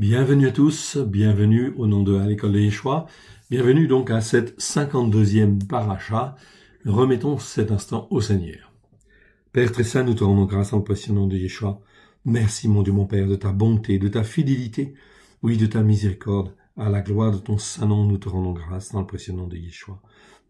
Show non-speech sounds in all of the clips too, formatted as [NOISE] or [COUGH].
Bienvenue à tous, bienvenue au nom de l'école de Yeshua, bienvenue donc à cette 52e paracha. Remettons cet instant au Seigneur. Père très saint, nous te rendons grâce en le nom de Yeshua. Merci mon Dieu mon Père de ta bonté, de ta fidélité, oui de ta miséricorde. À la gloire de ton saint nom, nous te rendons grâce dans le précieux nom de Yeshua.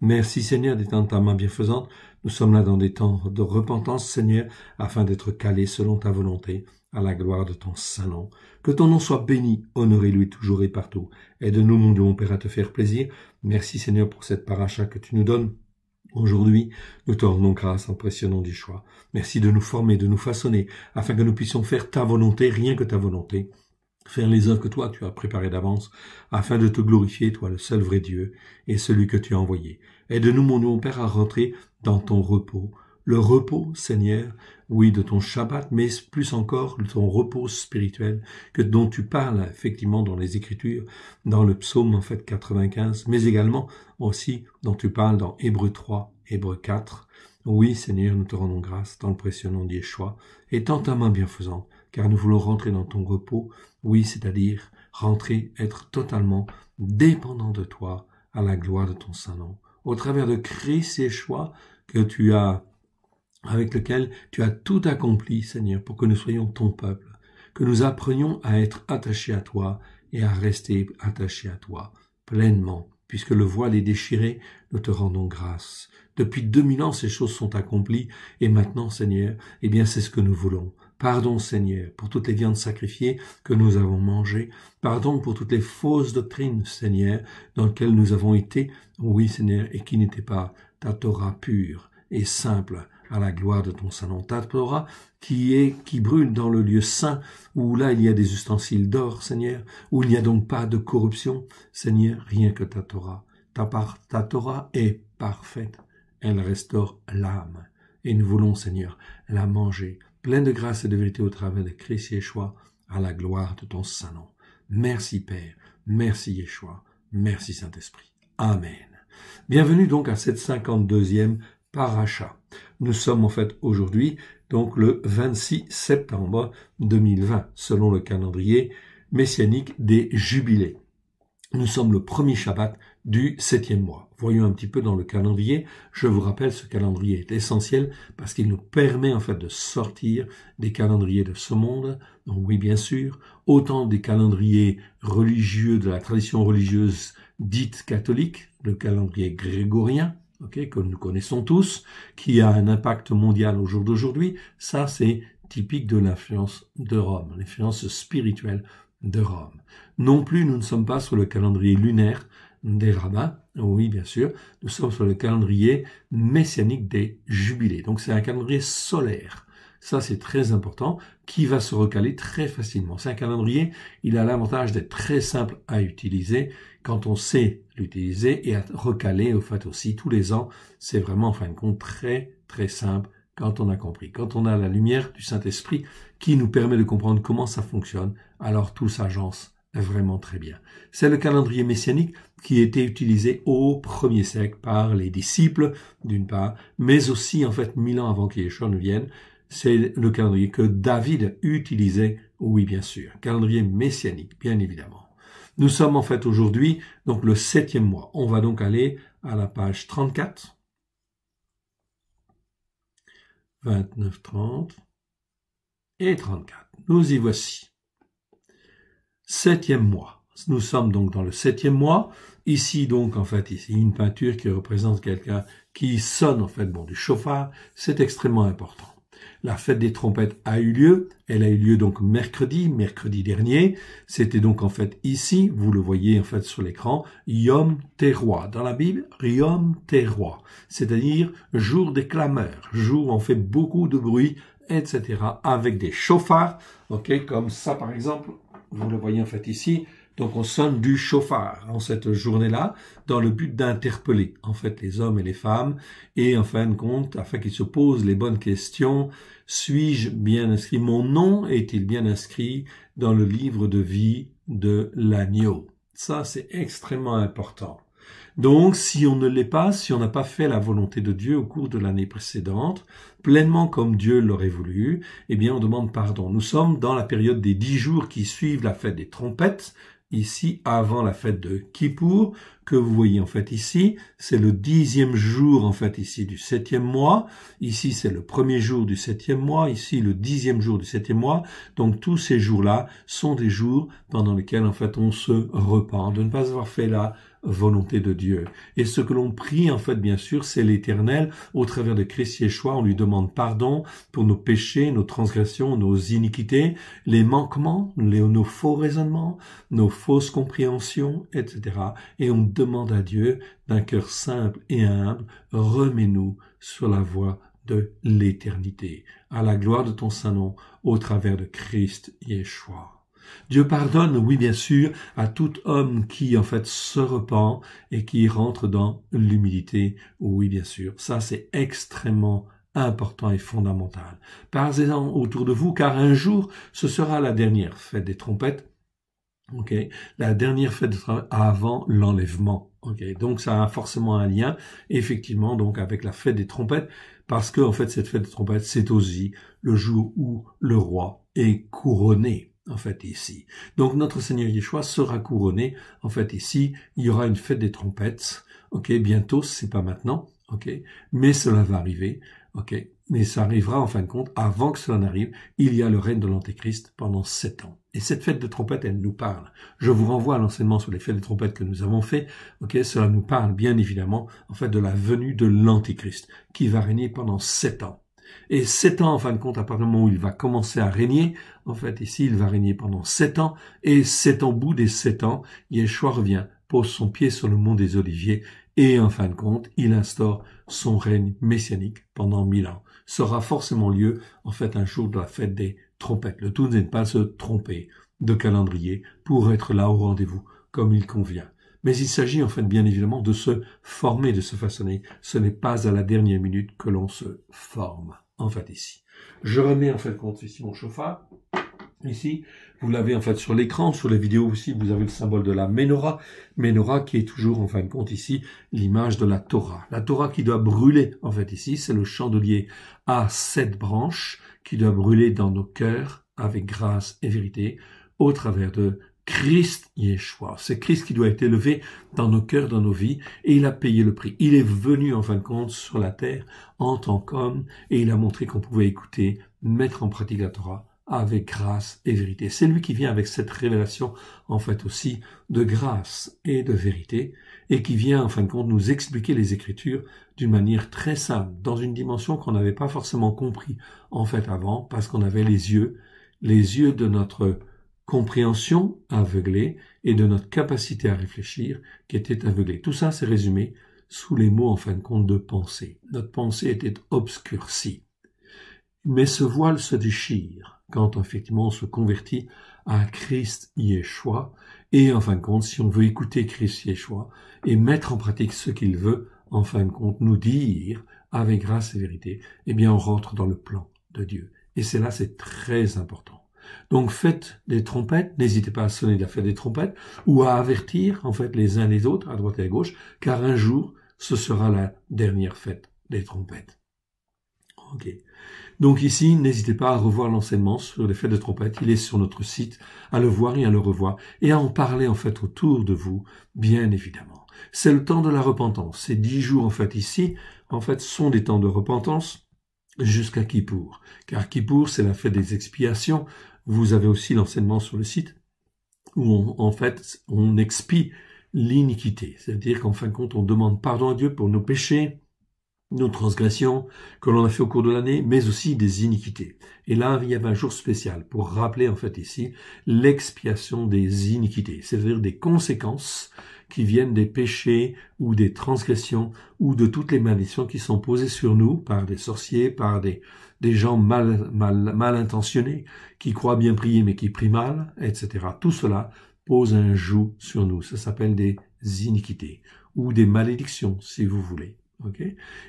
Merci Seigneur d'étendre ta main bienfaisante. Nous sommes là dans des temps de repentance Seigneur, afin d'être calés selon ta volonté à la gloire de ton saint nom. Que ton nom soit béni, honoré-lui toujours et partout. Aide-nous, mon Dieu, mon Père, à te faire plaisir. Merci, Seigneur, pour cette paracha que tu nous donnes. Aujourd'hui, nous t'ordonnons grâce en du choix. Merci de nous former, de nous façonner, afin que nous puissions faire ta volonté, rien que ta volonté. Faire les œuvres que toi tu as préparées d'avance, afin de te glorifier, toi le seul vrai Dieu, et celui que tu as envoyé. Aide-nous, mon Dieu, mon Père, à rentrer dans ton repos. Le repos, Seigneur, oui, de ton Shabbat, mais plus encore de ton repos spirituel que dont tu parles effectivement dans les Écritures, dans le psaume en fait 95, mais également aussi dont tu parles dans Hébreu 3, Hébreu 4. Oui, Seigneur, nous te rendons grâce dans le précieux nom d'Yeshua, et dans ta main bienfaisante, car nous voulons rentrer dans ton repos, oui, c'est-à-dire rentrer, être totalement dépendant de toi à la gloire de ton Saint-Nom. Au travers de Christ Yeshua que tu as avec lequel tu as tout accompli, Seigneur, pour que nous soyons ton peuple, que nous apprenions à être attachés à toi et à rester attachés à toi pleinement, puisque le voile est déchiré, nous te rendons grâce. Depuis mille ans, ces choses sont accomplies, et maintenant, Seigneur, eh bien, c'est ce que nous voulons. Pardon, Seigneur, pour toutes les viandes sacrifiées que nous avons mangées. Pardon pour toutes les fausses doctrines, Seigneur, dans lesquelles nous avons été, oui, Seigneur, et qui n'étaient pas ta Torah pure et simple, à la gloire de ton Torah, qui est, qui brûle dans le lieu saint, où là il y a des ustensiles d'or, Seigneur, où il n'y a donc pas de corruption, Seigneur, rien que ta Torah. Ta, ta Torah est parfaite, elle restaure l'âme. Et nous voulons, Seigneur, la manger, pleine de grâce et de vérité au travers de Christ Yeshua, à la gloire de ton saint nom. Merci Père, merci Yeshua, merci Saint-Esprit. Amen. Bienvenue donc à cette 52e par achat. Nous sommes en fait aujourd'hui, donc le 26 septembre 2020, selon le calendrier messianique des jubilés. Nous sommes le premier Shabbat du septième mois. Voyons un petit peu dans le calendrier. Je vous rappelle, ce calendrier est essentiel parce qu'il nous permet en fait de sortir des calendriers de ce monde. Donc oui, bien sûr, autant des calendriers religieux de la tradition religieuse dite catholique, le calendrier grégorien, que nous connaissons tous, qui a un impact mondial au jour d'aujourd'hui, ça c'est typique de l'influence de Rome, l'influence spirituelle de Rome. Non plus, nous ne sommes pas sur le calendrier lunaire des rabbins, oui bien sûr, nous sommes sur le calendrier messianique des jubilés. Donc c'est un calendrier solaire. Ça, c'est très important, qui va se recaler très facilement. C'est un calendrier, il a l'avantage d'être très simple à utiliser quand on sait l'utiliser et à recaler au fait aussi tous les ans. C'est vraiment en fin de compte très très simple quand on a compris. Quand on a la lumière du Saint-Esprit qui nous permet de comprendre comment ça fonctionne, alors tout s'agence vraiment très bien. C'est le calendrier messianique qui était utilisé au premier siècle par les disciples, d'une part, mais aussi, en fait, mille ans avant que Yeshua ne vienne, c'est le calendrier que David utilisait, oui, bien sûr, calendrier messianique, bien évidemment. Nous sommes en fait aujourd'hui donc le septième mois. On va donc aller à la page 34. 29, 30 et 34. Nous y voici. Septième mois. Nous sommes donc dans le septième mois. Ici donc en fait ici une peinture qui représente quelqu'un qui sonne en fait bon du chauffard. C'est extrêmement important. La fête des trompettes a eu lieu. Elle a eu lieu donc mercredi, mercredi dernier. C'était donc en fait ici, vous le voyez en fait sur l'écran, Yom Terroi, Dans la Bible, Yom Terroi, c'est-à-dire jour des clameurs, jour où on fait beaucoup de bruit, etc. Avec des chauffards, ok, comme ça par exemple, vous le voyez en fait ici, donc on sonne du chauffard en cette journée-là dans le but d'interpeller en fait les hommes et les femmes et en fin de compte afin qu'ils se posent les bonnes questions. Suis-je bien inscrit Mon nom est-il bien inscrit dans le livre de vie de l'agneau Ça c'est extrêmement important. Donc, si on ne l'est pas, si on n'a pas fait la volonté de Dieu au cours de l'année précédente, pleinement comme Dieu l'aurait voulu, eh bien, on demande pardon. Nous sommes dans la période des dix jours qui suivent la fête des trompettes, ici avant la fête de Kippour, que vous voyez en fait ici, c'est le dixième jour en fait ici du septième mois, ici c'est le premier jour du septième mois, ici le dixième jour du septième mois, donc tous ces jours-là sont des jours pendant lesquels en fait on se repent de ne pas avoir fait la volonté de Dieu. Et ce que l'on prie, en fait, bien sûr, c'est l'Éternel, au travers de Christ Yeshua, on lui demande pardon pour nos péchés, nos transgressions, nos iniquités, les manquements, nos faux raisonnements, nos fausses compréhensions, etc. Et on demande à Dieu, d'un cœur simple et humble, remets-nous sur la voie de l'éternité, à la gloire de ton Saint-Nom, au travers de Christ Yeshua. Dieu pardonne, oui bien sûr, à tout homme qui en fait se repent et qui rentre dans l'humilité, oui bien sûr. Ça c'est extrêmement important et fondamental. Parlez-en autour de vous car un jour ce sera la dernière fête des trompettes. la dernière fête des trompettes avant l'enlèvement. donc ça a forcément un lien, effectivement, donc avec la fête des trompettes, parce que en fait cette fête des trompettes, c'est aussi le jour où le roi est couronné en fait, ici. Donc notre Seigneur Yeshua sera couronné, en fait, ici. Il y aura une fête des trompettes, ok, bientôt, c'est pas maintenant, ok, mais cela va arriver, ok, mais ça arrivera en fin de compte, avant que cela n'arrive, il y a le règne de l'Antéchrist pendant sept ans. Et cette fête de trompettes, elle nous parle. Je vous renvoie à l'enseignement sur les fêtes des trompettes que nous avons fait. Ok, cela nous parle bien évidemment en fait de la venue de l'Antéchrist qui va régner pendant sept ans. Et sept ans, en fin de compte, apparemment, où il va commencer à régner, en fait, ici, il va régner pendant sept ans, et c'est au bout des sept ans, Yeshua revient, pose son pied sur le mont des Oliviers, et en fin de compte, il instaure son règne messianique pendant mille ans. Sera forcément lieu, en fait, un jour de la fête des trompettes. Le tout n'est pas se tromper de calendrier pour être là au rendez-vous comme il convient. Mais il s'agit en fait bien évidemment de se former, de se façonner. Ce n'est pas à la dernière minute que l'on se forme, en fait ici. Je remets en fait compte ici mon chauffard. Ici, vous l'avez en fait sur l'écran, sur la vidéo aussi, vous avez le symbole de la menorah, menorah qui est toujours en fin de compte ici l'image de la Torah. La Torah qui doit brûler en fait ici, c'est le chandelier à sept branches qui doit brûler dans nos cœurs avec grâce et vérité au travers de Christ Yeshua. C'est Christ qui doit être élevé dans nos cœurs, dans nos vies, et il a payé le prix. Il est venu en fin de compte sur la terre en tant qu'homme, et il a montré qu'on pouvait écouter, mettre en pratique la Torah avec grâce et vérité. C'est lui qui vient avec cette révélation, en fait aussi, de grâce et de vérité, et qui vient, en fin de compte, nous expliquer les Écritures d'une manière très simple, dans une dimension qu'on n'avait pas forcément compris, en fait, avant, parce qu'on avait les yeux, les yeux de notre compréhension aveuglée et de notre capacité à réfléchir qui était aveuglée. Tout ça s'est résumé sous les mots en fin de compte de pensée. Notre pensée était obscurcie. Mais ce voile se déchire quand effectivement on se convertit à Christ Yeshua et en fin de compte si on veut écouter Christ Yeshua et mettre en pratique ce qu'il veut en fin de compte nous dire avec grâce et vérité, eh bien on rentre dans le plan de Dieu. Et c'est là c'est très important. Donc faites des trompettes, n'hésitez pas à sonner la fête des trompettes ou à avertir en fait les uns les autres à droite et à gauche, car un jour ce sera la dernière fête des trompettes. Ok. Donc ici, n'hésitez pas à revoir l'enseignement sur les fêtes des trompettes, Il est sur notre site, à le voir et à le revoir, et à en parler en fait autour de vous, bien évidemment. C'est le temps de la repentance. Ces dix jours en fait ici, en fait, sont des temps de repentance jusqu'à Kippour. Car Kippour, c'est la fête des expiations. Vous avez aussi l'enseignement sur le site où en fait on expie l'iniquité, c'est-à-dire qu'en fin de compte on demande pardon à Dieu pour nos péchés, nos transgressions que l'on a fait au cours de l'année, mais aussi des iniquités. Et là, il y avait un jour spécial pour rappeler en fait ici l'expiation des iniquités, c'est-à-dire des conséquences qui viennent des péchés ou des transgressions ou de toutes les malédictions qui sont posées sur nous par des sorciers, par des des gens mal, intentionnés, qui croient bien prier mais qui prient mal, etc. Tout cela pose un joug sur nous. Ça s'appelle des iniquités ou des malédictions, si vous voulez. Ok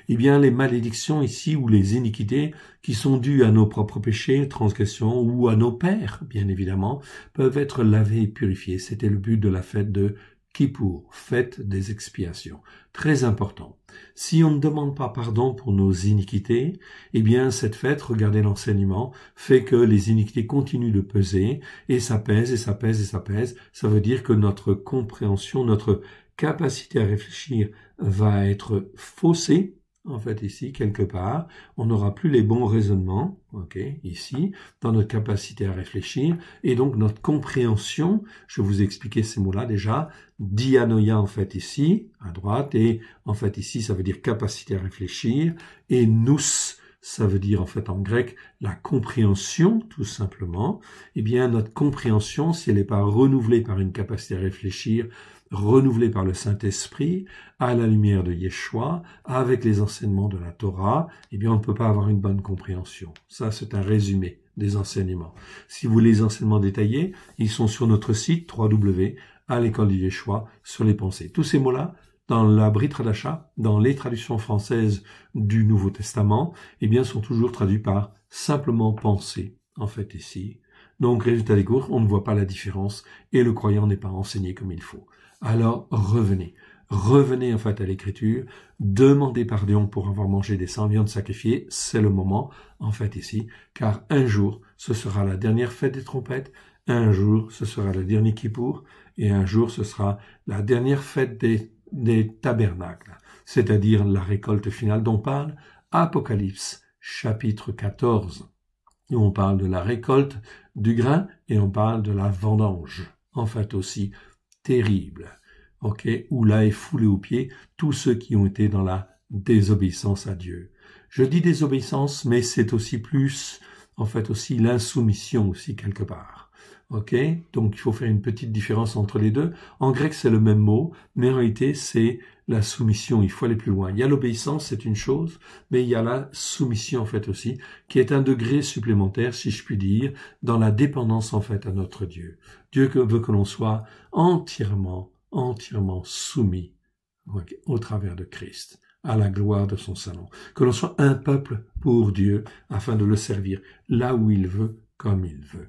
eh bien, les malédictions ici ou les iniquités qui sont dues à nos propres péchés, transgressions ou à nos pères, bien évidemment, peuvent être lavées et purifiées. C'était le but de la fête de qui pour fête des expiations. Très important. Si on ne demande pas pardon pour nos iniquités, eh bien cette fête, regardez l'enseignement, fait que les iniquités continuent de peser, et ça pèse, et ça pèse, et ça pèse. Ça veut dire que notre compréhension, notre capacité à réfléchir va être faussée, en fait, ici, quelque part, on n'aura plus les bons raisonnements, ok, ici, dans notre capacité à réfléchir, et donc notre compréhension, je vous ai expliqué ces mots-là déjà, dianoia, en fait, ici, à droite, et en fait, ici, ça veut dire capacité à réfléchir, et nous, ça veut dire en fait en grec la compréhension tout simplement, eh bien notre compréhension, si elle n'est pas renouvelée par une capacité à réfléchir renouvelé par le Saint-Esprit, à la lumière de Yeshua, avec les enseignements de la Torah, eh bien, on ne peut pas avoir une bonne compréhension. Ça, c'est un résumé des enseignements. Si vous voulez les enseignements détaillés, ils sont sur notre site www à l'école du Yeshua sur les pensées. Tous ces mots-là, dans la Brit Radasha, dans les traductions françaises du Nouveau Testament, eh bien, sont toujours traduits par simplement pensée en fait, ici. Donc, résultat des cours, on ne voit pas la différence et le croyant n'est pas enseigné comme il faut alors revenez. Revenez en fait à l'écriture, demandez pardon pour avoir mangé des cent viandes sacrifiées, c'est le moment en fait ici, car un jour ce sera la dernière fête des trompettes, un jour ce sera la dernier Kippour, et un jour ce sera la dernière fête des, des tabernacles, c'est-à-dire la récolte finale dont parle Apocalypse chapitre 14, où on parle de la récolte du grain et on parle de la vendange, en fait aussi terrible, okay, où là est foulé aux pieds tous ceux qui ont été dans la désobéissance à Dieu. Je dis désobéissance, mais c'est aussi plus, en fait, aussi l'insoumission aussi quelque part. Ok, donc il faut faire une petite différence entre les deux. En grec, c'est le même mot, mais en réalité, c'est la soumission. Il faut aller plus loin. Il y a l'obéissance, c'est une chose, mais il y a la soumission en fait aussi, qui est un degré supplémentaire, si je puis dire, dans la dépendance en fait à notre Dieu. Dieu veut que l'on soit entièrement, entièrement soumis au travers de Christ à la gloire de son salon. Que l'on soit un peuple pour Dieu afin de le servir là où il veut, comme il veut.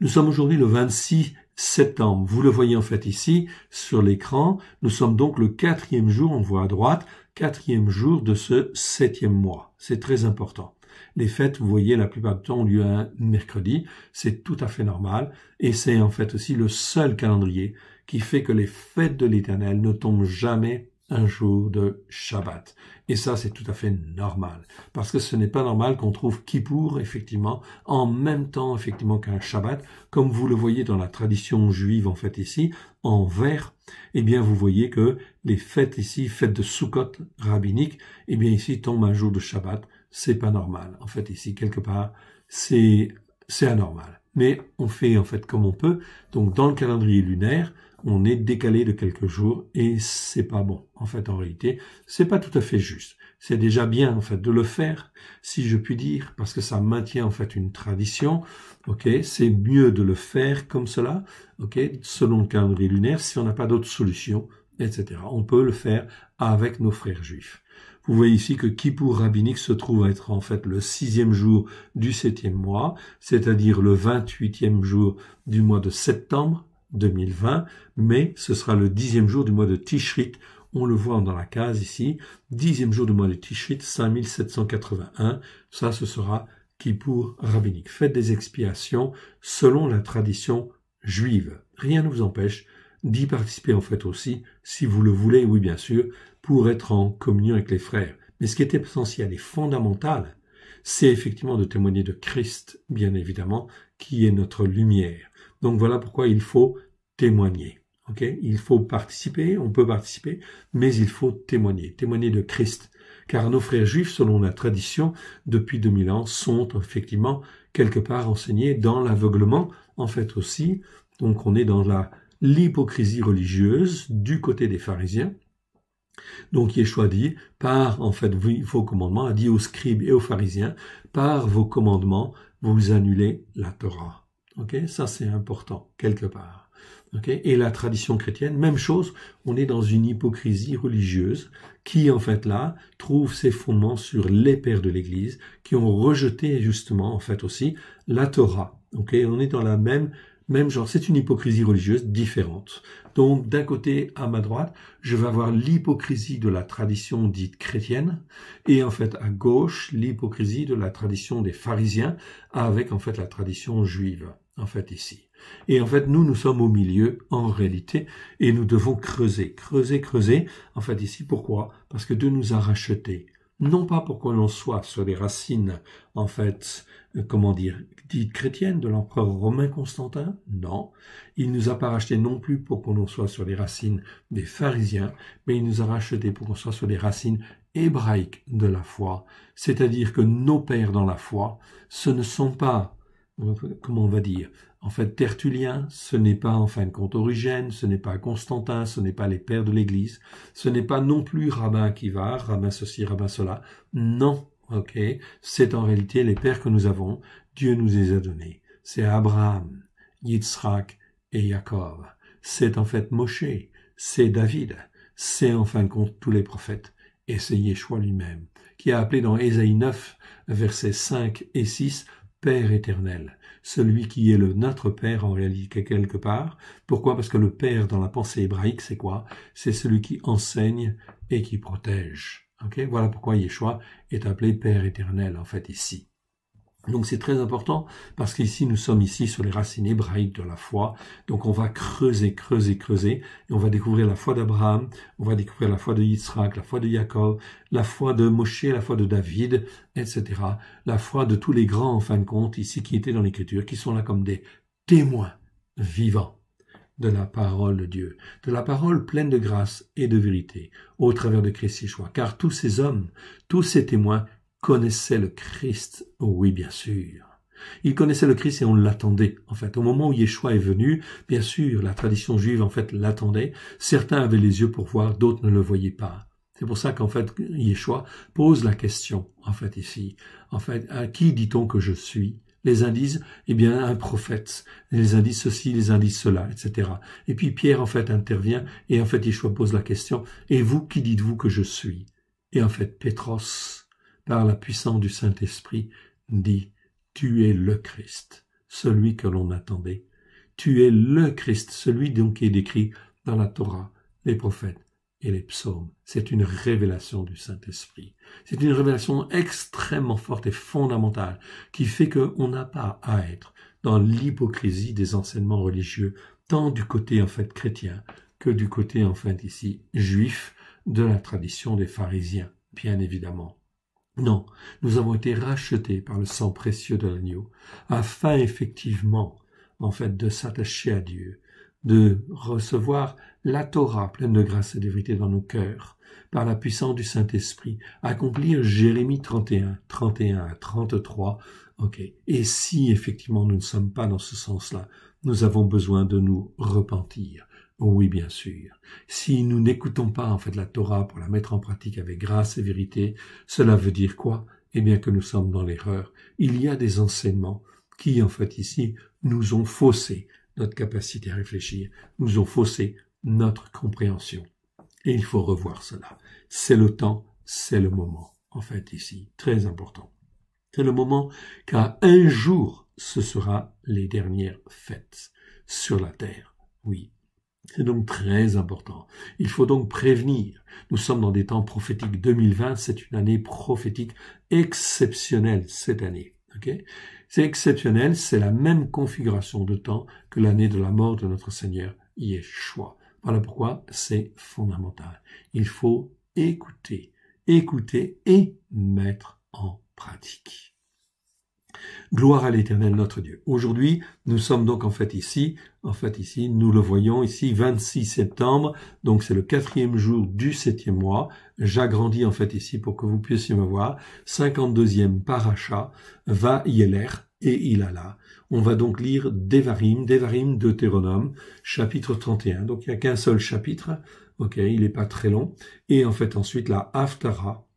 Nous sommes aujourd'hui le 26 septembre. Vous le voyez en fait ici sur l'écran. Nous sommes donc le quatrième jour, on voit à droite, quatrième jour de ce septième mois. C'est très important. Les fêtes, vous voyez, la plupart du temps ont lieu un mercredi. C'est tout à fait normal. Et c'est en fait aussi le seul calendrier qui fait que les fêtes de l'Éternel ne tombent jamais un jour de Shabbat. Et ça, c'est tout à fait normal. Parce que ce n'est pas normal qu'on trouve Kippour, effectivement, en même temps, effectivement, qu'un Shabbat. Comme vous le voyez dans la tradition juive, en fait, ici, en vert, eh bien, vous voyez que les fêtes ici, fêtes de Sukkot rabbinique, eh bien, ici, tombent un jour de Shabbat c'est pas normal. En fait, ici, quelque part, c'est, c'est anormal. Mais on fait en fait comme on peut. Donc, dans le calendrier lunaire, on est décalé de quelques jours et c'est pas bon. En fait, en réalité, c'est pas tout à fait juste. C'est déjà bien en fait de le faire, si je puis dire, parce que ça maintient en fait une tradition. Ok, c'est mieux de le faire comme cela. Ok, selon le calendrier lunaire, si on n'a pas d'autre solution, etc. On peut le faire avec nos frères juifs. Vous voyez ici que Kippour rabbinique se trouve à être en fait le sixième jour du septième mois, c'est-à-dire le 28e jour du mois de septembre 2020, mais ce sera le dixième jour du mois de Tishrit. On le voit dans la case ici, dixième jour du mois de Tishrit, 5781. Ça, ce sera Kippour rabbinique. Faites des expiations selon la tradition juive. Rien ne vous empêche d'y participer en fait aussi, si vous le voulez, oui bien sûr, pour être en communion avec les frères. Mais ce qui est essentiel et fondamental, c'est effectivement de témoigner de Christ, bien évidemment, qui est notre lumière. Donc voilà pourquoi il faut témoigner. ok il faut participer, on peut participer, mais il faut témoigner, témoigner de Christ. Car nos frères juifs, selon la tradition, depuis 2000 ans, sont effectivement quelque part enseignés dans l'aveuglement, en fait aussi. Donc on est dans la l'hypocrisie religieuse du côté des pharisiens, donc Yeshua dit, par en fait vos commandements, a dit aux scribes et aux pharisiens, par vos commandements, vous annulez la Torah. Ok, ça c'est important quelque part. Ok, et la tradition chrétienne, même chose, on est dans une hypocrisie religieuse qui en fait là trouve ses fondements sur les pères de l'Église qui ont rejeté justement en fait aussi la Torah. on est dans la même même genre, c'est une hypocrisie religieuse différente. Donc, d'un côté, à ma droite, je vais avoir l'hypocrisie de la tradition dite chrétienne, et en fait, à gauche, l'hypocrisie de la tradition des pharisiens, avec en fait la tradition juive, en fait, ici. Et en fait, nous, nous sommes au milieu, en réalité, et nous devons creuser, creuser, creuser, en fait, ici, pourquoi Parce que Dieu nous a rachetés non pas pour que l'on soit sur les racines, en fait, euh, comment dire, dites chrétiennes de l'empereur romain Constantin, non. Il nous a pas racheté non plus pour qu'on soit sur les racines des pharisiens, mais il nous a racheté pour qu'on soit sur les racines hébraïques de la foi, c'est-à-dire que nos pères dans la foi, ce ne sont pas, euh, comment on va dire, en fait, Tertullien, ce n'est pas en fin de compte Origène, ce n'est pas Constantin, ce n'est pas les pères de l'Église, ce n'est pas non plus rabbin qui va, rabbin ceci, rabbin cela. Non, ok, c'est en réalité les pères que nous avons. Dieu nous les a donnés. C'est Abraham, Yitzhak et Jacob. C'est en fait Moshe, c'est David, c'est en fin de compte tous les prophètes et c'est Yeshua lui-même qui a appelé dans Ésaïe 9, versets 5 et 6, Père éternel celui qui est le notre Père en réalité quelque part. Pourquoi Parce que le Père dans la pensée hébraïque, c'est quoi C'est celui qui enseigne et qui protège. voilà pourquoi Yeshua est appelé Père éternel en fait ici. Donc c'est très important parce qu'ici nous sommes ici sur les racines hébraïques de la foi. Donc on va creuser, creuser, creuser et on va découvrir la foi d'Abraham, on va découvrir la foi de Yitzhak, la foi de Jacob, la foi de Moshe, la foi de David, etc. La foi de tous les grands en fin de compte ici qui étaient dans l'écriture, qui sont là comme des témoins vivants de la parole de Dieu, de la parole pleine de grâce et de vérité, au travers de Christ Yeshua. Car tous ces hommes, tous ces témoins connaissait le Christ. Oh oui, bien sûr. Il connaissait le Christ et on l'attendait. En fait, au moment où Yeshua est venu, bien sûr, la tradition juive, en fait, l'attendait. Certains avaient les yeux pour voir, d'autres ne le voyaient pas. C'est pour ça qu'en fait, Yeshua pose la question, en fait, ici. En fait, à qui dit-on que je suis? Les indices, eh bien, un prophète. Les indices ceci, les indices cela, etc. Et puis Pierre, en fait, intervient et en fait, Yeshua pose la question, et vous, qui dites-vous que je suis? Et en fait, Pétros, par la puissance du Saint-Esprit, dit, Tu es le Christ, celui que l'on attendait. Tu es le Christ, celui donc qui est décrit dans la Torah, les prophètes et les psaumes. C'est une révélation du Saint-Esprit. C'est une révélation extrêmement forte et fondamentale qui fait qu'on n'a pas à être dans l'hypocrisie des enseignements religieux, tant du côté en fait chrétien que du côté en fait ici juif de la tradition des pharisiens, bien évidemment. Non, nous avons été rachetés par le sang précieux de l'agneau, afin effectivement, en fait, de s'attacher à Dieu, de recevoir la Torah pleine de grâce et de vérité dans nos cœurs, par la puissance du Saint-Esprit, accomplir Jérémie 31, 31 à 33. Ok. Et si effectivement nous ne sommes pas dans ce sens-là, nous avons besoin de nous repentir. Oui, bien sûr. Si nous n'écoutons pas en fait la Torah pour la mettre en pratique avec grâce et vérité, cela veut dire quoi Eh bien que nous sommes dans l'erreur. Il y a des enseignements qui en fait ici nous ont faussé notre capacité à réfléchir, nous ont faussé notre compréhension. Et il faut revoir cela. C'est le temps, c'est le moment en fait ici, très important. C'est le moment car un jour ce sera les dernières fêtes sur la terre. Oui, c'est donc très important. Il faut donc prévenir. Nous sommes dans des temps prophétiques. 2020, c'est une année prophétique exceptionnelle cette année. c'est exceptionnel, c'est la même configuration de temps que l'année de la mort de notre Seigneur Yeshua. Voilà pourquoi c'est fondamental. Il faut écouter, écouter et mettre en pratique. Gloire à l'Éternel notre Dieu. Aujourd'hui, nous sommes donc en fait ici, en fait ici, nous le voyons ici, 26 septembre, donc c'est le quatrième jour du septième mois. J'agrandis en fait ici pour que vous puissiez me voir. 52e paracha, va Yeler et il On va donc lire Devarim, Devarim Deutéronome, chapitre 31. Donc il n'y a qu'un seul chapitre, ok, il n'est pas très long. Et en fait ensuite la Haftara,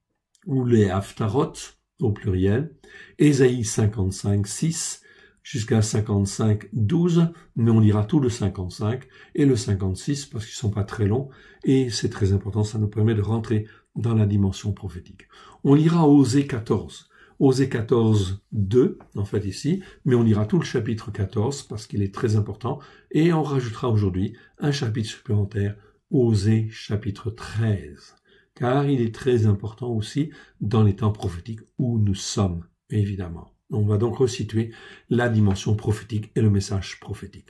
ou les Haftarot, au pluriel, Ésaïe 55, 6 jusqu'à 55, 12, mais on lira tout le 55 et le 56 parce qu'ils ne sont pas très longs et c'est très important, ça nous permet de rentrer dans la dimension prophétique. On lira Osée 14, Osée 14, 2, en fait ici, mais on lira tout le chapitre 14 parce qu'il est très important et on rajoutera aujourd'hui un chapitre supplémentaire, Osée chapitre 13 car il est très important aussi dans les temps prophétiques où nous sommes, évidemment. On va donc resituer la dimension prophétique et le message prophétique.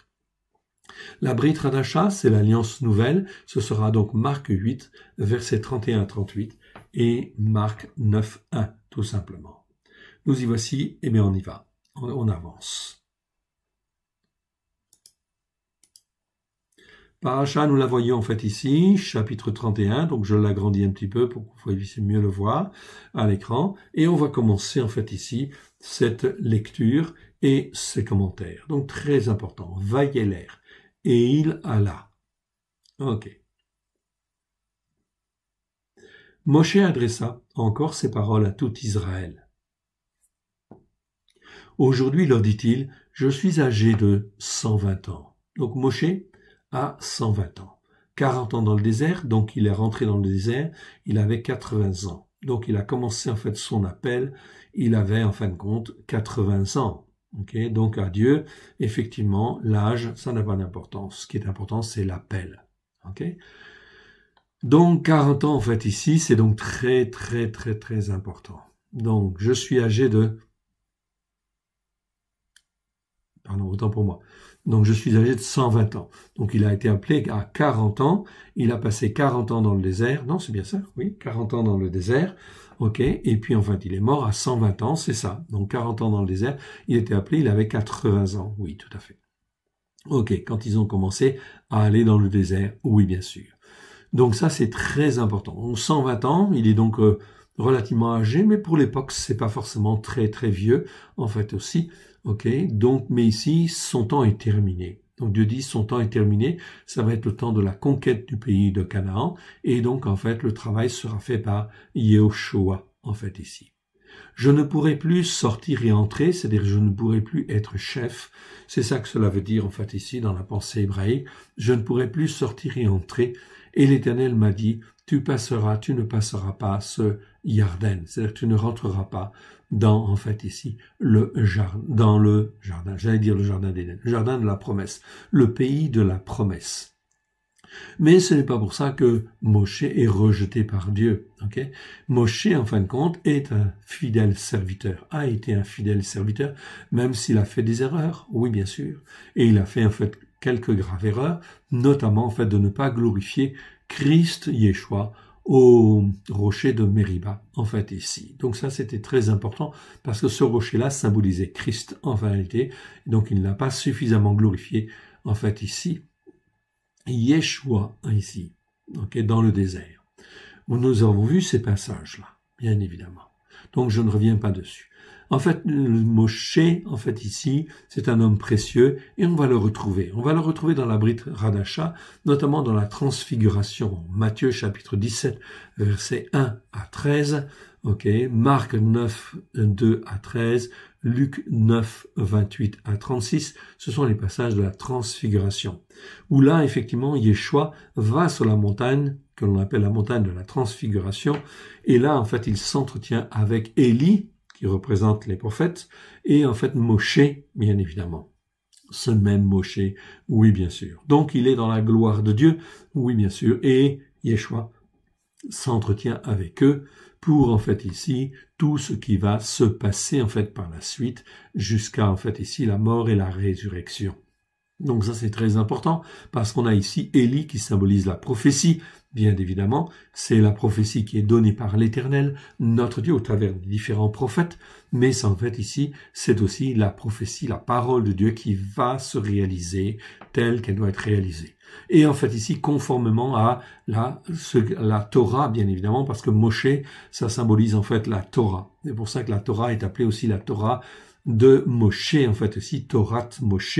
La Brit Radacha, c'est l'alliance nouvelle. Ce sera donc Marc 8, versets 31 38 et Marc 9, 1, tout simplement. Nous y voici, et eh bien on y va. on avance. Paracha, nous la voyons en fait ici, chapitre 31, donc je l'agrandis un petit peu pour que vous puissiez mieux le voir à l'écran, et on va commencer en fait ici cette lecture et ses commentaires. Donc très important, l'air et il alla. Ok. Moshe adressa encore ses paroles à tout Israël. Aujourd'hui, leur dit-il, je suis âgé de 120 ans. Donc Moshe, à 120 ans. 40 ans dans le désert, donc il est rentré dans le désert, il avait 80 ans. Donc il a commencé en fait son appel, il avait en fin de compte 80 ans. donc à Dieu, effectivement, l'âge, ça n'a pas d'importance. Ce qui est important, c'est l'appel. donc 40 ans en fait ici, c'est donc très très très très important. Donc je suis âgé de... Pardon, autant pour moi. Donc je suis âgé de 120 ans. Donc il a été appelé à 40 ans. Il a passé 40 ans dans le désert. Non, c'est bien ça Oui, 40 ans dans le désert. Ok. Et puis enfin, il est mort à 120 ans, c'est ça. Donc 40 ans dans le désert. Il était appelé, il avait 80 ans. Oui, tout à fait. Ok. Quand ils ont commencé à aller dans le désert, oui, bien sûr. Donc ça, c'est très important. On 120 ans, il est donc euh, relativement âgé, mais pour l'époque, c'est pas forcément très très vieux. En fait aussi, Ok, donc, mais ici, son temps est terminé. Donc Dieu dit, son temps est terminé, ça va être le temps de la conquête du pays de Canaan, et donc en fait le travail sera fait par Yehoshua, en fait ici. Je ne pourrai plus sortir et entrer, c'est-à-dire je ne pourrai plus être chef, c'est ça que cela veut dire en fait ici dans la pensée hébraïque, je ne pourrai plus sortir et entrer, et l'Éternel m'a dit, tu passeras, tu ne passeras pas ce Yarden, c'est-à-dire tu ne rentreras pas dans, en fait, ici, le jardin, dans le jardin, j'allais dire le jardin le jardin de la promesse, le pays de la promesse. Mais ce n'est pas pour ça que Moshe est rejeté par Dieu. ok Moshe, en fin de compte, est un fidèle serviteur, a été un fidèle serviteur, même s'il a fait des erreurs, oui bien sûr, et il a fait en fait quelques graves erreurs, notamment en fait de ne pas glorifier Christ Yeshua au rocher de Mériba, en fait ici. Donc ça c'était très important parce que ce rocher-là symbolisait Christ en réalité, donc il n'a pas suffisamment glorifié en fait ici Yeshua ici, dans le désert. Nous avons vu ces passages-là, bien évidemment. Donc je ne reviens pas dessus. En fait, le moshe, en fait ici, c'est un homme précieux et on va le retrouver. On va le retrouver dans la de Radacha, notamment dans la transfiguration. Matthieu chapitre 17, versets 1 à 13. Ok, Marc 9, 2 à 13, Luc 9, 28 à 36, ce sont les passages de la transfiguration, où là, effectivement, Yeshua va sur la montagne, que l'on appelle la montagne de la transfiguration, et là, en fait, il s'entretient avec Élie, qui représente les prophètes, et en fait Moshe, bien évidemment. Ce même Moshe, oui bien sûr. Donc il est dans la gloire de Dieu, oui bien sûr, et Yeshua s'entretient avec eux pour en fait ici tout ce qui va se passer en fait par la suite jusqu'à en fait ici la mort et la résurrection. Donc ça c'est très important parce qu'on a ici Élie qui symbolise la prophétie Bien évidemment, c'est la prophétie qui est donnée par l'Éternel, notre Dieu, au travers des différents prophètes, mais en fait ici, c'est aussi la prophétie, la parole de Dieu qui va se réaliser telle qu'elle doit être réalisée. Et en fait ici, conformément à la, la Torah, bien évidemment, parce que Moshe, ça symbolise en fait la Torah. C'est pour ça que la Torah est appelée aussi la Torah de Moshe, en fait aussi Torat Moshe,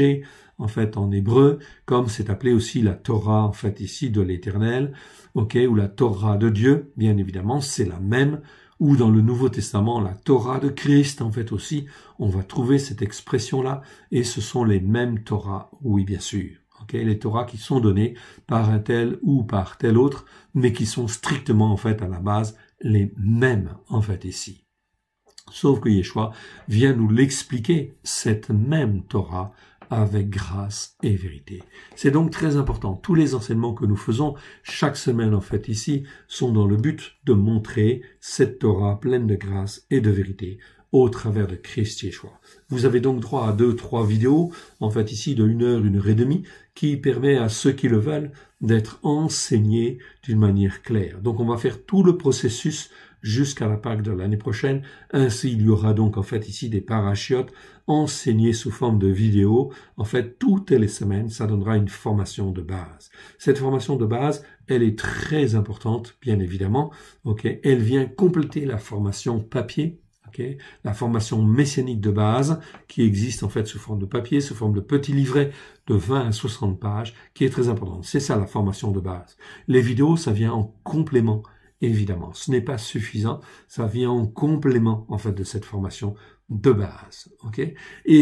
en fait en hébreu, comme c'est appelé aussi la Torah en fait ici de l'Éternel, ok, ou la Torah de Dieu, bien évidemment, c'est la même. Ou dans le Nouveau Testament, la Torah de Christ, en fait aussi, on va trouver cette expression-là, et ce sont les mêmes Torahs, oui bien sûr. les Torahs qui sont donnés par un tel ou par tel autre, mais qui sont strictement en fait à la base les mêmes en fait ici. Sauf que Yeshua vient nous l'expliquer, cette même Torah, avec grâce et vérité. C'est donc très important. Tous les enseignements que nous faisons chaque semaine en fait ici sont dans le but de montrer cette Torah pleine de grâce et de vérité au travers de Christ Yeshua. Vous avez donc droit à deux, trois vidéos, en fait ici de une heure, une heure et demie, qui permet à ceux qui le veulent d'être enseignés d'une manière claire. Donc on va faire tout le processus jusqu'à la Pâque de l'année prochaine. Ainsi, il y aura donc en fait ici des parachutes enseignés sous forme de vidéos. En fait, toutes les semaines, ça donnera une formation de base. Cette formation de base, elle est très importante, bien évidemment. Okay. Elle vient compléter la formation papier La formation mécanique de base qui existe en fait sous forme de papier, sous forme de petits livrets de 20 à 60 pages, qui est très importante. C'est ça la formation de base. Les vidéos, ça vient en complément Évidemment, ce n'est pas suffisant, ça vient en complément en fait de cette formation de base. ok Et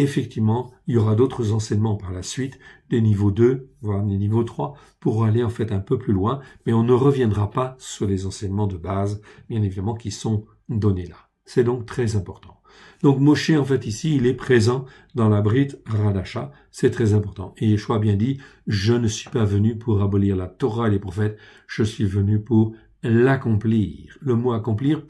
effectivement, il y aura d'autres enseignements par la suite, des niveaux 2, voire des niveaux 3, pour aller en fait un peu plus loin, mais on ne reviendra pas sur les enseignements de base, bien évidemment, qui sont donnés là. C'est donc très important. Donc Moshe, en fait, ici, il est présent dans la bride Radacha, C'est très important. Et Yeshua a bien dit, je ne suis pas venu pour abolir la Torah et les prophètes, je suis venu pour l'accomplir. Le mot accomplir,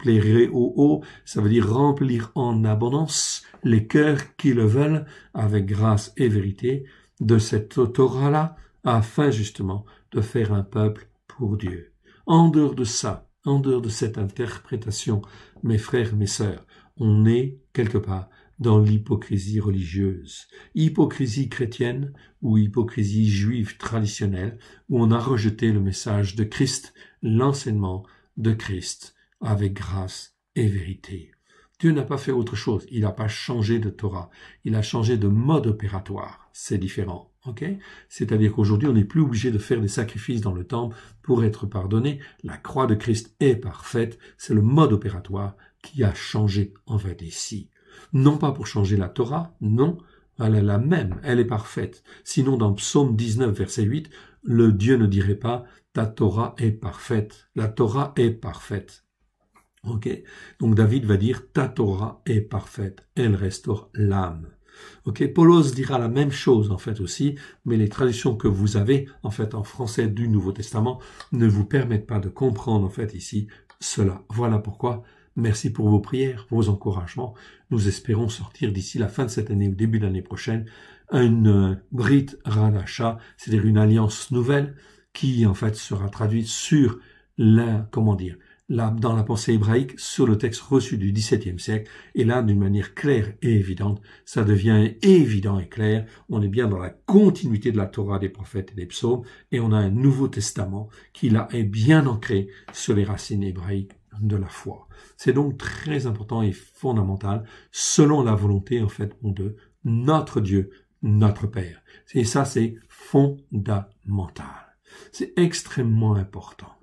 au haut, ça veut dire remplir en abondance les cœurs qui le veulent avec grâce et vérité de cette Torah-là afin justement de faire un peuple pour Dieu. En dehors de ça, en dehors de cette interprétation, mes frères, mes sœurs, on est quelque part dans l'hypocrisie religieuse, hypocrisie chrétienne ou hypocrisie juive traditionnelle, où on a rejeté le message de Christ, l'enseignement de Christ, avec grâce et vérité. Dieu n'a pas fait autre chose, il n'a pas changé de Torah, il a changé de mode opératoire, c'est différent. ok C'est-à-dire qu'aujourd'hui, on n'est plus obligé de faire des sacrifices dans le temple pour être pardonné. La croix de Christ est parfaite, c'est le mode opératoire qui a changé, en fait, ici. Non pas pour changer la Torah, non, elle est la même, elle est parfaite. Sinon, dans Psaume 19, verset 8, le Dieu ne dirait pas ta Torah est parfaite. La Torah est parfaite. Ok Donc David va dire ta Torah est parfaite. Elle restaure l'âme. Ok Paulos dira la même chose en fait aussi, mais les traductions que vous avez en fait en français du Nouveau Testament ne vous permettent pas de comprendre en fait ici cela. Voilà pourquoi. Merci pour vos prières, vos encouragements. Nous espérons sortir d'ici la fin de cette année ou début de l'année prochaine un Brit euh, Ranasha, c'est-à-dire une alliance nouvelle qui en fait sera traduite sur la, comment dire, la, dans la pensée hébraïque sur le texte reçu du XVIIe siècle. Et là, d'une manière claire et évidente, ça devient évident et clair. On est bien dans la continuité de la Torah des prophètes et des psaumes et on a un Nouveau Testament qui là est bien ancré sur les racines hébraïques de la foi. C'est donc très important et fondamental selon la volonté en fait de notre Dieu, notre Père. Et ça c'est fondamental. C'est extrêmement important.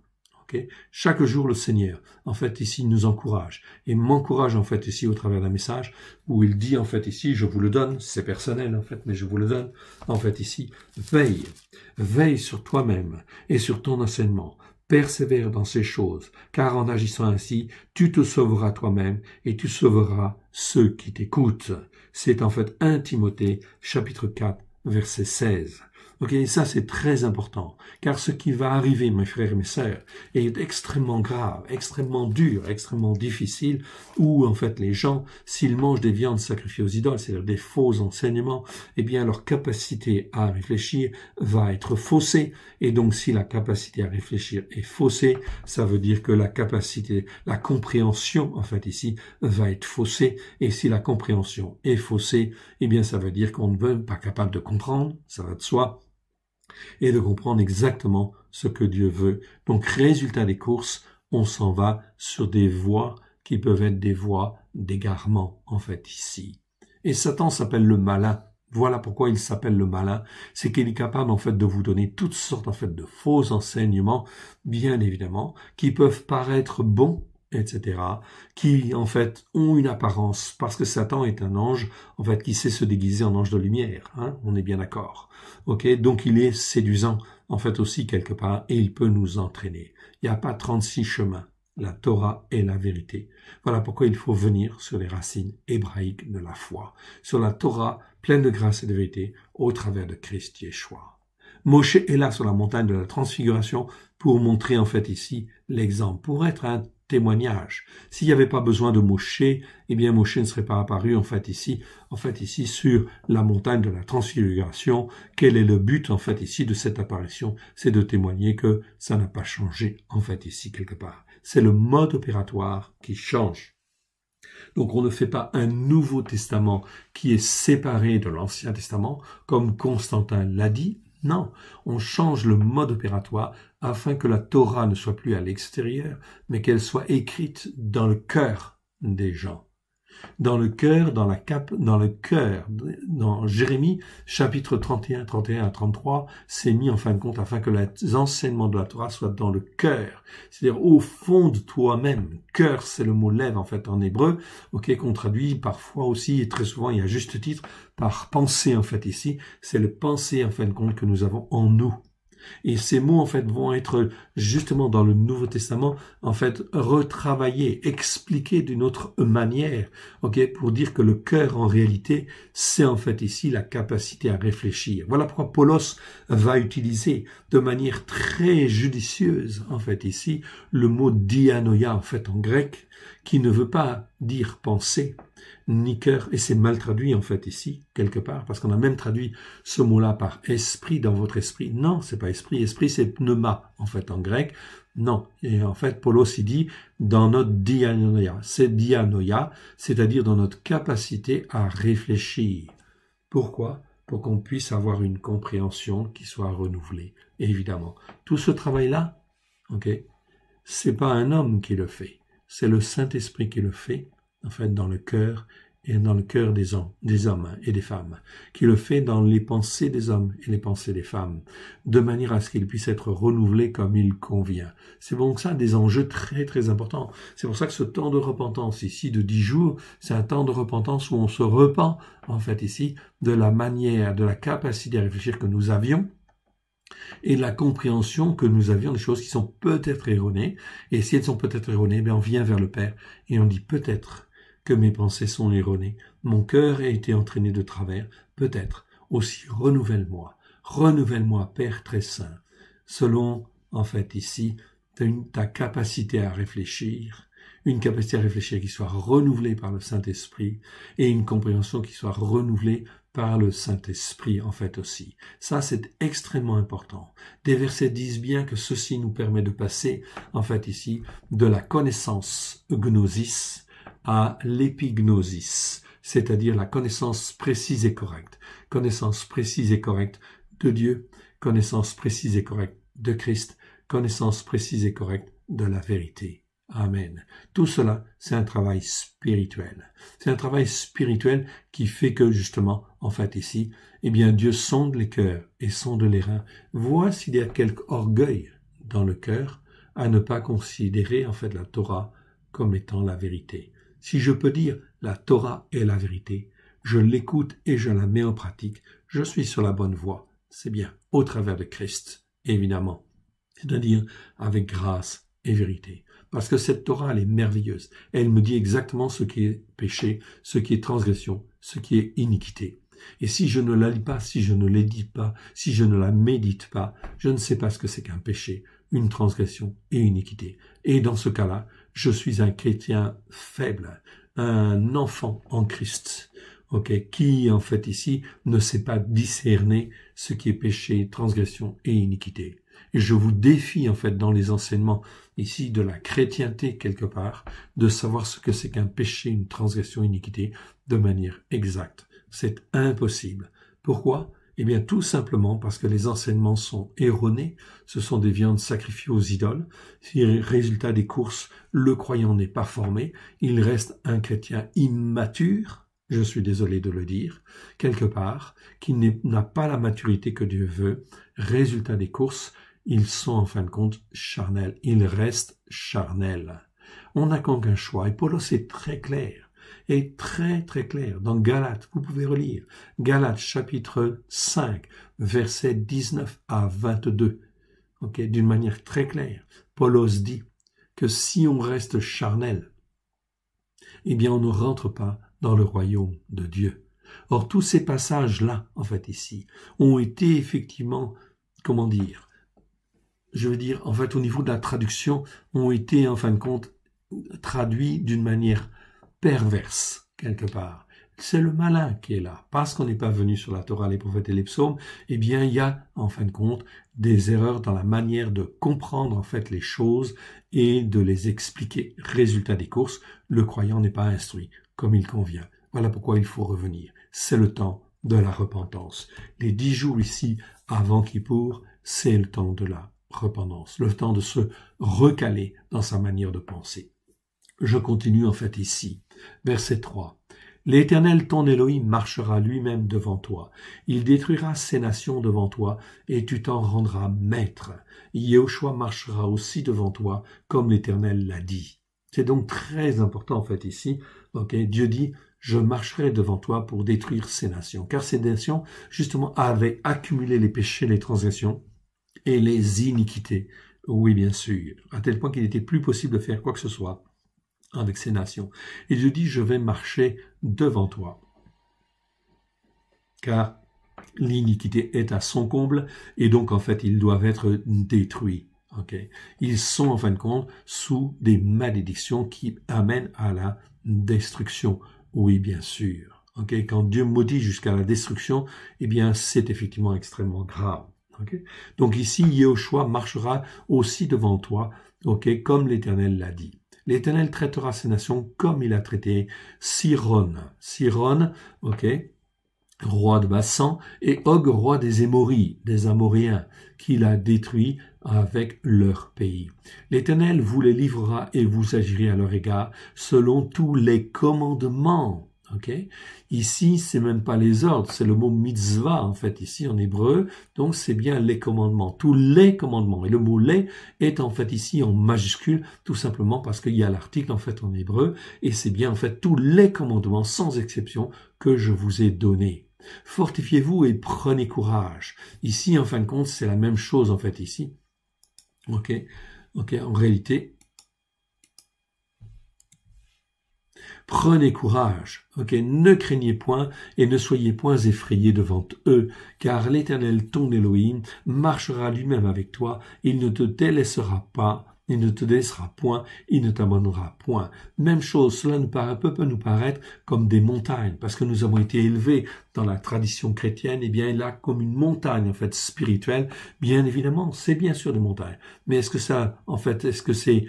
Okay? Chaque jour, le Seigneur, en fait, ici, nous encourage et m'encourage, en fait, ici, au travers d'un message où il dit, en fait, ici, je vous le donne, c'est personnel, en fait, mais je vous le donne, en fait, ici, veille, veille sur toi-même et sur ton enseignement, Persévère dans ces choses, car en agissant ainsi, tu te sauveras toi-même et tu sauveras ceux qui t'écoutent. C'est en fait 1 Timothée chapitre 4 verset 16. Ok, ça c'est très important, car ce qui va arriver, mes frères et mes sœurs, est extrêmement grave, extrêmement dur, extrêmement difficile, où en fait les gens, s'ils mangent des viandes sacrifiées aux idoles, c'est-à-dire des faux enseignements, eh bien leur capacité à réfléchir va être faussée, et donc si la capacité à réfléchir est faussée, ça veut dire que la capacité, la compréhension en fait ici va être faussée, et si la compréhension est faussée, eh bien ça veut dire qu'on ne veut pas capable de comprendre, ça va de soi, et de comprendre exactement ce que Dieu veut. Donc, résultat des courses, on s'en va sur des voies qui peuvent être des voies d'égarement, en fait, ici. Et Satan s'appelle le malin. Voilà pourquoi il s'appelle le malin. C'est qu'il est capable, en fait, de vous donner toutes sortes, en fait, de faux enseignements, bien évidemment, qui peuvent paraître bons, etc., qui en fait ont une apparence, parce que Satan est un ange, en fait, qui sait se déguiser en ange de lumière, hein, on est bien d'accord. ok Donc il est séduisant, en fait aussi quelque part, et il peut nous entraîner. Il n'y a pas 36 chemins, la Torah est la vérité. Voilà pourquoi il faut venir sur les racines hébraïques de la foi, sur la Torah pleine de grâce et de vérité, au travers de Christ Yeshua. Moshe est là sur la montagne de la transfiguration pour montrer en fait ici l'exemple, pour être un témoignage. S'il n'y avait pas besoin de Moshe, eh bien Moshe ne serait pas apparu en fait ici, en fait ici sur la montagne de la transfiguration. Quel est le but en fait ici de cette apparition C'est de témoigner que ça n'a pas changé en fait ici quelque part. C'est le mode opératoire qui change. Donc on ne fait pas un Nouveau Testament qui est séparé de l'Ancien Testament, comme Constantin l'a dit, non, on change le mode opératoire afin que la Torah ne soit plus à l'extérieur, mais qu'elle soit écrite dans le cœur des gens dans le cœur, dans la cape, dans le cœur, dans Jérémie, chapitre 31, 31 à 33, c'est mis en fin de compte afin que les enseignements de la Torah soient dans le cœur, c'est-à-dire au fond de toi-même. Cœur, c'est le mot lève en fait en hébreu, ok, qu'on traduit parfois aussi et très souvent et à juste titre par pensée en fait ici. C'est le pensée en fin de compte que nous avons en nous. Et ces mots, en fait, vont être justement dans le Nouveau Testament, en fait, retravaillés, expliqués d'une autre manière, ok, pour dire que le cœur, en réalité, c'est en fait ici la capacité à réfléchir. Voilà pourquoi Paulos va utiliser de manière très judicieuse, en fait, ici, le mot dianoia, en fait, en grec, qui ne veut pas dire penser, niqueur, et c'est mal traduit en fait ici, quelque part, parce qu'on a même traduit ce mot-là par esprit dans votre esprit. Non, c'est pas esprit, esprit c'est pneuma en fait en grec. Non, et en fait Paul aussi dit dans notre dianoia, c'est dianoia, c'est-à-dire dans notre capacité à réfléchir. Pourquoi Pour qu'on puisse avoir une compréhension qui soit renouvelée, évidemment. Tout ce travail-là, ok, c'est pas un homme qui le fait, c'est le Saint-Esprit qui le fait en fait, dans le cœur et dans le cœur des hommes, des hommes et des femmes, qui le fait dans les pensées des hommes et les pensées des femmes, de manière à ce qu'il puisse être renouvelé comme il convient. C'est donc ça des enjeux très très importants. C'est pour ça que ce temps de repentance ici de dix jours, c'est un temps de repentance où on se repent en fait ici de la manière, de la capacité à réfléchir que nous avions et de la compréhension que nous avions des choses qui sont peut-être erronées. Et si elles sont peut-être erronées, mais eh on vient vers le Père et on dit peut-être que mes pensées sont erronées. Mon cœur a été entraîné de travers. Peut-être. Aussi, renouvelle-moi. Renouvelle-moi, Père très saint. Selon, en fait, ici, ta capacité à réfléchir, une capacité à réfléchir qui soit renouvelée par le Saint-Esprit et une compréhension qui soit renouvelée par le Saint-Esprit en fait aussi. Ça, c'est extrêmement important. Des versets disent bien que ceci nous permet de passer, en fait ici, de la connaissance gnosis à l'épignosis, c'est-à-dire la connaissance précise et correcte. Connaissance précise et correcte de Dieu, connaissance précise et correcte de Christ, connaissance précise et correcte de la vérité. Amen. Tout cela, c'est un travail spirituel. C'est un travail spirituel qui fait que, justement, en fait, ici, eh bien, Dieu sonde les cœurs et sonde les reins, voit s'il y a quelque orgueil dans le cœur à ne pas considérer, en fait, la Torah comme étant la vérité. Si je peux dire la Torah est la vérité, je l'écoute et je la mets en pratique, je suis sur la bonne voie. C'est bien au travers de Christ, évidemment. C'est-à-dire avec grâce et vérité. Parce que cette Torah, elle est merveilleuse. Elle me dit exactement ce qui est péché, ce qui est transgression, ce qui est iniquité. Et si je ne la lis pas, si je ne l'édite pas, si je ne la médite pas, je ne sais pas ce que c'est qu'un péché, une transgression et une iniquité. Et dans ce cas-là, je suis un chrétien faible, un enfant en Christ, ok, qui en fait ici ne sait pas discerner ce qui est péché, transgression et iniquité. Et je vous défie en fait dans les enseignements ici de la chrétienté quelque part, de savoir ce que c'est qu'un péché, une transgression, une iniquité de manière exacte. C'est impossible. Pourquoi eh bien tout simplement parce que les enseignements sont erronés, ce sont des viandes sacrifiées aux idoles. Si résultat des courses, le croyant n'est pas formé, il reste un chrétien immature, je suis désolé de le dire, quelque part, qui n'a pas la maturité que Dieu veut. Résultat des courses, ils sont en fin de compte charnels, ils restent charnels. On n'a qu'un choix, et Paulo c'est très clair est très très clair. Dans Galates, vous pouvez relire Galates chapitre 5, versets 19 à 22. ok D'une manière très claire, Paulos dit que si on reste charnel, eh bien on ne rentre pas dans le royaume de Dieu. Or, tous ces passages-là, en fait, ici, ont été effectivement, comment dire, je veux dire, en fait, au niveau de la traduction, ont été, en fin de compte, traduits d'une manière perverse, quelque part. C'est le malin qui est là. Parce qu'on n'est pas venu sur la Torah, les prophètes et les psaumes, eh bien, il y a, en fin de compte, des erreurs dans la manière de comprendre, en fait, les choses et de les expliquer. Résultat des courses, le croyant n'est pas instruit comme il convient. Voilà pourquoi il faut revenir. C'est le temps de la repentance. Les dix jours ici, avant Kippour, c'est le temps de la repentance, le temps de se recaler dans sa manière de penser. Je continue en fait ici. Verset 3. L'Éternel ton Elohim marchera lui-même devant toi. Il détruira ces nations devant toi, et tu t'en rendras maître. Yeshua marchera aussi devant toi, comme l'Éternel l'a dit. C'est donc très important en fait ici. Dieu dit, je marcherai devant toi pour détruire ces nations, car ces nations justement avaient accumulé les péchés, les transgressions et les iniquités. Oui, bien sûr, à tel point qu'il n'était plus possible de faire quoi que ce soit avec ces nations. Il lui dit, je vais marcher devant toi. Car l'iniquité est à son comble et donc en fait ils doivent être détruits. Ils sont en fin de compte sous des malédictions qui amènent à la destruction. Oui, bien sûr. Ok Quand Dieu maudit jusqu'à la destruction, eh bien c'est effectivement extrêmement grave. Donc ici, Yeshua marchera aussi devant toi, comme l'Éternel l'a dit. L'Éternel traitera ces nations comme il a traité Siron. Siron, ok, roi de Bassan, et Og, roi des Émories, des Amoréens, qu'il a détruit avec leur pays. L'Éternel vous les livrera et vous agirez à leur égard selon tous les commandements Ok, ici, c'est même pas les ordres, c'est le mot mitzvah en fait ici en hébreu, donc c'est bien les commandements, tous les commandements. Et le mot les est en fait ici en majuscule, tout simplement parce qu'il y a l'article en fait en hébreu, et c'est bien en fait tous les commandements sans exception que je vous ai donnés. Fortifiez-vous et prenez courage. Ici, en fin de compte, c'est la même chose en fait ici. Ok, ok. En réalité, Prenez courage, ok, ne craignez point et ne soyez point effrayés devant eux, car l'Éternel ton Elohim marchera lui-même avec toi, il ne te délaissera pas, il ne te délaissera point, il ne t'abandonnera point. Même chose, cela peut, nous paraître comme des montagnes, parce que nous avons été élevés dans la tradition chrétienne, et eh bien là, comme une montagne, en fait, spirituelle, bien évidemment, c'est bien sûr des montagnes. Mais est-ce que ça, en fait, est-ce que c'est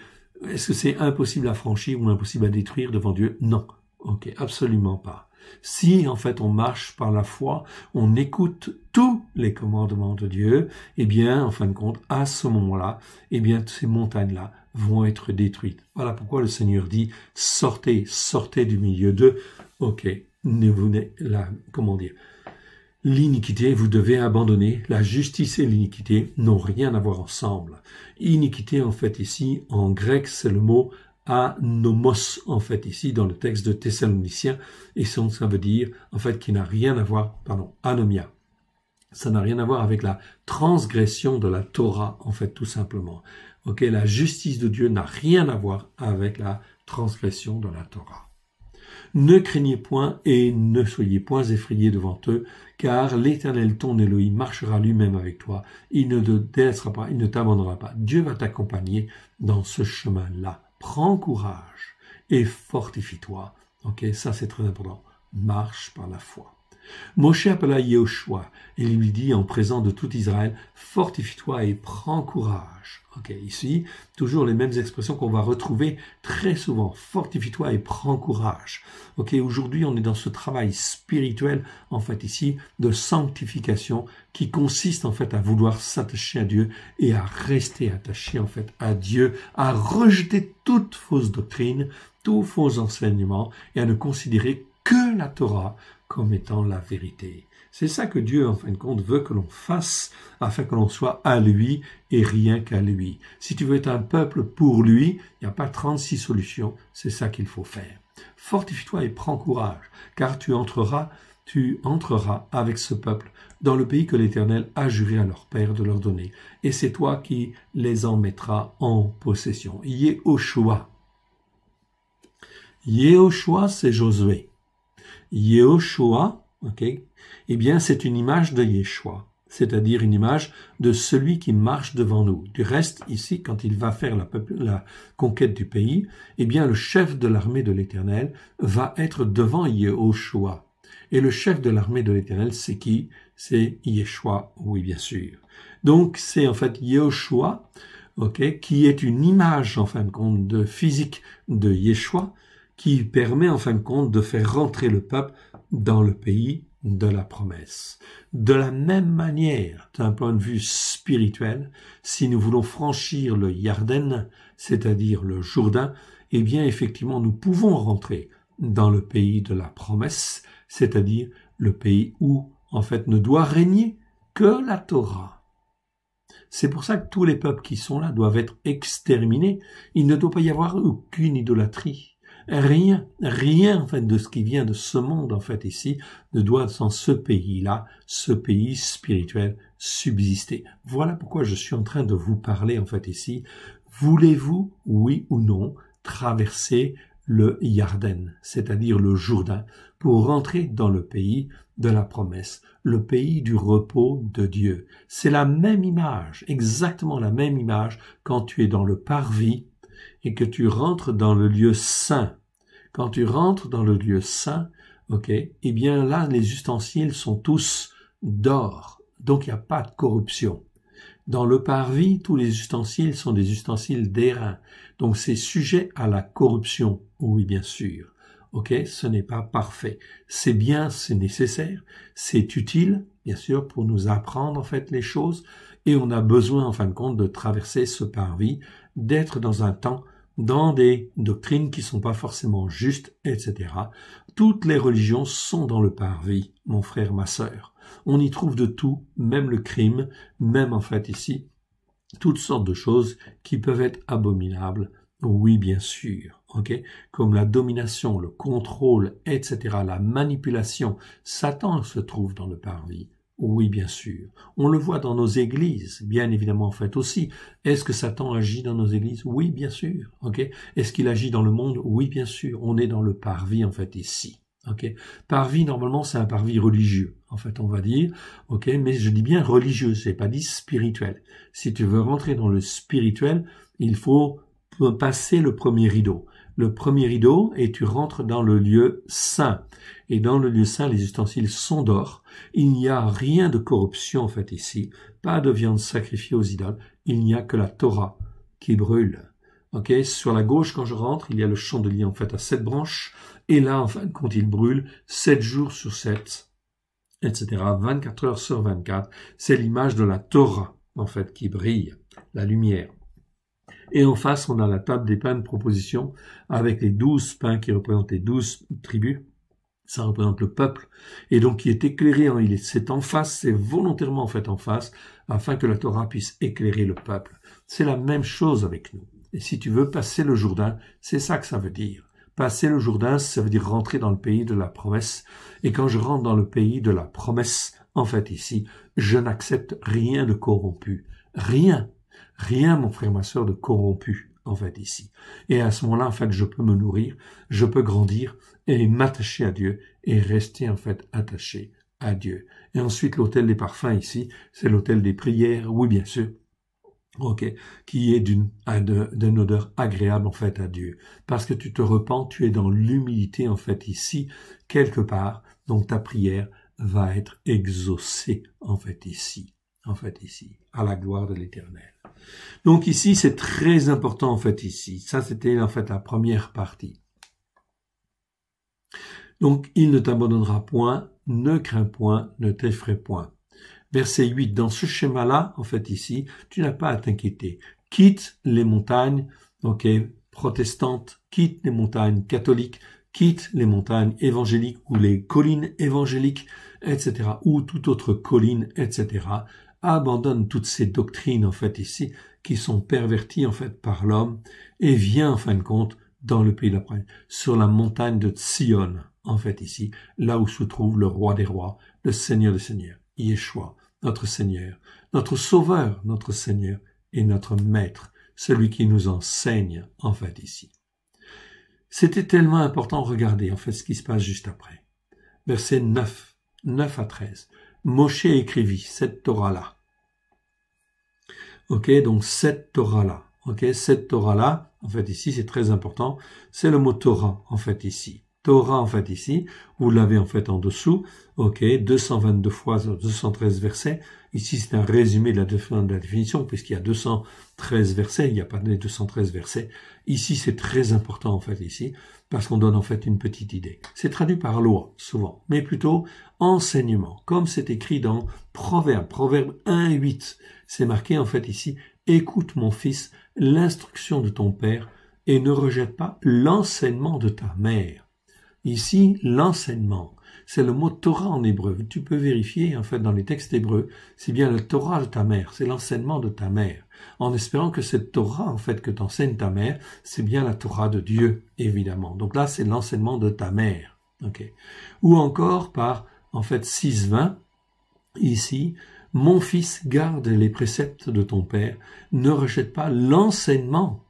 est-ce que c'est impossible à franchir ou impossible à détruire devant Dieu Non. Ok, absolument pas. Si en fait on marche par la foi, on écoute tous les commandements de Dieu, eh bien, en fin de compte, à ce moment-là, eh bien, ces montagnes-là vont être détruites. Voilà pourquoi le Seigneur dit sortez, sortez du milieu d'eux. Ok, ne vous la, comment dire, L'iniquité, vous devez abandonner. La justice et l'iniquité n'ont rien à voir ensemble. Iniquité, en fait, ici, en grec, c'est le mot anomos, en fait, ici, dans le texte de Thessalonicien, Et ça, veut dire, en fait, qui n'a rien à voir, pardon, anomia. Ça n'a rien à voir avec la transgression de la Torah, en fait, tout simplement. Ok, la justice de Dieu n'a rien à voir avec la transgression de la Torah. Ne craignez point et ne soyez point effrayés devant eux, car l'Éternel ton Elohim marchera lui-même avec toi, il ne te délaissera pas, il ne t'abandonnera pas. Dieu va t'accompagner dans ce chemin-là. Prends courage et fortifie-toi. Ok, ça c'est très important. Marche par la foi. Moshe appela Yehoshua et lui dit en présence de tout Israël, fortifie-toi et prends courage. Ok, ici, toujours les mêmes expressions qu'on va retrouver très souvent. Fortifie-toi et prends courage. Ok, aujourd'hui, on est dans ce travail spirituel, en fait, ici, de sanctification qui consiste, en fait, à vouloir s'attacher à Dieu et à rester attaché, en fait, à Dieu, à rejeter toute fausse doctrine, tout faux enseignement et à ne considérer que la Torah comme étant la vérité. C'est ça que Dieu, en fin de compte, veut que l'on fasse afin que l'on soit à lui et rien qu'à lui. Si tu veux être un peuple pour lui, il n'y a pas 36 solutions, c'est ça qu'il faut faire. Fortifie-toi et prends courage, car tu entreras, tu entreras avec ce peuple dans le pays que l'Éternel a juré à leur père de leur donner, et c'est toi qui les en mettras en possession. Yehoshua. Yehoshua, c'est Josué. Yehoshua, eh bien c'est une image de Yeshua, c'est-à-dire une image de celui qui marche devant nous. Du reste, ici, quand il va faire la, conquête du pays, eh bien le chef de l'armée de l'Éternel va être devant Yehoshua. Et le chef de l'armée de l'Éternel, c'est qui C'est Yeshua, oui bien sûr. Donc c'est en fait Yehoshua, qui est une image en fin de compte de physique de Yeshua, qui permet en fin de compte de faire rentrer le peuple dans le pays de la promesse. De la même manière, d'un point de vue spirituel, si nous voulons franchir le Yarden, c'est-à-dire le Jourdain, eh bien effectivement nous pouvons rentrer dans le pays de la promesse, c'est-à-dire le pays où en fait ne doit régner que la Torah. C'est pour ça que tous les peuples qui sont là doivent être exterminés. Il ne doit pas y avoir aucune idolâtrie. Rien, rien en fait de ce qui vient de ce monde en fait ici ne doit sans ce pays-là, ce pays spirituel subsister. Voilà pourquoi je suis en train de vous parler en fait ici. Voulez-vous, oui ou non, traverser le Yarden, c'est-à-dire le Jourdain, pour rentrer dans le pays de la promesse, le pays du repos de Dieu. C'est la même image, exactement la même image quand tu es dans le parvis et que tu rentres dans le lieu saint, quand tu rentres dans le lieu saint, ok, eh bien là, les ustensiles sont tous d'or, donc il n'y a pas de corruption. Dans le parvis, tous les ustensiles sont des ustensiles d'airain, donc c'est sujet à la corruption, oui bien sûr. Ok, ce n'est pas parfait. C'est bien, c'est nécessaire, c'est utile, bien sûr, pour nous apprendre en fait les choses, et on a besoin en fin de compte de traverser ce parvis, d'être dans un temps dans des doctrines qui ne sont pas forcément justes, etc. Toutes les religions sont dans le parvis, mon frère, ma sœur. On y trouve de tout, même le crime, même en fait ici, toutes sortes de choses qui peuvent être abominables. Oui, bien sûr, ok, comme la domination, le contrôle, etc., la manipulation. Satan se trouve dans le parvis. Oui, bien sûr. On le voit dans nos églises, bien évidemment en fait aussi. Est-ce que Satan agit dans nos églises Oui, bien sûr. Est-ce qu'il agit dans le monde Oui, bien sûr. On est dans le parvis en fait ici. Parvis, normalement, c'est un parvis religieux, en fait, on va dire. Mais je dis bien religieux, je pas dit spirituel. Si tu veux rentrer dans le spirituel, il faut passer le premier rideau. Le premier rideau, et tu rentres dans le lieu saint. Et dans le lieu saint, les ustensiles sont d'or. Il n'y a rien de corruption en fait ici. Pas de viande sacrifiée aux idoles. Il n'y a que la Torah qui brûle. Ok, sur la gauche quand je rentre, il y a le chandelier en fait à sept branches. Et là, en fin il brûle sept jours sur sept, etc. 24 heures sur 24. C'est l'image de la Torah en fait qui brille, la lumière. Et en face, on a la table des pains de proposition avec les douze pains qui représentent les douze tribus ça représente le peuple, et donc il est éclairé, hein. il est, c'est en face, c'est volontairement en fait en face, afin que la Torah puisse éclairer le peuple. C'est la même chose avec nous. Et si tu veux passer le Jourdain, c'est ça que ça veut dire. Passer le Jourdain, ça veut dire rentrer dans le pays de la promesse. Et quand je rentre dans le pays de la promesse, en fait ici, je n'accepte rien de corrompu. Rien. Rien, mon frère, ma soeur, de corrompu en fait ici. Et à ce moment-là, en fait, je peux me nourrir, je peux grandir et m'attacher à Dieu et rester en fait attaché à Dieu. Et ensuite, l'autel des parfums ici, c'est l'autel des prières, oui bien sûr, ok, qui est d'une d'une odeur agréable en fait à Dieu, parce que tu te repens, tu es dans l'humilité en fait ici quelque part, donc ta prière va être exaucée en fait ici en fait, ici, à la gloire de l'Éternel. Donc ici, c'est très important, en fait, ici. Ça, c'était, en fait, la première partie. Donc, il ne t'abandonnera point, ne crains point, ne t'effraie point. Verset 8, dans ce schéma-là, en fait, ici, tu n'as pas à t'inquiéter. Quitte les montagnes, ok, protestantes, quitte les montagnes catholiques, quitte les montagnes évangéliques ou les collines évangéliques, etc., ou toute autre colline, etc abandonne toutes ces doctrines en fait ici qui sont perverties en fait par l'homme et vient en fin de compte dans le pays de la sur la montagne de Tsion, en fait ici, là où se trouve le roi des rois, le Seigneur des seigneurs, Yeshua, notre Seigneur, notre Sauveur, notre Seigneur et notre Maître, celui qui nous enseigne en fait ici. C'était tellement important, regardez en fait ce qui se passe juste après. Verset 9, 9 à 13. Moshe écrivit cette Torah-là. Ok, donc cette Torah-là. Ok, cette Torah-là, en fait ici c'est très important, c'est le mot Torah en fait ici. Torah en fait ici, vous l'avez en fait en dessous, ok, 222 fois 213 versets, Ici, c'est un résumé de la, définition, puisqu'il y a 213 versets, il n'y a pas donné 213 versets. Ici, c'est très important, en fait, ici, parce qu'on donne, en fait, une petite idée. C'est traduit par loi, souvent, mais plutôt enseignement, comme c'est écrit dans Proverbe, Proverbe 1, 8. C'est marqué, en fait, ici, écoute, mon fils, l'instruction de ton père, et ne rejette pas l'enseignement de ta mère. Ici, l'enseignement, c'est le mot Torah en hébreu. Tu peux vérifier, en fait, dans les textes hébreux, c'est bien le Torah de ta mère, c'est l'enseignement de ta mère, en espérant que cette Torah, en fait, que t'enseigne ta mère, c'est bien la Torah de Dieu, évidemment. Donc là, c'est l'enseignement de ta mère. Ou encore par, en fait, 6.20, ici, mon fils, garde les préceptes de ton père, ne rejette pas l'enseignement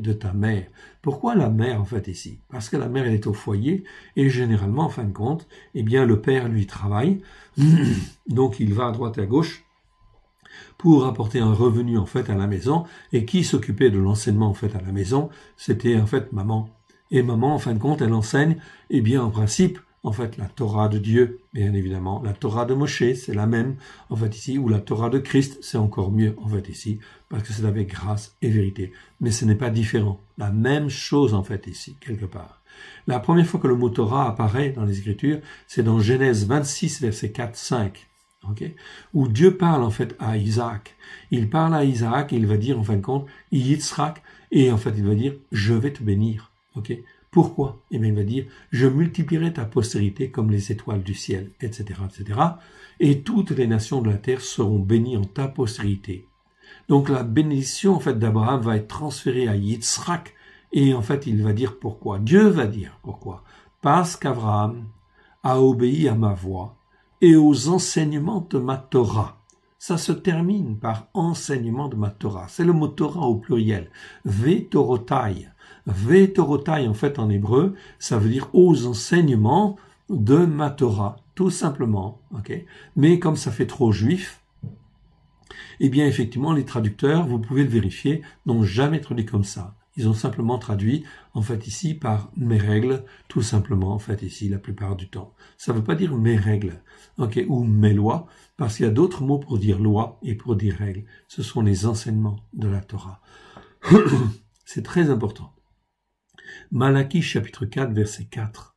de ta mère. Pourquoi la mère en fait ici Parce que la mère elle est au foyer et généralement en fin de compte, eh bien le père lui travaille, [CLEARS THROAT] donc il va à droite et à gauche pour apporter un revenu en fait à la maison et qui s'occupait de l'enseignement en fait à la maison, c'était en fait maman. Et maman en fin de compte elle enseigne, eh bien en principe en fait la Torah de Dieu, bien évidemment. La Torah de Moshe, c'est la même, en fait ici, ou la Torah de Christ, c'est encore mieux, en fait ici, parce que c'est avec grâce et vérité. Mais ce n'est pas différent. La même chose, en fait, ici, quelque part. La première fois que le mot Torah apparaît dans les Écritures, c'est dans Genèse 26, verset 4, 5. OK, où Dieu parle en fait à Isaac. Il parle à Isaac et il va dire en fin de compte, Yitzhak, et en fait il va dire, je vais te bénir. OK. Pourquoi Et eh bien, il va dire, je multiplierai ta postérité comme les étoiles du ciel, etc., etc. Et toutes les nations de la terre seront bénies en ta postérité. Donc la bénédiction en fait d'Abraham va être transférée à Yitzhak et en fait il va dire pourquoi. Dieu va dire pourquoi. Parce qu'Abraham a obéi à ma voix et aux enseignements de ma Torah. Ça se termine par enseignement de ma Torah. C'est le mot Torah au pluriel. Torotai. Vetorotai, en fait, en hébreu, ça veut dire aux enseignements de ma Torah, tout simplement. Mais comme ça fait trop juif, eh bien, effectivement, les traducteurs, vous pouvez le vérifier, n'ont jamais traduit comme ça. Ils ont simplement traduit, en fait, ici, par mes règles, tout simplement, en fait, ici, la plupart du temps. Ça ne veut pas dire mes règles, ok, ou mes lois, parce qu'il y a d'autres mots pour dire loi et pour dire règles. Ce sont les enseignements de la Torah. [COUGHS] C'est très important. Malachie chapitre 4 verset 4.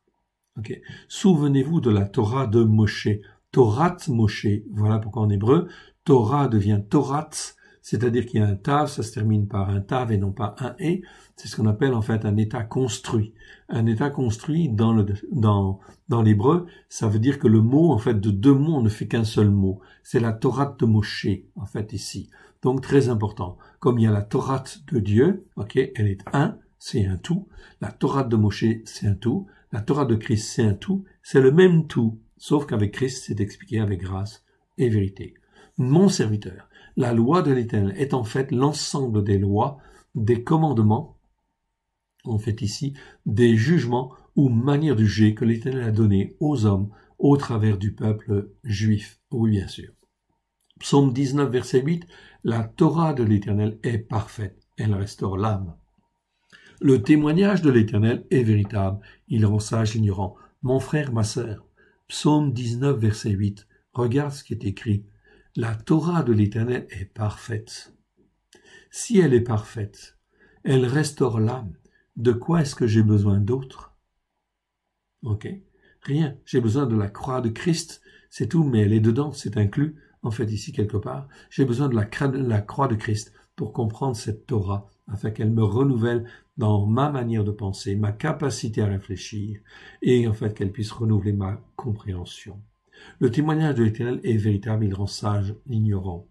Souvenez-vous de la Torah de Moshe. Torat Moshe, voilà pourquoi en hébreu, Torah devient Torat, c'est-à-dire qu'il y a un tav, ça se termine par un tav et non pas un et, c'est ce qu'on appelle en fait un état construit. Un état construit dans le dans dans l'hébreu, ça veut dire que le mot en fait de deux mots ne fait qu'un seul mot. C'est la Torah de Moshe en fait ici. Donc très important. Comme il y a la Torah de Dieu, OK, elle est un, c'est un tout, la Torah de Moshe, c'est un tout, la Torah de Christ, c'est un tout, c'est le même tout, sauf qu'avec Christ, c'est expliqué avec grâce et vérité. Mon serviteur, la loi de l'Éternel est en fait l'ensemble des lois, des commandements, en fait ici, des jugements ou manières de juger que l'Éternel a donné aux hommes au travers du peuple juif. Oui, bien sûr. Psaume 19, verset 8, La Torah de l'Éternel est parfaite, elle restaure l'âme. Le témoignage de l'Éternel est véritable, il rend sage l'ignorant. Mon frère, ma sœur, psaume 19, verset 8, regarde ce qui est écrit. La Torah de l'Éternel est parfaite. Si elle est parfaite, elle restaure l'âme. De quoi est-ce que j'ai besoin d'autre Ok Rien. J'ai besoin de la croix de Christ, c'est tout, mais elle est dedans, c'est inclus, en fait, ici quelque part. J'ai besoin de la, la croix de Christ pour comprendre cette Torah afin qu'elle me renouvelle dans ma manière de penser, ma capacité à réfléchir, et en fait qu'elle puisse renouveler ma compréhension. Le témoignage de l'Éternel est véritable, il rend sage l'ignorant.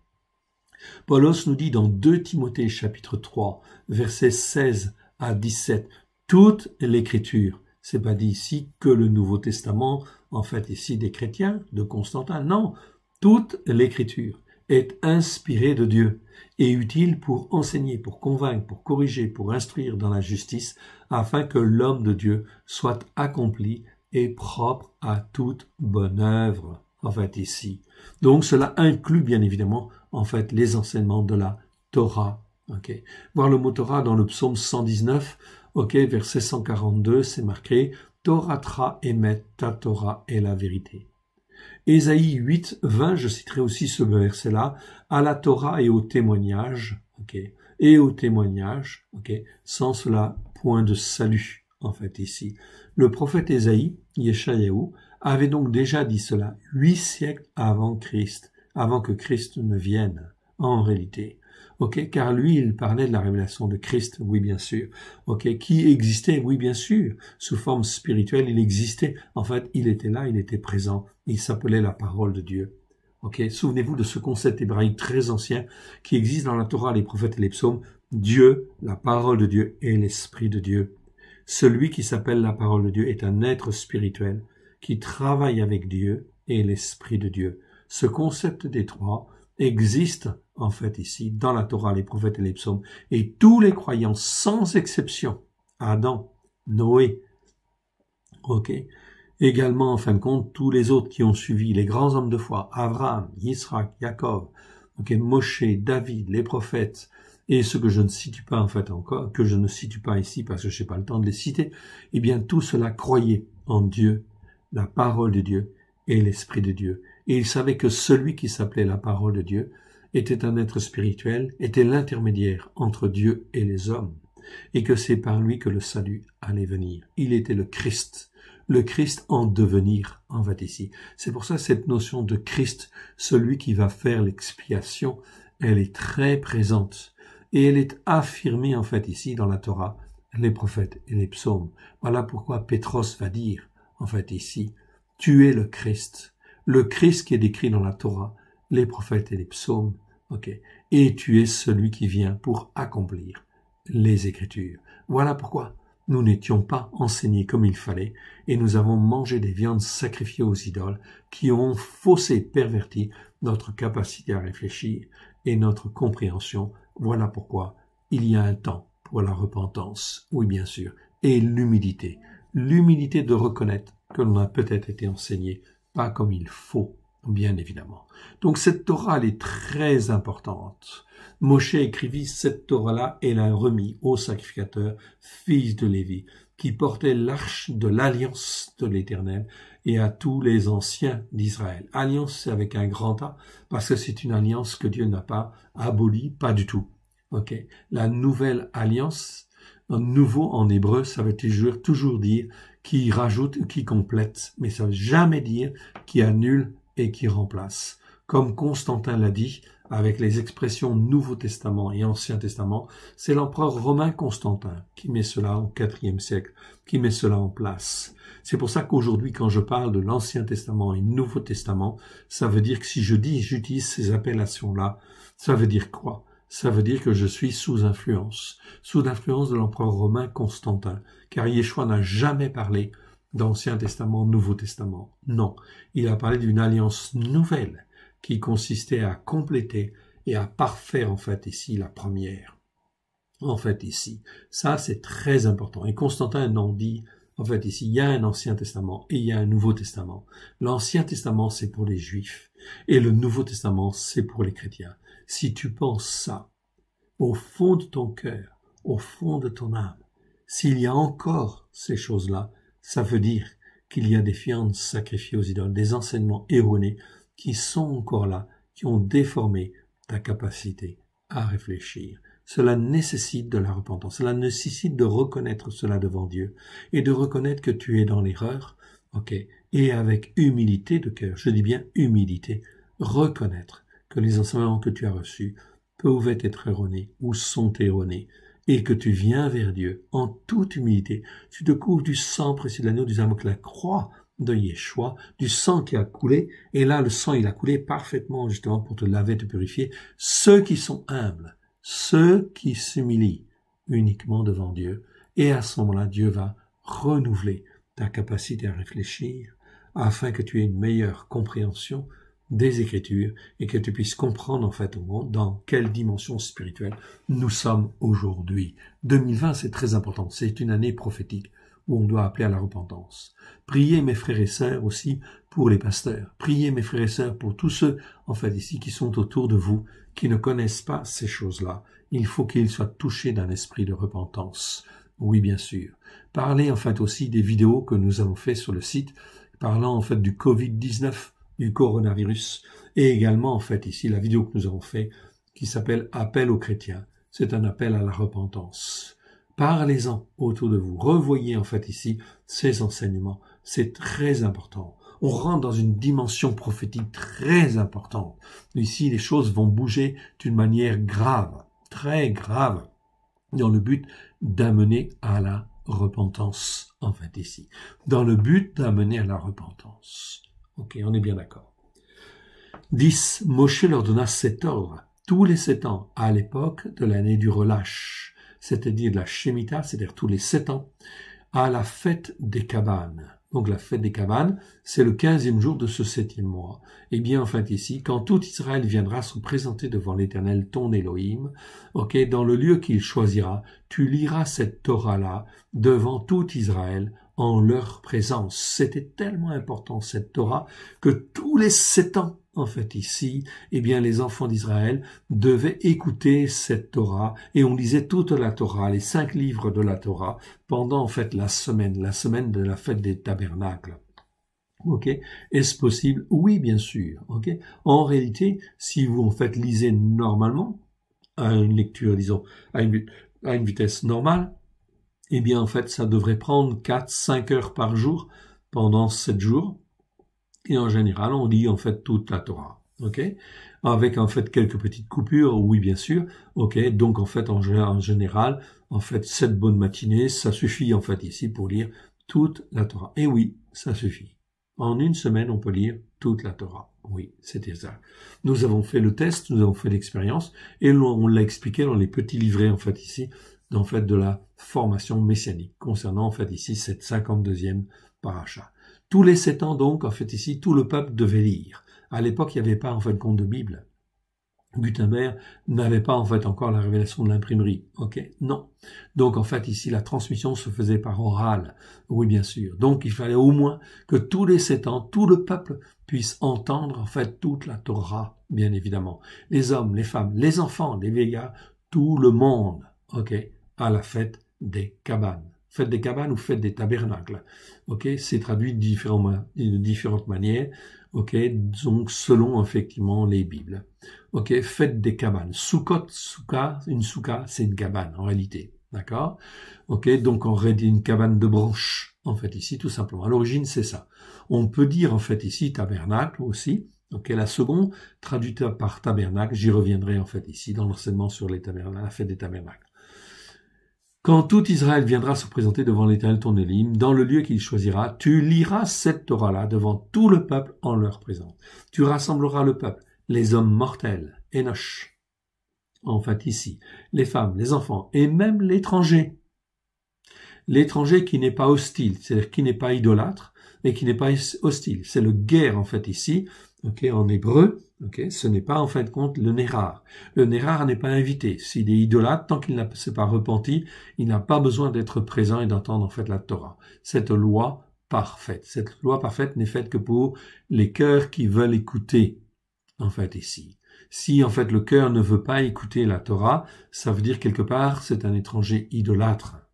Paulos nous dit dans 2 Timothée chapitre 3, versets 16 à 17, toute l'écriture, c'est pas dit ici que le Nouveau Testament, en fait ici des chrétiens, de Constantin, non, toute l'écriture est inspiré de Dieu et utile pour enseigner, pour convaincre, pour corriger, pour instruire dans la justice, afin que l'homme de Dieu soit accompli et propre à toute bonne œuvre, en fait, ici. Donc cela inclut bien évidemment, en fait, les enseignements de la Torah. Voir le mot Torah dans le psaume 119, ok, verset 142, c'est marqué Toratra emet, ta Torah est la vérité. Ésaïe 8, 20, je citerai aussi ce verset-là, à la Torah et au témoignage, ok, et au témoignage, ok, sans cela, point de salut, en fait, ici. Le prophète Ésaïe, Yeshayahu, avait donc déjà dit cela huit siècles avant Christ, avant que Christ ne vienne, en réalité ok, car lui, il parlait de la révélation de Christ, oui bien sûr, ok, qui existait, oui bien sûr, sous forme spirituelle, il existait. En fait, il était là, il était présent, il s'appelait la parole de Dieu. Ok, souvenez-vous de ce concept hébraïque très ancien qui existe dans la Torah, les prophètes et les psaumes. Dieu, la parole de Dieu et l'esprit de Dieu. Celui qui s'appelle la parole de Dieu est un être spirituel qui travaille avec Dieu et l'esprit de Dieu. Ce concept des trois existe en fait ici dans la Torah, les prophètes et les psaumes, et tous les croyants sans exception, Adam, Noé, ok, également en fin de compte tous les autres qui ont suivi les grands hommes de foi, Abraham, Israël, Jacob, ok, Moshe, David, les prophètes, et ceux que je ne situe pas en fait encore, que je ne situe pas ici parce que je n'ai pas le temps de les citer, eh bien tout cela croyait en Dieu, la parole de Dieu et l'Esprit de Dieu. Et ils savaient que celui qui s'appelait la parole de Dieu, était un être spirituel, était l'intermédiaire entre Dieu et les hommes, et que c'est par lui que le salut allait venir. Il était le Christ, le Christ en devenir, en fait, ici. C'est pour ça cette notion de Christ, celui qui va faire l'expiation, elle est très présente, et elle est affirmée en fait ici dans la Torah, les prophètes et les psaumes. Voilà pourquoi Pétros va dire, en fait ici, tu es le Christ, le Christ qui est décrit dans la Torah, les prophètes et les psaumes. Ok. Et tu es celui qui vient pour accomplir les Écritures. Voilà pourquoi nous n'étions pas enseignés comme il fallait, et nous avons mangé des viandes sacrifiées aux idoles qui ont faussé, perverti notre capacité à réfléchir et notre compréhension. Voilà pourquoi il y a un temps pour la repentance, oui bien sûr, et l'humilité. L'humilité de reconnaître que l'on a peut-être été enseigné pas comme il faut bien évidemment. Donc cette Torah, elle est très importante. Moshe écrivit cette Torah-là et la remit au sacrificateur, fils de Lévi, qui portait l'arche de l'alliance de l'Éternel et à tous les anciens d'Israël. Alliance avec un grand A, parce que c'est une alliance que Dieu n'a pas abolie, pas du tout. Ok, La nouvelle alliance, nouveau en hébreu, ça veut toujours, toujours dire qui rajoute, qui complète, mais ça ne veut jamais dire qui annule et qui remplace. Comme Constantin l'a dit, avec les expressions Nouveau Testament et Ancien Testament, c'est l'empereur romain Constantin qui met cela au quatrième siècle, qui met cela en place. C'est pour ça qu'aujourd'hui, quand je parle de l'Ancien Testament et Nouveau Testament, ça veut dire que si je dis, j'utilise ces appellations-là, ça veut dire quoi Ça veut dire que je suis sous influence, sous l'influence de l'empereur romain Constantin, car Yeshua n'a jamais parlé d'Ancien Testament, Nouveau Testament. Non, il a parlé d'une alliance nouvelle qui consistait à compléter et à parfaire en fait ici la première. En fait ici, ça c'est très important. Et Constantin en dit, en fait ici, il y a un Ancien Testament et il y a un Nouveau Testament. L'Ancien Testament c'est pour les Juifs et le Nouveau Testament c'est pour les chrétiens. Si tu penses ça, au fond de ton cœur, au fond de ton âme, s'il y a encore ces choses-là, ça veut dire qu'il y a des fiances sacrifiées aux idoles, des enseignements erronés qui sont encore là, qui ont déformé ta capacité à réfléchir. Cela nécessite de la repentance, cela nécessite de reconnaître cela devant Dieu et de reconnaître que tu es dans l'erreur, ok, et avec humilité de cœur, je dis bien humilité, reconnaître que les enseignements que tu as reçus peuvent être erronés ou sont erronés et que tu viens vers Dieu en toute humilité, tu te couvres du sang précieux de l'agneau, du amour la croix de Yeshua, du sang qui a coulé, et là le sang il a coulé parfaitement justement pour te laver, te purifier. Ceux qui sont humbles, ceux qui s'humilient uniquement devant Dieu, et à ce moment-là Dieu va renouveler ta capacité à réfléchir afin que tu aies une meilleure compréhension des Écritures et que tu puisses comprendre en fait au dans quelle dimension spirituelle nous sommes aujourd'hui. 2020, c'est très important, c'est une année prophétique où on doit appeler à la repentance. Priez mes frères et sœurs aussi pour les pasteurs. Priez mes frères et sœurs pour tous ceux en fait ici qui sont autour de vous, qui ne connaissent pas ces choses-là. Il faut qu'ils soient touchés d'un esprit de repentance. Oui, bien sûr. Parlez en fait aussi des vidéos que nous avons fait sur le site, parlant en fait du Covid-19 du coronavirus et également en fait ici la vidéo que nous avons fait qui s'appelle Appel aux chrétiens. C'est un appel à la repentance. Parlez-en autour de vous. Revoyez en fait ici ces enseignements. C'est très important. On rentre dans une dimension prophétique très importante. Ici, les choses vont bouger d'une manière grave, très grave, dans le but d'amener à la repentance, en fait, ici. Dans le but d'amener à la repentance. Ok, on est bien d'accord. 10. Moshe leur donna cet ordre tous les sept ans à l'époque de l'année du relâche, c'est-à-dire de la Shemitah, c'est-à-dire tous les sept ans, à la fête des cabanes. Donc la fête des cabanes, c'est le quinzième jour de ce septième mois. Et eh bien en fait ici, quand tout Israël viendra se présenter devant l'Éternel, ton Elohim, ok, dans le lieu qu'il choisira, tu liras cette Torah-là devant tout Israël en leur présence. C'était tellement important cette Torah que tous les sept ans, en fait ici, eh bien les enfants d'Israël devaient écouter cette Torah et on lisait toute la Torah, les cinq livres de la Torah pendant en fait la semaine, la semaine de la fête des tabernacles. Ok, est-ce possible Oui, bien sûr. Ok, en réalité, si vous en fait lisez normalement à une lecture, disons à une, à une vitesse normale, eh bien en fait ça devrait prendre 4-5 heures par jour pendant 7 jours. Et en général, on lit en fait toute la Torah. OK Avec en fait quelques petites coupures, oui bien sûr. OK, donc en fait en, général, en fait cette bonnes matinées, ça suffit en fait ici pour lire toute la Torah. Et oui, ça suffit. En une semaine, on peut lire toute la Torah. Oui, c'était ça. Nous avons fait le test, nous avons fait l'expérience, et on l'a expliqué dans les petits livrets, en fait, ici, en fait de la formation messianique concernant en fait ici cette 52e paracha. Tous les sept ans donc en fait ici tout le peuple devait lire. À l'époque il n'y avait pas en fait de compte de Bible. Gutenberg n'avait pas en fait encore la révélation de l'imprimerie. Ok, non. Donc en fait ici la transmission se faisait par oral. Oui bien sûr. Donc il fallait au moins que tous les sept ans tout le peuple puisse entendre en fait toute la Torah, bien évidemment. Les hommes, les femmes, les enfants, les vieillards, tout le monde. Ok à la fête des cabanes. Fête des cabanes ou fête des tabernacles. Ok, c'est traduit de, différentes, manières. Ok, donc selon effectivement les Bibles. Ok, fête des cabanes. Soukot, souka, une souka, c'est une cabane en réalité. D'accord Ok, donc on aurait une cabane de branches en fait ici tout simplement. À l'origine c'est ça. On peut dire en fait ici tabernacle aussi. Ok, la seconde traduite par tabernacle, j'y reviendrai en fait ici dans l'enseignement sur les tabernacles, la fête des tabernacles. Quand tout Israël viendra se présenter devant l'Éternel ton Élim, dans le lieu qu'il choisira, tu liras cette Torah-là devant tout le peuple en leur présence. Tu rassembleras le peuple, les hommes mortels, Enoch, en fait ici, les femmes, les enfants, et même l'étranger. L'étranger qui n'est pas hostile, c'est-à-dire qui n'est pas idolâtre, mais qui n'est pas hostile. C'est le guerre, en fait, ici, ok, en hébreu, ce n'est pas en fin de compte le nérar. Le nérar n'est pas invité. S'il est idolâtre, tant qu'il ne s'est pas repenti, il n'a pas besoin d'être présent et d'entendre en fait la Torah. Cette loi parfaite. Cette loi parfaite n'est faite que pour les cœurs qui veulent écouter, en fait, ici. Si en fait le cœur ne veut pas écouter la Torah, ça veut dire quelque part c'est un étranger idolâtre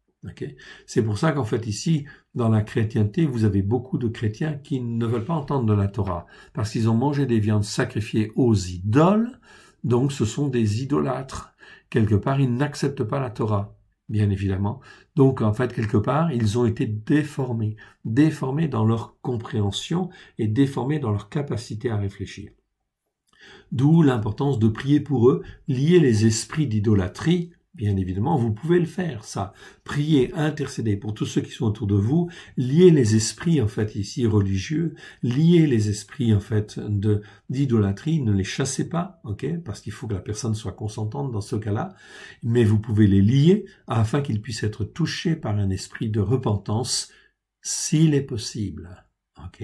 c'est pour ça qu'en fait ici, dans la chrétienté, vous avez beaucoup de chrétiens qui ne veulent pas entendre de la Torah, parce qu'ils ont mangé des viandes sacrifiées aux idoles, donc ce sont des idolâtres. Quelque part, ils n'acceptent pas la Torah, bien évidemment. Donc en fait, quelque part, ils ont été déformés, déformés dans leur compréhension et déformés dans leur capacité à réfléchir. D'où l'importance de prier pour eux, lier les esprits d'idolâtrie Bien évidemment, vous pouvez le faire, ça. Priez, intercéder pour tous ceux qui sont autour de vous. Liez les esprits, en fait, ici religieux. Liez les esprits, en fait, d'idolâtrie. Ne les chassez pas, ok Parce qu'il faut que la personne soit consentante dans ce cas-là. Mais vous pouvez les lier afin qu'ils puissent être touchés par un esprit de repentance, s'il est possible, ok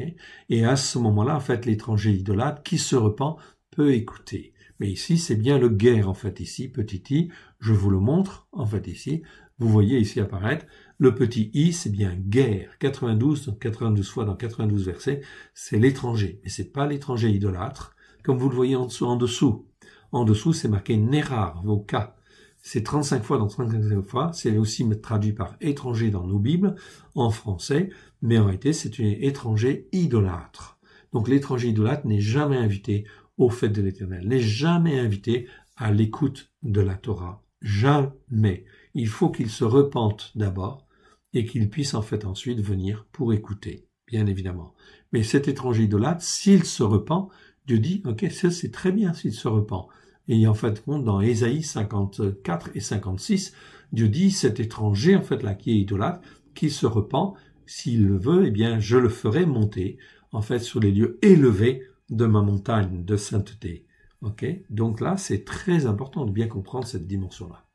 Et à ce moment-là, en fait, l'étranger idolâtre qui se repent peut écouter. Mais ici, c'est bien le guerre, en fait, ici, petit i. Je vous le montre, en fait, ici. Vous voyez ici apparaître le petit i, c'est bien guerre. 92, donc 92 fois dans 92 versets, c'est l'étranger. Mais c'est pas l'étranger idolâtre, comme vous le voyez en dessous. En dessous, c'est marqué nerar, vos cas. C'est 35 fois dans 35 fois. C'est aussi traduit par étranger dans nos Bibles, en français. Mais en réalité, c'est un étranger idolâtre. Donc l'étranger idolâtre n'est jamais invité au fait de l'Éternel. N'est jamais invité à l'écoute de la Torah. Jamais. Il faut qu'il se repente d'abord et qu'il puisse en fait ensuite venir pour écouter, bien évidemment. Mais cet étranger idolâtre, s'il se repent, Dieu dit, ok, ça c'est très bien s'il se repent. Et en fait, dans Ésaïe 54 et 56, Dieu dit, cet étranger, en fait, là, qui est idolâtre, qui se repent, s'il le veut, eh bien, je le ferai monter, en fait, sur les lieux élevés de ma montagne de sainteté. Ok, donc là c'est très important de bien comprendre cette dimension-là.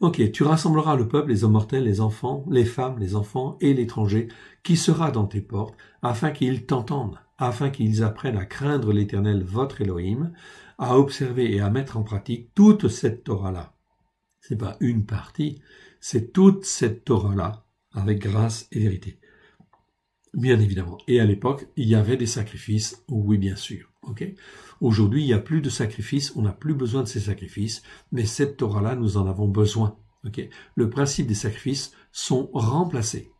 Ok, tu rassembleras le peuple, les hommes mortels, les enfants, les femmes, les enfants et l'étranger qui sera dans tes portes, afin qu'ils t'entendent, afin qu'ils apprennent à craindre l'Éternel votre Elohim, à observer et à mettre en pratique toute cette Torah-là. C'est pas une partie, c'est toute cette Torah-là, avec grâce et vérité bien évidemment. Et à l'époque, il y avait des sacrifices, oui bien sûr. Aujourd'hui, il n'y a plus de sacrifices, on n'a plus besoin de ces sacrifices, mais cette Torah-là, nous en avons besoin. Le principe des sacrifices sont remplacés.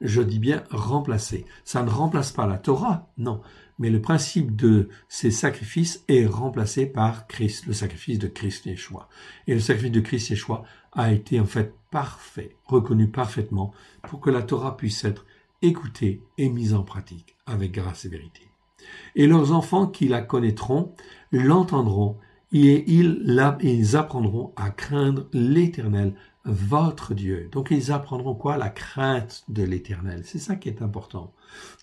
Je dis bien remplacés. Ça ne remplace pas la Torah, non. Mais le principe de ces sacrifices est remplacé par Christ, le sacrifice de Christ Yeshua. Et le sacrifice de Christ Yeshua a été en fait parfait, reconnu parfaitement pour que la Torah puisse être écoutée et mise en pratique avec grâce et vérité. Et leurs enfants qui la connaîtront l'entendront et ils apprendront à craindre l'Éternel, votre Dieu. Donc ils apprendront quoi La crainte de l'Éternel. C'est ça qui est important.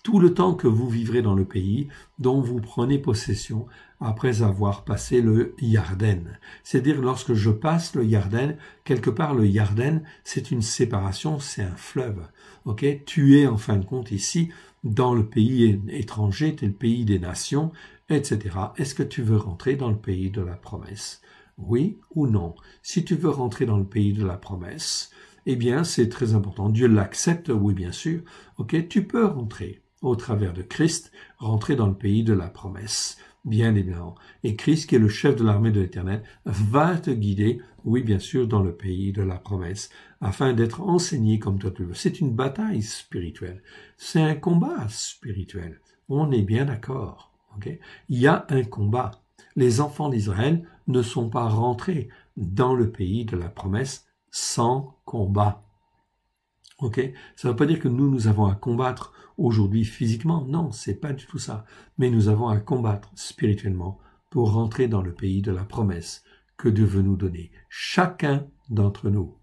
Tout le temps que vous vivrez dans le pays dont vous prenez possession, après avoir passé le Yarden. C'est-à-dire lorsque je passe le Yarden, quelque part le Yarden, c'est une séparation, c'est un fleuve. Ok, tu es en fin de compte ici dans le pays étranger, tu es le pays des nations, etc. Est-ce que tu veux rentrer dans le pays de la promesse Oui ou non Si tu veux rentrer dans le pays de la promesse, eh bien, c'est très important. Dieu l'accepte, oui, bien sûr. Ok, tu peux rentrer au travers de Christ, rentrer dans le pays de la promesse bien évidemment. Et Christ, qui est le chef de l'armée de l'Éternel, va te guider, oui bien sûr, dans le pays de la promesse, afin d'être enseigné comme toi tu le veux. C'est une bataille spirituelle, c'est un combat spirituel. On est bien d'accord. Il y a un combat. Les enfants d'Israël ne sont pas rentrés dans le pays de la promesse sans combat. Ça ne veut pas dire que nous, nous avons à combattre aujourd'hui physiquement. Non, c'est pas du tout ça. Mais nous avons à combattre spirituellement pour rentrer dans le pays de la promesse que Dieu veut nous donner, chacun d'entre nous.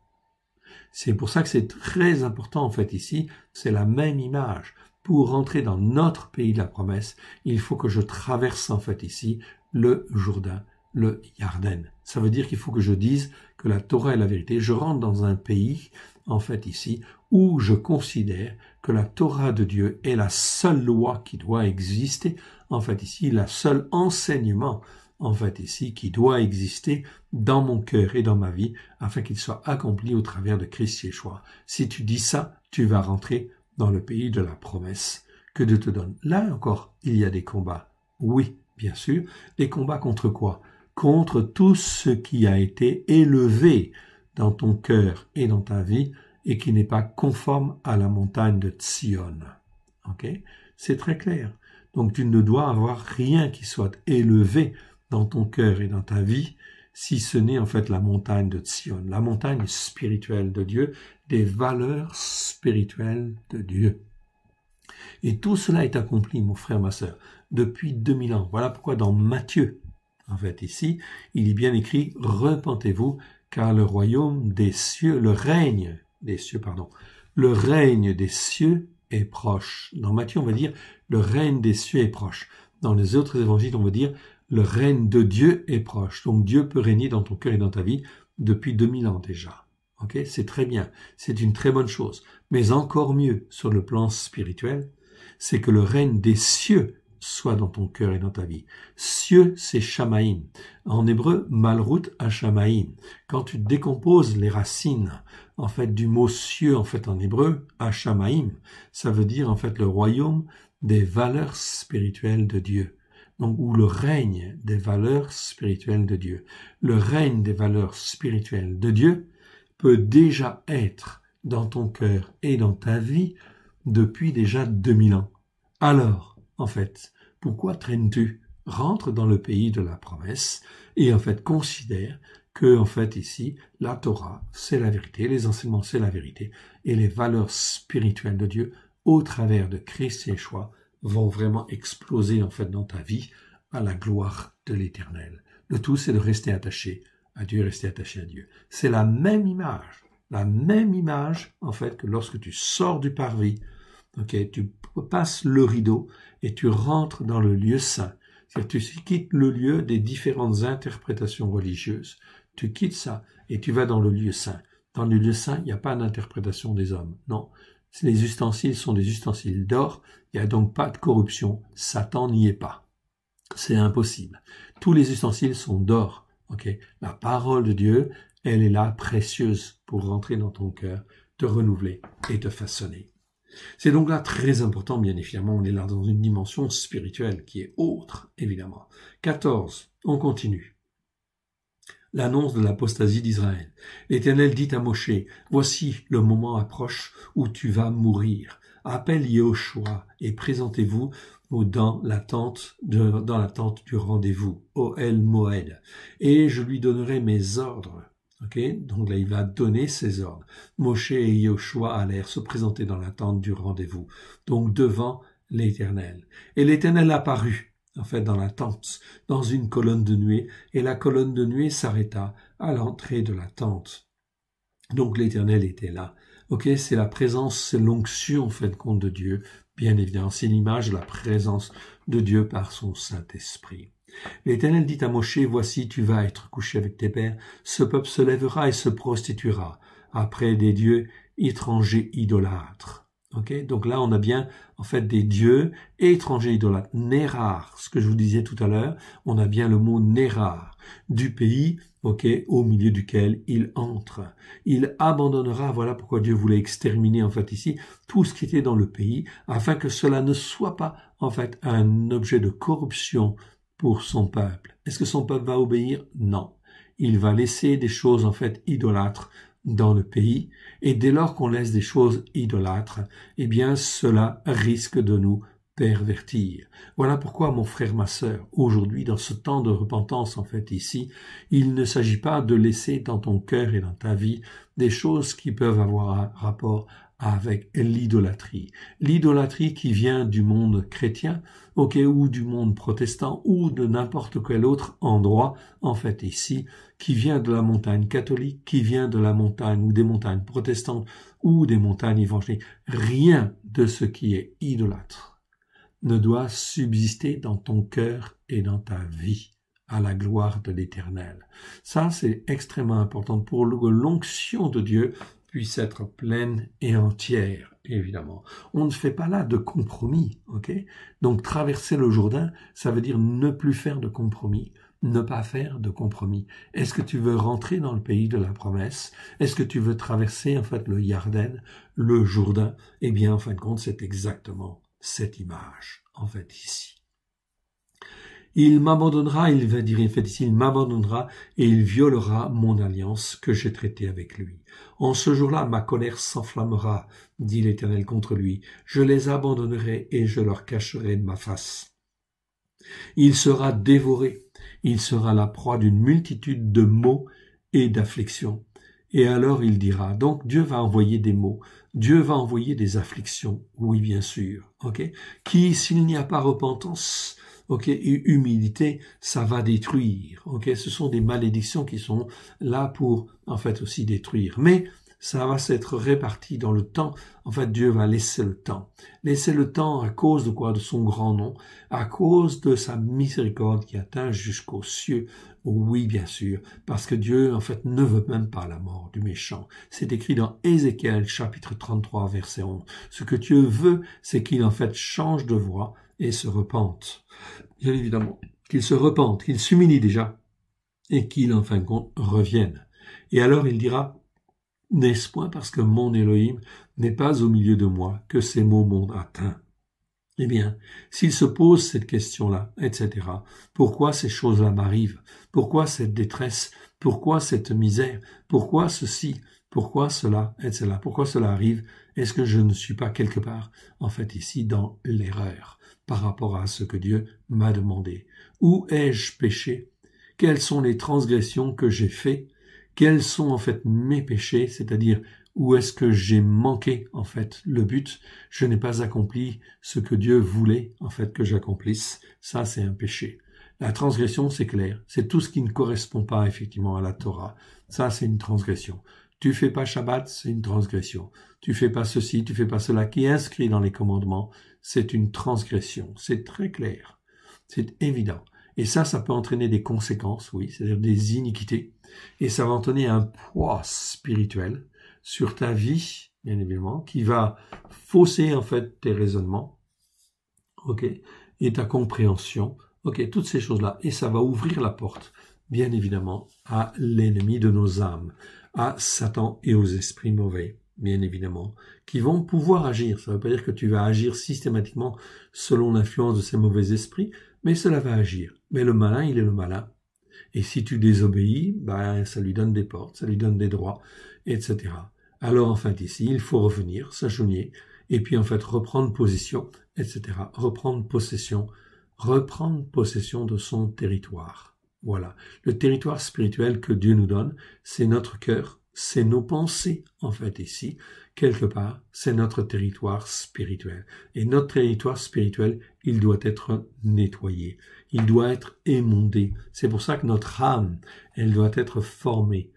C'est pour ça que c'est très important en fait ici, c'est la même image. Pour rentrer dans notre pays de la promesse, il faut que je traverse en fait ici le Jourdain, le Yarden. Ça veut dire qu'il faut que je dise que la Torah est la vérité. Je rentre dans un pays en fait ici où je considère que la Torah de Dieu est la seule loi qui doit exister, en fait ici, la seule enseignement, en fait ici, qui doit exister dans mon cœur et dans ma vie, afin qu'il soit accompli au travers de Christ Yeshua. Si tu dis ça, tu vas rentrer dans le pays de la promesse que Dieu te donne. Là encore, il y a des combats. Oui, bien sûr. Des combats contre quoi Contre tout ce qui a été élevé dans ton cœur et dans ta vie et qui n'est pas conforme à la montagne de Tsion. C'est très clair. Donc tu ne dois avoir rien qui soit élevé dans ton cœur et dans ta vie, si ce n'est en fait la montagne de Tsion, la montagne spirituelle de Dieu, des valeurs spirituelles de Dieu. Et tout cela est accompli, mon frère, ma sœur, depuis 2000 ans. Voilà pourquoi dans Matthieu, en fait, ici, il est bien écrit, repentez-vous, car le royaume des cieux, le règne pardon, le règne des cieux est proche. Dans Matthieu, on va dire le règne des cieux est proche. Dans les autres évangiles, on va dire le règne de Dieu est proche. Donc Dieu peut régner dans ton cœur et dans ta vie depuis 2000 ans déjà. Ok, c'est très bien, c'est une très bonne chose. Mais encore mieux sur le plan spirituel, c'est que le règne des cieux soit dans ton cœur et dans ta vie. Cieux, c'est Shamaïm. En hébreu, Malrout à Shamaïm. Quand tu décomposes les racines en fait du mot cieux en fait en hébreu, achamaim ça veut dire en fait le royaume des valeurs spirituelles de Dieu. Donc ou le règne des valeurs spirituelles de Dieu. Le règne des valeurs spirituelles de Dieu peut déjà être dans ton cœur et dans ta vie depuis déjà 2000 ans. Alors, en fait, pourquoi traînes-tu Rentre dans le pays de la promesse et en fait considère que, en fait, ici, la Torah, c'est la vérité, les enseignements, c'est la vérité, et les valeurs spirituelles de Dieu, au travers de Christ et choix vont vraiment exploser, en fait, dans ta vie, à la gloire de l'Éternel. Le tout, c'est de rester attaché à Dieu, rester attaché à Dieu. C'est la même image, la même image, en fait, que lorsque tu sors du parvis, tu passes le rideau et tu rentres dans le lieu saint. C'est-à-dire, tu quittes le lieu des différentes interprétations religieuses tu quittes ça et tu vas dans le lieu saint. Dans le lieu saint, il n'y a pas d'interprétation des hommes. Non. Les ustensiles sont des ustensiles d'or. Il n'y a donc pas de corruption. Satan n'y est pas. C'est impossible. Tous les ustensiles sont d'or. ok La parole de Dieu, elle est là, précieuse, pour rentrer dans ton cœur, te renouveler et te façonner. C'est donc là très important, bien évidemment, on est là dans une dimension spirituelle qui est autre, évidemment. 14, on continue l'annonce de l'apostasie d'Israël. L'Éternel dit à Moshe, Voici le moment approche où tu vas mourir. Appelle Yehoshua et présentez-vous dans la tente, dans la tente du rendez-vous, El Moed, et je lui donnerai mes ordres. Ok, Donc là, il va donner ses ordres. Moshe et Yehoshua allèrent se présenter dans la tente du rendez-vous, donc devant l'Éternel. Et l'Éternel apparut en fait dans la tente, dans une colonne de nuée, et la colonne de nuée s'arrêta à l'entrée de la tente. Donc l'Éternel était là. Ok, c'est la présence, c'est l'onction en de compte de Dieu, bien évidemment, c'est l'image de la présence de Dieu par son Saint-Esprit. L'Éternel dit à Moshe, voici, tu vas être couché avec tes pères, ce peuple se lèvera et se prostituera, après des dieux étrangers idolâtres. Donc là, on a bien en fait des dieux étrangers idolâtres. Nérar, ce que je vous disais tout à l'heure, on a bien le mot Nérar, du pays au milieu duquel il entre. Il abandonnera, voilà pourquoi Dieu voulait exterminer en fait ici tout ce qui était dans le pays, afin que cela ne soit pas en fait un objet de corruption pour son peuple. Est-ce que son peuple va obéir Non. Il va laisser des choses en fait idolâtres dans le pays, et dès lors qu'on laisse des choses idolâtres, eh bien cela risque de nous pervertir. Voilà pourquoi, mon frère, ma sœur, aujourd'hui, dans ce temps de repentance, en fait, ici, il ne s'agit pas de laisser dans ton cœur et dans ta vie des choses qui peuvent avoir un rapport avec l'idolâtrie. L'idolâtrie qui vient du monde chrétien, ok, ou du monde protestant, ou de n'importe quel autre endroit, en fait, ici, qui vient de la montagne catholique, qui vient de la montagne ou des montagnes protestantes ou des montagnes évangéliques. Rien de ce qui est idolâtre ne doit subsister dans ton cœur et dans ta vie à la gloire de l'Éternel. Ça, c'est extrêmement important pour que l'onction de Dieu puisse être pleine et entière, évidemment. On ne fait pas là de compromis, ok Donc traverser le Jourdain, ça veut dire ne plus faire de compromis ne pas faire de compromis Est-ce que tu veux rentrer dans le pays de la promesse Est-ce que tu veux traverser en fait le Yarden, le Jourdain Eh bien, en fin de compte, c'est exactement cette image, en fait, ici. Il m'abandonnera, il va dire en fait ici, il m'abandonnera et il violera mon alliance que j'ai traitée avec lui. En ce jour-là, ma colère s'enflammera, dit l'Éternel contre lui. Je les abandonnerai et je leur cacherai de ma face. Il sera dévoré il sera la proie d'une multitude de maux et d'afflictions. Et alors il dira, donc Dieu va envoyer des maux, Dieu va envoyer des afflictions, oui bien sûr, ok Qui, s'il n'y a pas repentance, ok, et humilité, ça va détruire, ok Ce sont des malédictions qui sont là pour, en fait, aussi détruire. Mais ça va s'être réparti dans le temps. En fait, Dieu va laisser le temps. Laisser le temps à cause de quoi De son grand nom, à cause de sa miséricorde qui atteint jusqu'aux cieux. Oh oui, bien sûr, parce que Dieu, en fait, ne veut même pas la mort du méchant. C'est écrit dans Ézéchiel chapitre 33, verset 11. Ce que Dieu veut, c'est qu'il, en fait, change de voie et se repente. Bien évidemment, qu'il se repente, qu'il s'humilie déjà, et qu'il, en fin de compte, revienne. Et alors il dira, n'est-ce point parce que mon Elohim n'est pas au milieu de moi que ces mots m'ont atteint eh bien, s'il se pose cette question-là, etc., pourquoi ces choses-là m'arrivent Pourquoi cette détresse Pourquoi cette misère Pourquoi ceci Pourquoi cela Etc. Pourquoi cela arrive Est-ce que je ne suis pas quelque part, en fait, ici, dans l'erreur par rapport à ce que Dieu m'a demandé Où ai-je péché Quelles sont les transgressions que j'ai faites quels sont en fait mes péchés, c'est-à-dire où est-ce que j'ai manqué en fait le but, je n'ai pas accompli ce que Dieu voulait en fait que j'accomplisse, ça c'est un péché. La transgression, c'est clair, c'est tout ce qui ne correspond pas effectivement à la Torah. Ça, c'est une transgression. Tu fais pas Shabbat, c'est une transgression. Tu fais pas ceci, tu fais pas cela, qui est inscrit dans les commandements, c'est une transgression. C'est très clair, c'est évident. Et ça, ça peut entraîner des conséquences, oui, c'est-à-dire des iniquités, et ça va tenir un poids spirituel sur ta vie, bien évidemment, qui va fausser en fait tes raisonnements, ok, et ta compréhension, ok, toutes ces choses-là. Et ça va ouvrir la porte, bien évidemment, à l'ennemi de nos âmes, à Satan et aux esprits mauvais bien évidemment, qui vont pouvoir agir. Ça ne veut pas dire que tu vas agir systématiquement selon l'influence de ces mauvais esprits, mais cela va agir. Mais le malin, il est le malin, et si tu désobéis, ben, ça lui donne des portes, ça lui donne des droits, etc. Alors, en fait, ici, il faut revenir, s'agenouiller, et puis, en fait, reprendre position, etc. Reprendre possession, reprendre possession de son territoire. Voilà. Le territoire spirituel que Dieu nous donne, c'est notre cœur, c'est nos pensées, en fait, ici. Quelque part, c'est notre territoire spirituel. Et notre territoire spirituel, il doit être nettoyé il doit être émondé. C'est pour ça que notre âme, elle doit être formée,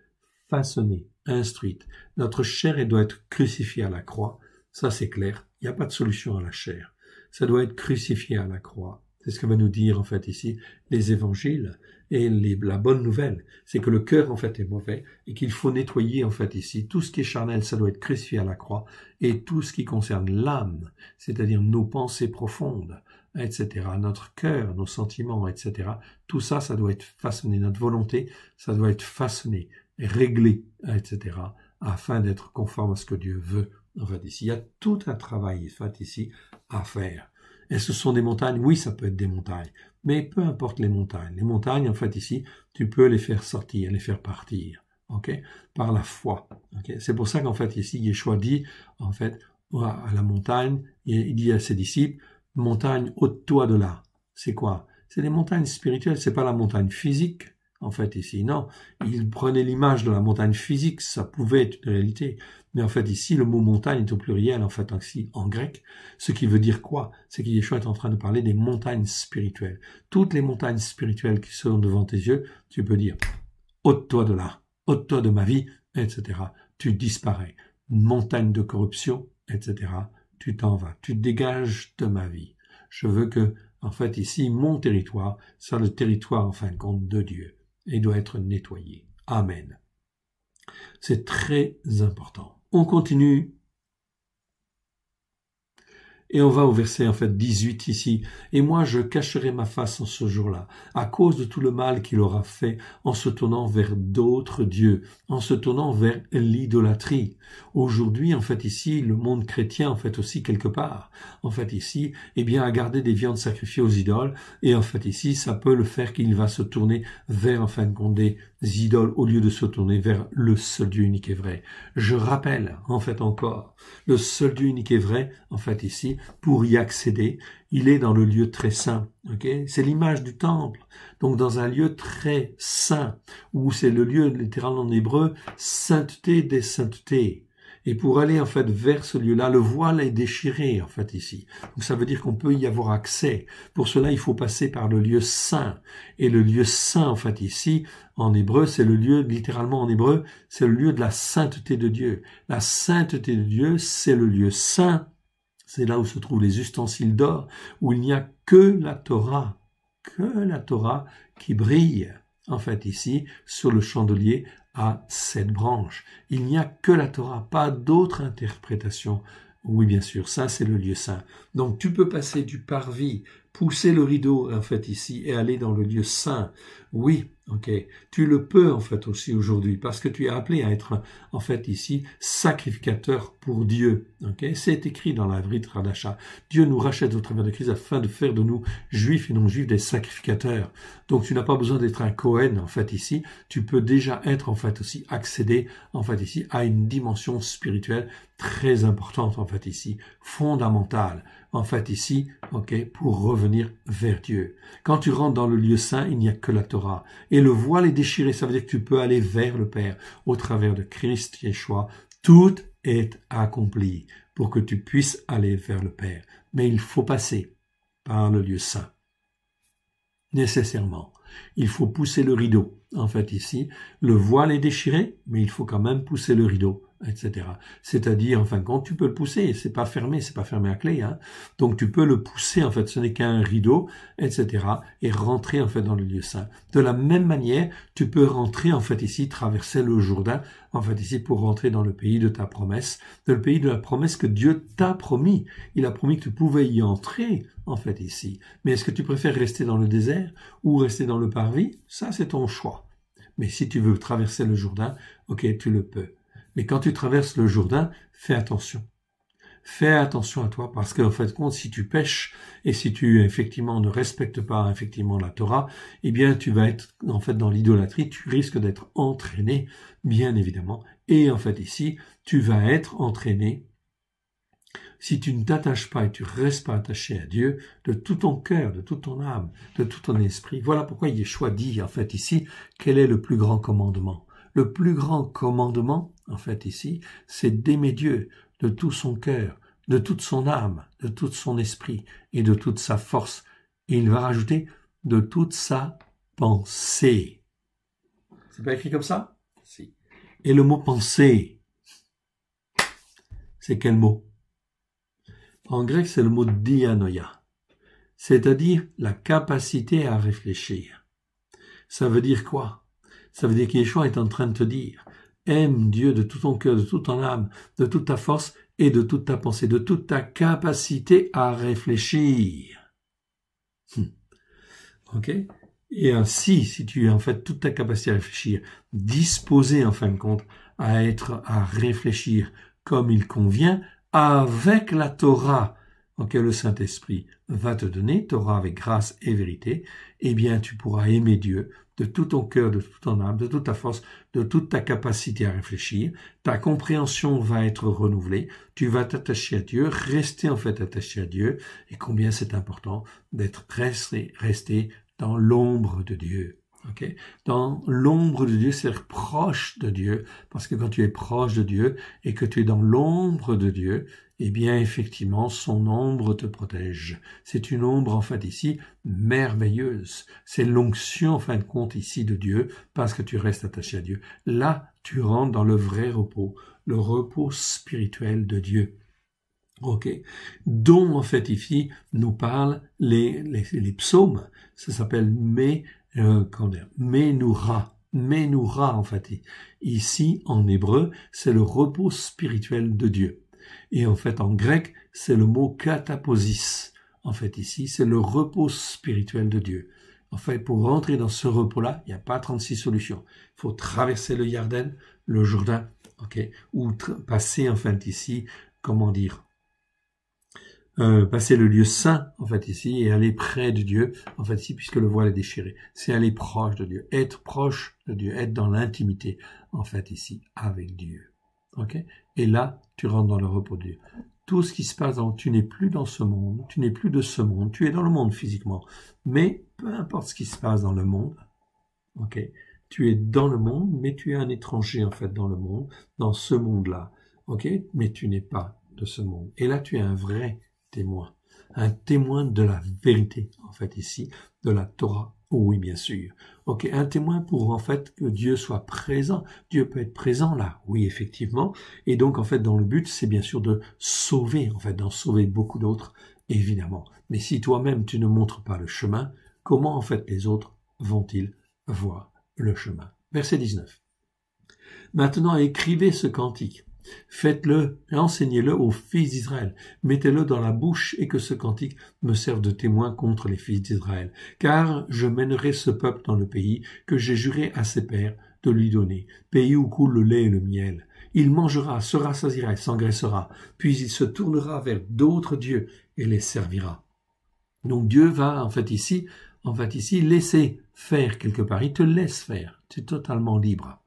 façonnée, instruite. Notre chair, elle doit être crucifiée à la croix. Ça, c'est clair. Il n'y a pas de solution à la chair. Ça doit être crucifié à la croix. C'est ce que va nous dire en fait ici les évangiles et la bonne nouvelle, c'est que le cœur en fait est mauvais et qu'il faut nettoyer en fait ici tout ce qui est charnel, ça doit être crucifié à la croix et tout ce qui concerne l'âme, c'est-à-dire nos pensées profondes, etc., notre cœur, nos sentiments, etc., tout ça, ça doit être façonné, notre volonté, ça doit être façonné, réglé, etc., afin d'être conforme à ce que Dieu veut. En fait, ici, il y a tout un travail, en fait, ici, à faire. Et ce sont des montagnes Oui, ça peut être des montagnes, mais peu importe les montagnes. Les montagnes, en fait, ici, tu peux les faire sortir, les faire partir, ok Par la foi, C'est pour ça qu'en fait, ici, Yeshua dit, en fait, à la montagne, il dit à ses disciples, montagne, haute toi de là. C'est quoi C'est les montagnes spirituelles, c'est pas la montagne physique, en fait, ici. Non, il prenait l'image de la montagne physique, ça pouvait être une réalité. Mais en fait, ici, le mot montagne est au pluriel, en fait, en grec. Ce qui veut dire quoi C'est Yeshua est en train de parler des montagnes spirituelles. Toutes les montagnes spirituelles qui sont devant tes yeux, tu peux dire, haute toi de là, haute toi de ma vie, etc. Tu disparais. Montagne de corruption, etc tu t'en vas, tu dégages de ma vie. Je veux que, en fait, ici, mon territoire soit le territoire, en fin de compte, de Dieu et doit être nettoyé. Amen. C'est très important. On continue et on va au verset en fait 18 ici. Et moi je cacherai ma face en ce jour-là, à cause de tout le mal qu'il aura fait en se tournant vers d'autres dieux, en se tournant vers l'idolâtrie. Aujourd'hui en fait ici, le monde chrétien en fait aussi quelque part, en fait ici, eh bien à garder des viandes sacrifiées aux idoles, et en fait ici ça peut le faire qu'il va se tourner vers enfin fin idoles au lieu de se tourner vers le seul Dieu unique et vrai. Je rappelle, en fait encore, le seul Dieu unique et vrai, en fait ici, pour y accéder, il est dans le lieu très saint. c'est l'image du temple. Donc dans un lieu très saint, où c'est le lieu littéralement en hébreu, sainteté des saintetés. Et pour aller en fait vers ce lieu-là, le voile est déchiré en fait ici. Donc ça veut dire qu'on peut y avoir accès. Pour cela, il faut passer par le lieu saint. Et le lieu saint en fait ici, en hébreu, c'est le lieu, littéralement en hébreu, c'est le lieu de la sainteté de Dieu. La sainteté de Dieu, c'est le lieu saint. C'est là où se trouvent les ustensiles d'or, où il n'y a que la Torah, que la Torah qui brille en fait ici sur le chandelier à cette branche. Il n'y a que la Torah, pas d'autre interprétation. Oui, bien sûr, ça c'est le lieu saint. Donc tu peux passer du parvis, pousser le rideau en fait ici et aller dans le lieu saint. Oui, ok, tu le peux en fait aussi aujourd'hui parce que tu es appelé à être en fait ici sacrificateur pour Dieu. Ok, c'est écrit dans la vraie Radacha, Dieu nous rachète au travers de Christ afin de faire de nous juifs et non juifs des sacrificateurs. Donc tu n'as pas besoin d'être un Cohen en fait ici. Tu peux déjà être en fait aussi accéder en fait ici à une dimension spirituelle très importante en fait ici, fondamentale en fait ici, ok, pour revenir vers Dieu. Quand tu rentres dans le lieu saint, il n'y a que la Torah. Et le voile est déchiré, ça veut dire que tu peux aller vers le Père au travers de Christ Yeshua. Tout est accompli pour que tu puisses aller vers le Père. Mais il faut passer par le lieu saint. Nécessairement. Il faut pousser le rideau. En fait, ici, le voile est déchiré, mais il faut quand même pousser le rideau etc. C'est-à-dire, enfin quand tu peux le pousser, c'est pas fermé, c'est pas fermé à clé, hein. donc tu peux le pousser, en fait, ce n'est qu'un rideau, etc., et rentrer, en fait, dans le lieu saint. De la même manière, tu peux rentrer, en fait, ici, traverser le Jourdain, en fait, ici, pour rentrer dans le pays de ta promesse, dans le pays de la promesse que Dieu t'a promis. Il a promis que tu pouvais y entrer, en fait, ici. Mais est-ce que tu préfères rester dans le désert ou rester dans le parvis Ça, c'est ton choix. Mais si tu veux traverser le Jourdain, ok, tu le peux. Mais quand tu traverses le Jourdain, fais attention. Fais attention à toi parce qu'en fait compte, si tu pêches et si tu effectivement ne respectes pas effectivement la Torah, eh bien tu vas être en fait dans l'idolâtrie, tu risques d'être entraîné, bien évidemment. Et en fait ici, tu vas être entraîné si tu ne t'attaches pas et tu restes pas attaché à Dieu de tout ton cœur, de toute ton âme, de tout ton esprit. Voilà pourquoi Yeshua dit en fait ici quel est le plus grand commandement. Le plus grand commandement, en fait ici, c'est d'aimer Dieu de tout son cœur, de toute son âme, de tout son esprit et de toute sa force. Et il va rajouter de toute sa pensée. C'est pas écrit comme ça Si. Et le mot pensée », c'est quel mot En grec, c'est le mot dianoia, c'est-à-dire la capacité à réfléchir. Ça veut dire quoi ça veut dire qu'Yeshua est en train de te dire, aime Dieu de tout ton cœur, de toute ton âme, de toute ta force et de toute ta pensée, de toute ta capacité à réfléchir. Hum. Ok Et ainsi, si tu es en fait toute ta capacité à réfléchir, disposé en fin de compte à être, à réfléchir comme il convient, avec la Torah, que le Saint-Esprit va te donner, Torah avec grâce et vérité, eh bien tu pourras aimer Dieu de tout ton cœur, de toute ton âme, de toute ta force, de toute ta capacité à réfléchir. Ta compréhension va être renouvelée. Tu vas t'attacher à Dieu, rester en fait attaché à Dieu. Et combien c'est important d'être resté, rester dans l'ombre de Dieu. Dans l'ombre de Dieu, c'est proche de Dieu, parce que quand tu es proche de Dieu et que tu es dans l'ombre de Dieu, eh bien effectivement, son ombre te protège. C'est une ombre, en fait, ici, merveilleuse. C'est l'onction, en fin de compte, ici, de Dieu, parce que tu restes attaché à Dieu. Là, tu rentres dans le vrai repos, le repos spirituel de Dieu. Ok, dont en fait ici nous parlent les, psaumes. Ça s'appelle mais euh, en fait ici en hébreu, c'est le repos spirituel de Dieu. Et en fait, en grec, c'est le mot kataposis. En fait, ici, c'est le repos spirituel de Dieu. En fait, pour rentrer dans ce repos-là, il n'y a pas 36 solutions. Il faut traverser le jardin, le Jourdain, okay, ou passer, en fait, ici, comment dire, euh, passer le lieu saint, en fait, ici, et aller près de Dieu, en fait, ici, puisque le voile est déchiré. C'est aller proche de Dieu, être proche de Dieu, être dans l'intimité, en fait, ici, avec Dieu. ok et là, tu rentres dans le repos de Dieu. Tout ce qui se passe dans, tu n'es plus dans ce monde, tu n'es plus de ce monde, tu es dans le monde physiquement. Mais peu importe ce qui se passe dans le monde, ok, tu es dans le monde, mais tu es un étranger en fait dans le monde, dans ce monde-là, ok, mais tu n'es pas de ce monde. Et là, tu es un vrai témoin, un témoin de la vérité en fait ici, de la Torah oui, bien sûr. Ok, un témoin pour en fait que Dieu soit présent. Dieu peut être présent là, oui, effectivement. Et donc, en fait, dans le but, c'est bien sûr de sauver, en fait, d'en sauver beaucoup d'autres, évidemment. Mais si toi-même, tu ne montres pas le chemin, comment en fait les autres vont-ils voir le chemin Verset 19. Maintenant, écrivez ce cantique Faites-le et enseignez-le aux fils d'Israël. Mettez-le dans la bouche et que ce cantique me serve de témoin contre les fils d'Israël. Car je mènerai ce peuple dans le pays que j'ai juré à ses pères de lui donner, pays où coule le lait et le miel. Il mangera, se rassasira et s'engraissera, puis il se tournera vers d'autres dieux et les servira. Donc Dieu va en fait ici, en fait ici, laisser faire quelque part. Il te laisse faire. Tu es totalement libre.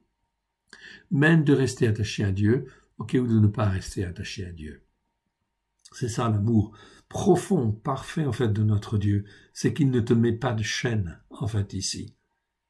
Même de rester attaché à Dieu, ou de ne pas rester attaché à Dieu. C'est ça l'amour profond, parfait en fait de notre Dieu, c'est qu'il ne te met pas de chaîne en fait ici.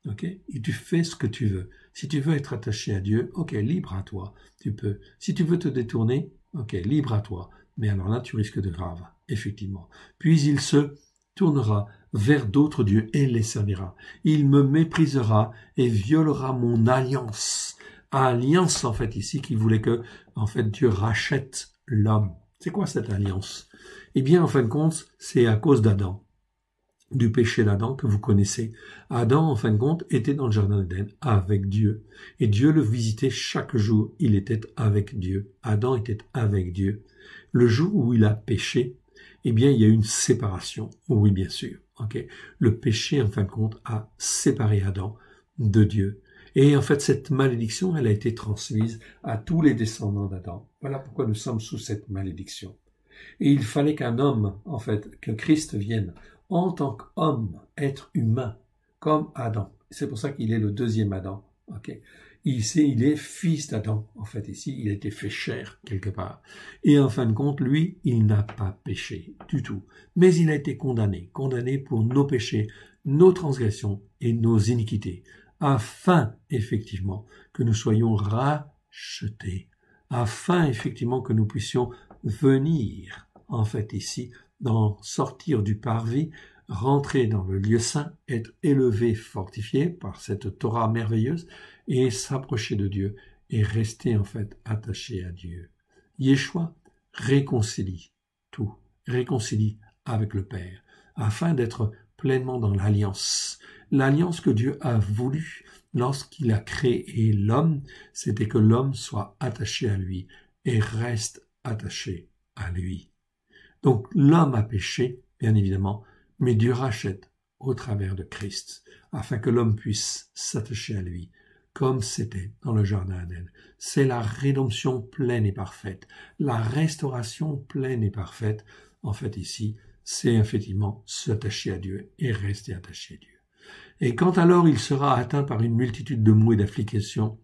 Ok Et tu fais ce que tu veux. Si tu veux être attaché à Dieu, ok, libre à toi, tu peux. Si tu veux te détourner, ok, libre à toi. Mais alors là, tu risques de grave, effectivement. Puis il se tournera vers d'autres dieux et les servira. Il me méprisera et violera mon alliance alliance en fait ici qui voulait que en fait Dieu rachète l'homme. C'est quoi cette alliance Eh bien, en fin de compte, c'est à cause d'Adam du péché d'Adam que vous connaissez. Adam, en fin de compte, était dans le jardin d'Éden avec Dieu. Et Dieu le visitait chaque jour. Il était avec Dieu. Adam était avec Dieu. Le jour où il a péché, eh bien, il y a une séparation. Oui, bien sûr. ok. Le péché, en fin de compte, a séparé Adam de Dieu. Et en fait, cette malédiction, elle a été transmise à tous les descendants d'Adam. Voilà pourquoi nous sommes sous cette malédiction. Et il fallait qu'un homme, en fait, que Christ vienne en tant qu'homme, être humain, comme Adam. C'est pour ça qu'il est le deuxième Adam. Okay. Ici, il est fils d'Adam, en fait, ici, il a été fait chair, quelque part. Et en fin de compte, lui, il n'a pas péché du tout. Mais il a été condamné, condamné pour nos péchés, nos transgressions et nos iniquités afin effectivement que nous soyons rachetés, afin effectivement que nous puissions venir, en fait ici, sortir du parvis, rentrer dans le lieu saint, être élevé, fortifié par cette Torah merveilleuse, et s'approcher de Dieu, et rester en fait attaché à Dieu. Yeshua réconcilie tout, réconcilie avec le Père, afin d'être pleinement dans l'alliance. L'alliance que Dieu a voulu lorsqu'il a créé l'homme, c'était que l'homme soit attaché à lui et reste attaché à lui. Donc l'homme a péché, bien évidemment, mais Dieu rachète au travers de Christ, afin que l'homme puisse s'attacher à lui, comme c'était dans le Jardin d'eden C'est la rédemption pleine et parfaite, la restauration pleine et parfaite, en fait ici, c'est effectivement s'attacher à Dieu et rester attaché à Dieu. Et quand alors il sera atteint par une multitude de mots et d'applications,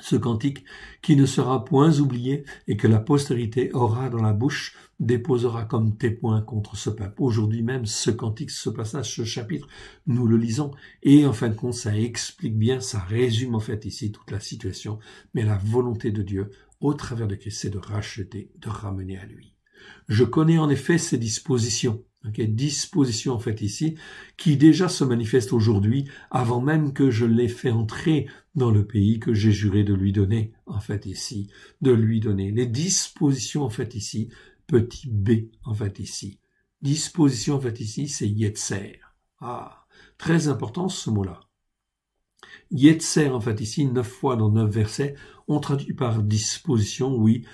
ce cantique qui ne sera point oublié et que la postérité aura dans la bouche déposera comme témoin contre ce peuple. Aujourd'hui même, ce cantique, ce passage, ce chapitre, nous le lisons et en fin de compte, ça explique bien, ça résume en fait ici toute la situation, mais la volonté de Dieu au travers de Christ, c'est de racheter, de ramener à lui. Je connais en effet ces dispositions, dispositions en fait ici, qui déjà se manifestent aujourd'hui avant même que je l'ai fait entrer dans le pays que j'ai juré de lui donner, en fait ici, de lui donner. Les dispositions en fait ici, petit b en fait ici. Disposition en fait ici, c'est yetzer. Ah, très important ce mot-là. Yetzer en fait ici, neuf fois dans neuf versets, on traduit par disposition, oui,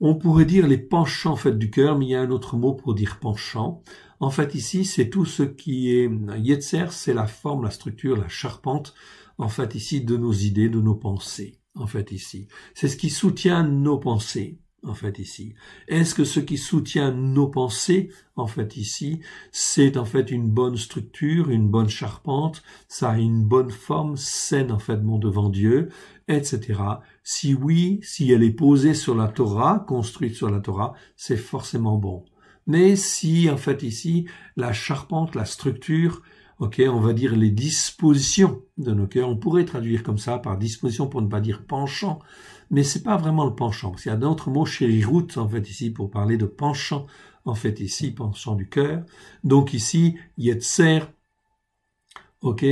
on pourrait dire les penchants en fait, du cœur, mais il y a un autre mot pour dire penchant. En fait, ici, c'est tout ce qui est euh, Yetzer, c'est la forme, la structure, la charpente, en fait, ici, de nos idées, de nos pensées, en fait, ici. C'est ce qui soutient nos pensées, en fait, ici. Est-ce que ce qui soutient nos pensées, en fait, ici, c'est, en fait, une bonne structure, une bonne charpente, ça a une bonne forme, saine, en fait, mon devant Dieu, etc., si oui, si elle est posée sur la Torah, construite sur la Torah, c'est forcément bon. Mais si, en fait, ici, la charpente, la structure, ok, on va dire les dispositions de nos cœurs, on pourrait traduire comme ça par disposition pour ne pas dire penchant, mais c'est pas vraiment le penchant, parce y a d'autres mots chez route, en fait, ici, pour parler de penchant, en fait, ici, penchant du cœur. Donc ici, Yetser, ok,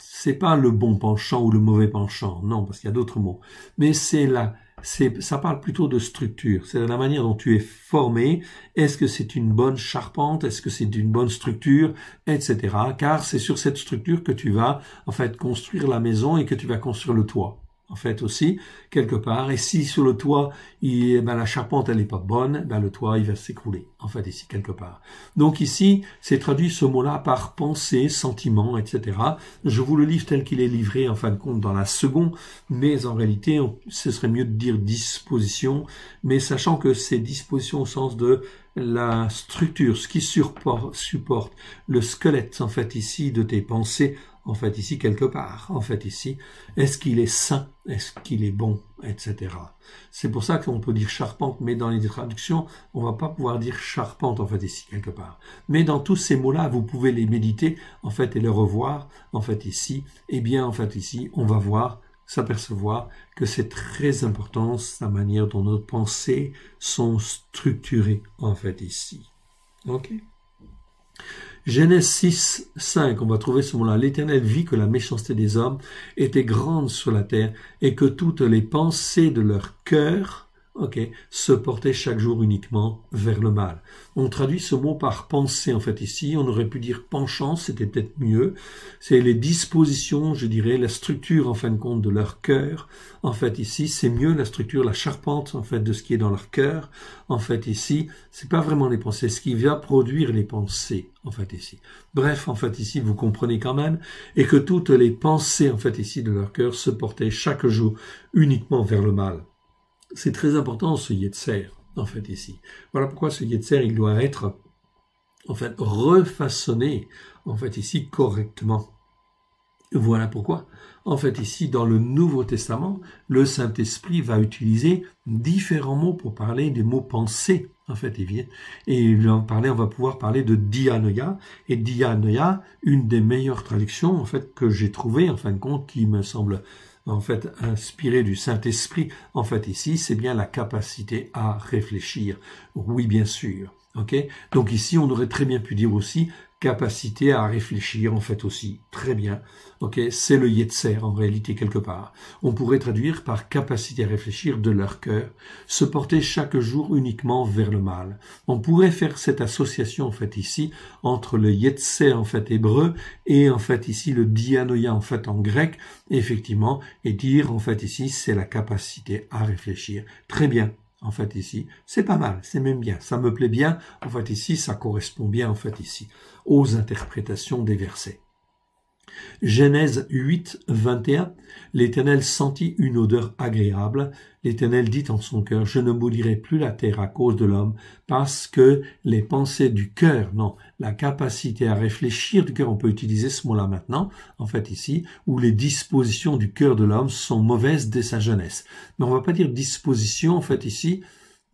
c'est pas le bon penchant ou le mauvais penchant, non, parce qu'il y a d'autres mots. Mais c'est la, ça parle plutôt de structure. C'est la manière dont tu es formé. Est-ce que c'est une bonne charpente? Est-ce que c'est une bonne structure? Etc. Car c'est sur cette structure que tu vas, en fait, construire la maison et que tu vas construire le toit en fait aussi, quelque part. Et si sur le toit, ben, la charpente elle n'est pas bonne, ben, le toit il va s'écrouler, en fait ici quelque part. Donc ici, c'est traduit ce mot-là par pensée, sentiment, etc. Je vous le livre tel qu'il est livré en fin de compte dans la seconde, mais en réalité, ce serait mieux de dire disposition, mais sachant que c'est disposition au sens de la structure, ce qui supporte, supporte le squelette en fait ici de tes pensées en fait ici quelque part, en fait ici, est-ce qu'il est saint, est-ce qu'il est bon, etc. C'est pour ça qu'on peut dire charpente, mais dans les traductions, on va pas pouvoir dire charpente en fait ici quelque part. Mais dans tous ces mots-là, vous pouvez les méditer en fait et les revoir en fait ici. Et eh bien en fait ici, on va voir s'apercevoir que c'est très important la manière dont nos pensées sont structurées en fait ici. Ok Genèse 6, 5, on va trouver ce mot-là. L'Éternel vit que la méchanceté des hommes était grande sur la terre et que toutes les pensées de leur cœur se porter chaque jour uniquement vers le mal. On traduit ce mot par pensée, en fait ici, on aurait pu dire penchant, c'était peut-être mieux. C'est les dispositions, je dirais, la structure en fin de compte de leur cœur. En fait ici, c'est mieux la structure, la charpente en fait de ce qui est dans leur cœur. En fait ici, c'est pas vraiment les pensées, ce qui vient produire les pensées en fait ici. Bref, en fait ici, vous comprenez quand même, et que toutes les pensées en fait ici de leur cœur se portaient chaque jour uniquement vers le mal. C'est très important ce Yetzer, en fait, ici. Voilà pourquoi ce Yetzer, il doit être, en fait, refaçonné, en fait, ici, correctement. Voilà pourquoi, en fait, ici, dans le Nouveau Testament, le Saint-Esprit va utiliser différents mots pour parler des mots pensés, en fait, et, et en parler, on va pouvoir parler de dianoia. Et dianoia, une des meilleures traductions, en fait, que j'ai trouvées, en fin de compte, qui me semble en fait inspiré du Saint-Esprit, en fait ici, c'est bien la capacité à réfléchir. Oui, bien sûr. ok Donc ici, on aurait très bien pu dire aussi capacité à réfléchir en fait aussi. Très bien. Ok, c'est le yetzer en réalité quelque part. On pourrait traduire par capacité à réfléchir de leur cœur, se porter chaque jour uniquement vers le mal. On pourrait faire cette association en fait ici entre le yetzer en fait hébreu et en fait ici le dianoïa en fait en grec effectivement et dire en fait ici c'est la capacité à réfléchir. Très bien en fait ici. C'est pas mal, c'est même bien, ça me plaît bien en fait ici, ça correspond bien en fait ici aux interprétations des versets. Genèse 8, 21, l'Éternel sentit une odeur agréable. L'Éternel dit en son cœur, je ne maudirai plus la terre à cause de l'homme, parce que les pensées du cœur, non, la capacité à réfléchir du cœur, on peut utiliser ce mot-là maintenant, en fait ici, où les dispositions du cœur de l'homme sont mauvaises dès sa jeunesse. Mais on va pas dire disposition, en fait ici,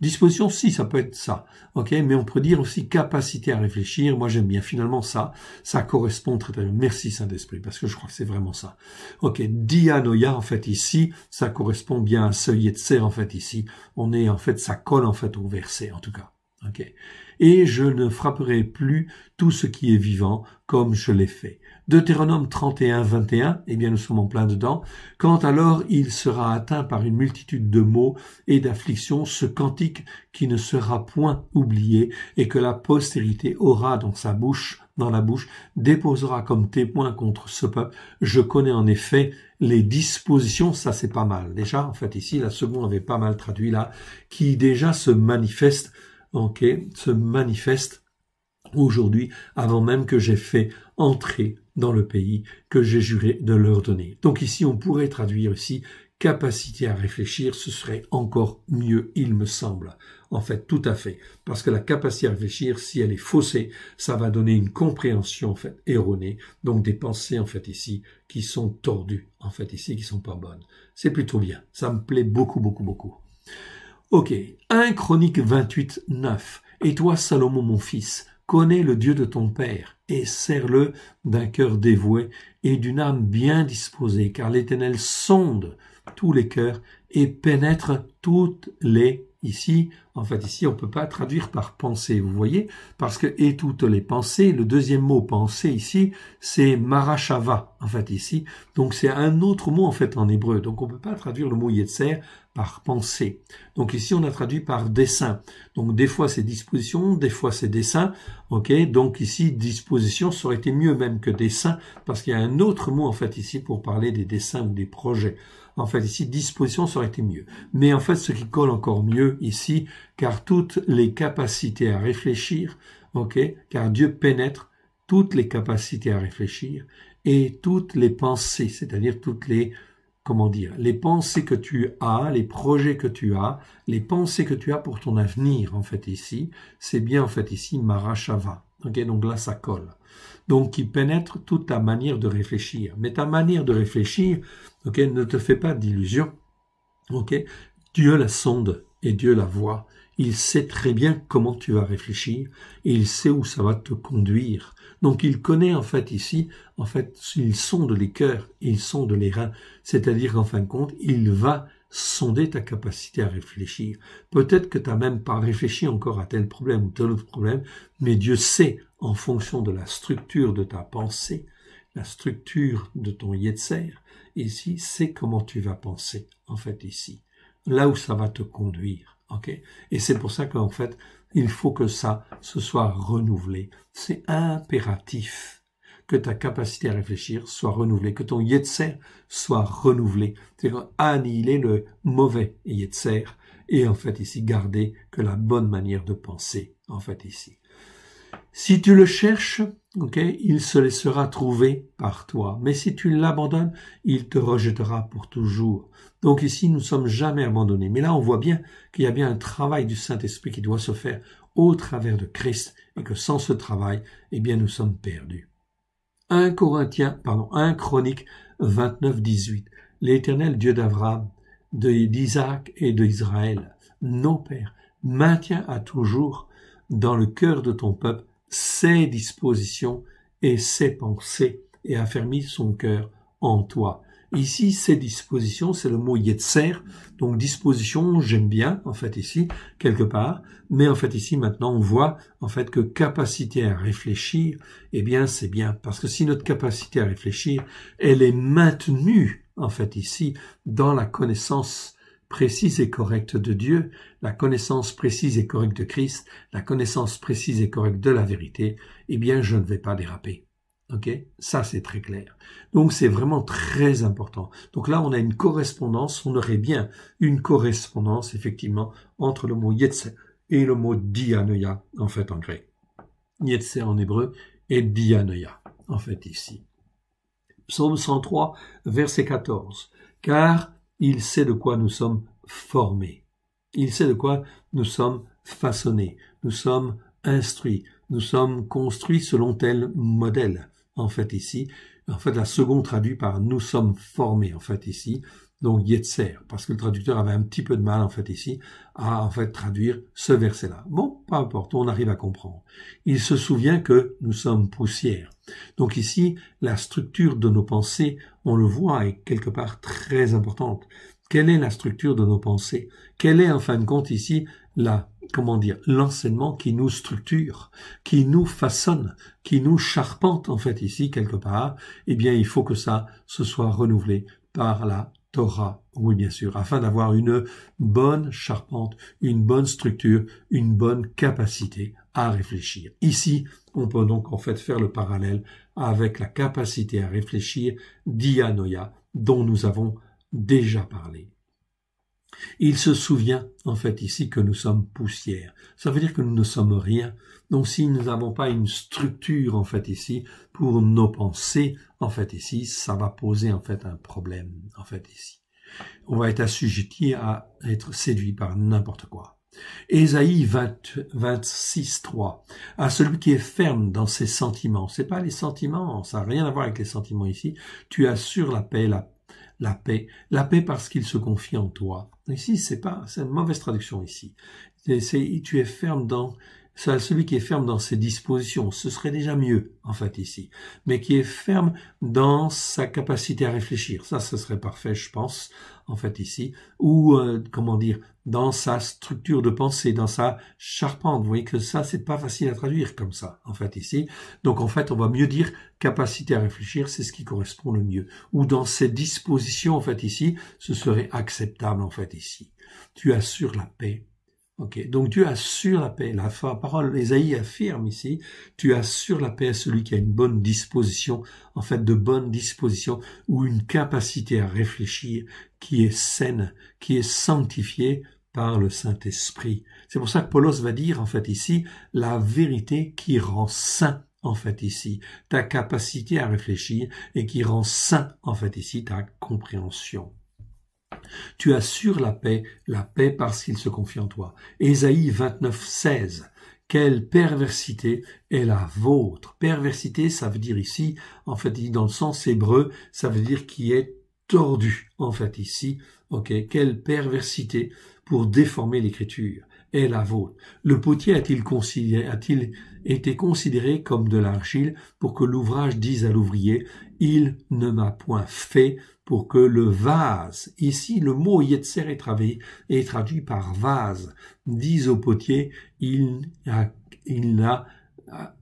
Disposition, si, ça peut être ça. ok Mais on peut dire aussi capacité à réfléchir. Moi, j'aime bien finalement ça. Ça correspond très, très bien. Merci Saint-Esprit, parce que je crois que c'est vraiment ça. Ok, dianoia, en fait, ici, ça correspond bien à de yetzer, en fait, ici. On est, en fait, ça colle, en fait, au verset, en tout cas. ok Et je ne frapperai plus tout ce qui est vivant comme je l'ai fait. Deutéronome 31, 21, eh bien nous sommes en plein dedans. Quand alors il sera atteint par une multitude de maux et d'afflictions, ce cantique qui ne sera point oublié et que la postérité aura dans sa bouche, dans la bouche, déposera comme témoin contre ce peuple. Je connais en effet les dispositions, ça c'est pas mal. Déjà, en fait, ici, la seconde avait pas mal traduit là, qui déjà se manifeste, ok, se manifeste aujourd'hui, avant même que j'ai fait entrer dans le pays que j'ai juré de leur donner. Donc ici, on pourrait traduire ici capacité à réfléchir, ce serait encore mieux, il me semble. En fait, tout à fait. Parce que la capacité à réfléchir, si elle est faussée, ça va donner une compréhension, en fait, erronée. Donc des pensées, en fait, ici, qui sont tordues, en fait, ici, qui sont pas bonnes. C'est plutôt bien. Ça me plaît beaucoup, beaucoup, beaucoup. Ok. 1 Chronique 28, 9. Et toi, Salomon, mon fils, Connais le Dieu de ton Père et serre le d'un cœur dévoué et d'une âme bien disposée, car l'Éternel sonde tous les cœurs et pénètre toutes les, ici, en fait, ici, on ne peut pas traduire par pensée, vous voyez, parce que et toutes les pensées, le deuxième mot pensée ici, c'est marashava, en fait, ici. Donc, c'est un autre mot, en fait, en hébreu. Donc, on ne peut pas traduire le mot yetzer par pensée. Donc, ici, on a traduit par dessin. Donc, des fois, c'est disposition, des fois, c'est dessin. OK Donc, ici, disposition, ça aurait été mieux même que dessin, parce qu'il y a un autre mot, en fait, ici, pour parler des dessins ou des projets. En fait, ici, disposition, ça aurait été mieux. Mais en fait, ce qui colle encore mieux ici, car toutes les capacités à réfléchir, ok, car Dieu pénètre toutes les capacités à réfléchir et toutes les pensées, c'est-à-dire toutes les, comment dire, les pensées que tu as, les projets que tu as, les pensées que tu as pour ton avenir, en fait, ici, c'est bien, en fait, ici, Marashava. Ok, donc là, ça colle donc qui pénètre toute ta manière de réfléchir. Mais ta manière de réfléchir, ok, ne te fait pas d'illusion, ok. Dieu la sonde et Dieu la voit. Il sait très bien comment tu vas réfléchir et il sait où ça va te conduire. Donc il connaît en fait ici, en fait, il sonde les cœurs, il sonde les reins. C'est-à-dire qu'en fin de compte, il va sonder ta capacité à réfléchir. Peut-être que tu n'as même pas réfléchi encore à tel problème ou tel autre problème, mais Dieu sait en fonction de la structure de ta pensée, la structure de ton yetzer, ici, c'est comment tu vas penser, en fait, ici. Là où ça va te conduire, ok Et c'est pour ça qu'en fait, il faut que ça se soit renouvelé. C'est impératif que ta capacité à réfléchir soit renouvelée, que ton yetzer soit renouvelé. C'est-à-dire annihiler le mauvais yetzer et en fait ici garder que la bonne manière de penser, en fait ici. Si tu le cherches, il se laissera trouver par toi. Mais si tu l'abandonnes, il te rejettera pour toujours. Donc ici, nous ne sommes jamais abandonnés. Mais là, on voit bien qu'il y a bien un travail du Saint-Esprit qui doit se faire au travers de Christ et que sans ce travail, eh bien, nous sommes perdus. 1 Corinthiens, pardon, 1 Chronique 29, 18. L'éternel Dieu d'Abraham, d'Isaac et d'Israël, nos pères, maintient à toujours dans le cœur de ton peuple ses dispositions et ses pensées et affermis son cœur en toi. Ici, ses dispositions, c'est le mot yetzer. Donc, disposition, j'aime bien, en fait, ici, quelque part. Mais, en fait, ici, maintenant, on voit, en fait, que capacité à réfléchir, eh bien, c'est bien. Parce que si notre capacité à réfléchir, elle est maintenue, en fait, ici, dans la connaissance précise et correcte de Dieu, la connaissance précise et correcte de Christ, la connaissance précise et correcte de la vérité, eh bien, je ne vais pas déraper. Ok, ça c'est très clair. Donc c'est vraiment très important. Donc là, on a une correspondance, on aurait bien une correspondance effectivement entre le mot yetse et le mot dianoia en fait en grec. Yetse en hébreu et dianoia en fait ici. Psaume 103, verset 14. Car il sait de quoi nous sommes formés. Il sait de quoi nous sommes façonnés. Nous sommes instruits. Nous sommes construits selon tel modèle. En fait, ici, en fait, la seconde traduit par nous sommes formés, en fait, ici donc Yetzer, parce que le traducteur avait un petit peu de mal en fait ici à en fait traduire ce verset-là. Bon, pas importe, on arrive à comprendre. Il se souvient que nous sommes poussière. Donc ici, la structure de nos pensées, on le voit, est quelque part très importante. Quelle est la structure de nos pensées Quelle est en fin de compte ici la comment dire l'enseignement qui nous structure, qui nous façonne, qui nous charpente en fait ici quelque part Eh bien, il faut que ça se soit renouvelé par la oui bien sûr, afin d'avoir une bonne charpente, une bonne structure, une bonne capacité à réfléchir. Ici, on peut donc en fait faire le parallèle avec la capacité à réfléchir d'Ianoia, dont nous avons déjà parlé. Il se souvient en fait ici que nous sommes poussière. Ça veut dire que nous ne sommes rien. Donc si nous n'avons pas une structure en fait ici, pour nos pensées, en fait ici, ça va poser en fait un problème, en fait ici. On va être assujetti à être séduit par n'importe quoi. Ésaïe 26, 3. À celui qui est ferme dans ses sentiments. C'est pas les sentiments, ça n'a rien à voir avec les sentiments ici. Tu assures la paix, la, paix. La paix parce qu'il se confie en toi. Ici, c'est pas, c'est une mauvaise traduction ici. tu es ferme dans celui qui est ferme dans ses dispositions, ce serait déjà mieux, en fait, ici. Mais qui est ferme dans sa capacité à réfléchir. Ça, ce serait parfait, je pense, en fait, ici. Ou, euh, comment dire, dans sa structure de pensée, dans sa charpente. Vous voyez que ça, c'est pas facile à traduire comme ça, en fait, ici. Donc, en fait, on va mieux dire capacité à réfléchir, c'est ce qui correspond le mieux. Ou dans ses dispositions, en fait, ici, ce serait acceptable, en fait, ici. Tu assures la paix Okay. Donc Dieu assure la paix. La parole isaïe affirme ici, tu assures la paix à celui qui a une bonne disposition, en fait de bonne disposition, ou une capacité à réfléchir qui est saine, qui est sanctifiée par le Saint-Esprit. C'est pour ça que Paulos va dire en fait ici la vérité qui rend saint en fait ici, ta capacité à réfléchir et qui rend saint en fait ici ta compréhension. Tu assures la paix, la paix parce qu'il se confie en toi. Ésaïe 29, 16. Quelle perversité est la vôtre Perversité, ça veut dire ici, en fait, dans le sens hébreu, ça veut dire qui est tordu, en fait, ici. Ok, quelle perversité pour déformer l'écriture est la vôtre. Le potier a-t-il été considéré comme de l'argile pour que l'ouvrage dise à l'ouvrier Il ne m'a point fait pour que le vase, ici le mot Yetzer est traduit, est traduit par vase, dise au potier Il n'a... il ah,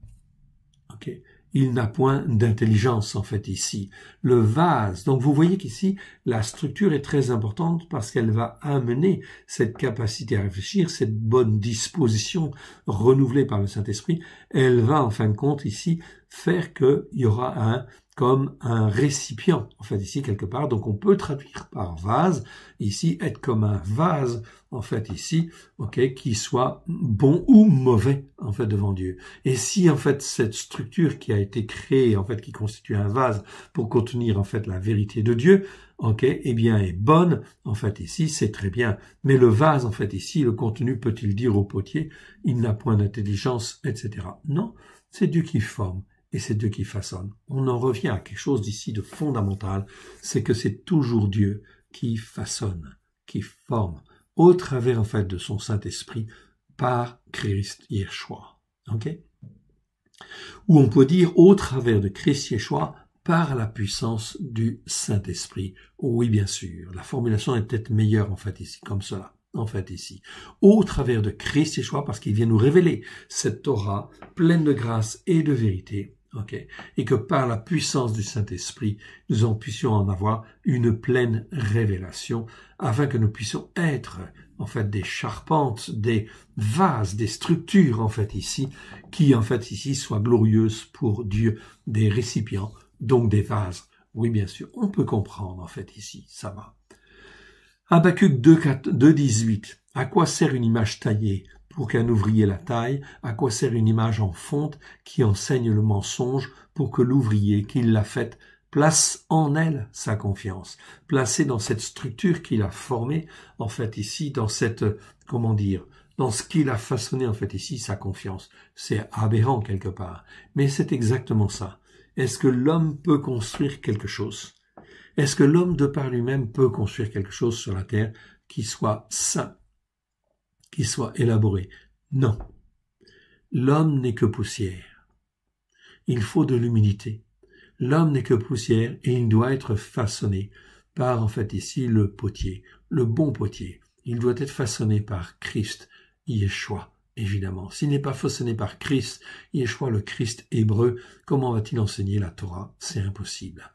il n'a point d'intelligence en fait ici. Le vase, donc vous voyez qu'ici la structure est très importante parce qu'elle va amener cette capacité à réfléchir, cette bonne disposition renouvelée par le Saint-Esprit, elle va en fin de compte ici faire qu'il y aura un comme un récipient en fait ici quelque part, donc on peut traduire par vase, ici être comme un vase en fait ici, ok, qui soit bon ou mauvais en fait devant Dieu. Et si en fait cette structure qui a été créée en fait qui constitue un vase pour contenir en fait la vérité de Dieu, ok, eh bien est bonne en fait ici, c'est très bien. Mais le vase en fait ici, le contenu peut-il dire au potier, il n'a point d'intelligence, etc. Non, c'est Dieu qui forme et c'est Dieu qui façonne. On en revient à quelque chose d'ici de fondamental, c'est que c'est toujours Dieu qui façonne, qui forme, au travers en fait de son Saint-Esprit par Christ Yeshua. ok Ou on peut dire au travers de Christ Yeshua par la puissance du Saint-Esprit. Oui, bien sûr. La formulation est peut-être meilleure en fait ici, comme cela. En fait ici, au travers de Christ Yeshua, parce qu'il vient nous révéler cette Torah pleine de grâce et de vérité, et que par la puissance du Saint-Esprit, nous en puissions en avoir une pleine révélation, afin que nous puissions être en fait des charpentes, des vases, des structures en fait ici, qui en fait ici soient glorieuses pour Dieu, des récipients, donc des vases. Oui, bien sûr, on peut comprendre en fait ici, ça va. Habakkuk 2.18. à quoi sert une image taillée pour qu'un ouvrier la taille À quoi sert une image en fonte qui enseigne le mensonge pour que l'ouvrier qui l'a faite place en elle sa confiance, placée dans cette structure qu'il a formée, en fait ici, dans cette, comment dire, dans ce qu'il a façonné en fait ici, sa confiance. C'est aberrant quelque part, mais c'est exactement ça. Est-ce que l'homme peut construire quelque chose Est-ce que l'homme de par lui-même peut construire quelque chose sur la terre qui soit sain qu'il soit élaboré. Non. L'homme n'est que poussière. Il faut de l'humilité. L'homme n'est que poussière et il doit être façonné par, en fait, ici, le potier, le bon potier. Il doit être façonné par Christ, Yeshua, évidemment. S'il n'est pas façonné par Christ, Yeshua, le Christ hébreu, comment va-t-il enseigner la Torah C'est impossible.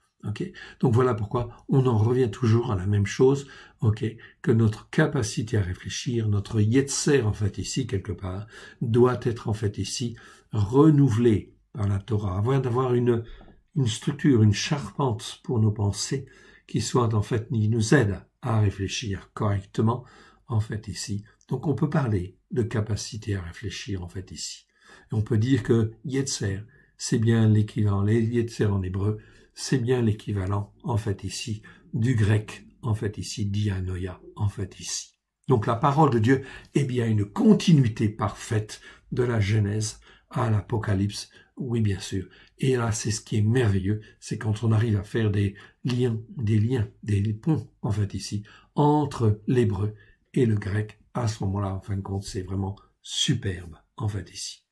Donc voilà pourquoi on en revient toujours à la même chose, que notre capacité à réfléchir, notre yetzer en fait ici quelque part, doit être en fait ici renouvelée par la Torah, avant d'avoir une, structure, une charpente pour nos pensées qui soit en fait, qui nous aide à réfléchir correctement en fait ici. Donc on peut parler de capacité à réfléchir en fait ici. on peut dire que yetzer, c'est bien l'équivalent, les yetzer en hébreu, c'est bien l'équivalent, en fait, ici, du grec, en fait, ici, dianoia, en fait, ici. Donc la parole de Dieu est bien une continuité parfaite de la Genèse à l'Apocalypse, oui, bien sûr. Et là, c'est ce qui est merveilleux, c'est quand on arrive à faire des liens, des liens, des ponts, en fait, ici, entre l'hébreu et le grec. À ce moment-là, en fin de compte, c'est vraiment superbe, en fait, ici.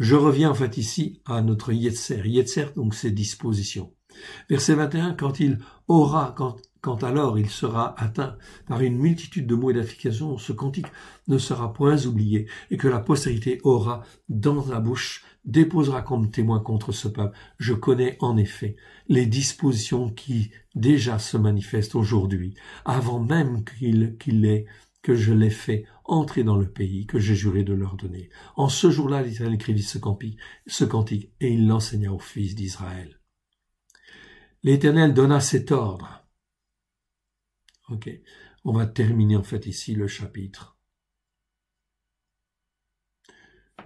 Je reviens en fait ici à notre Yetzer. Yetzer, donc ses dispositions. Verset 21, quand il aura, quand, alors il sera atteint par une multitude de mots et ce cantique ne sera point oublié et que la postérité aura dans la bouche déposera comme témoin contre ce peuple. Je connais en effet les dispositions qui déjà se manifestent aujourd'hui, avant même qu'il qu'il ait, que je l'ai fait entrer dans le pays que j'ai juré de leur donner. En ce jour-là, l'Éternel écrivit ce cantique, et il l'enseigna aux fils d'Israël. L'Éternel donna cet ordre. Ok, on va terminer en fait ici le chapitre.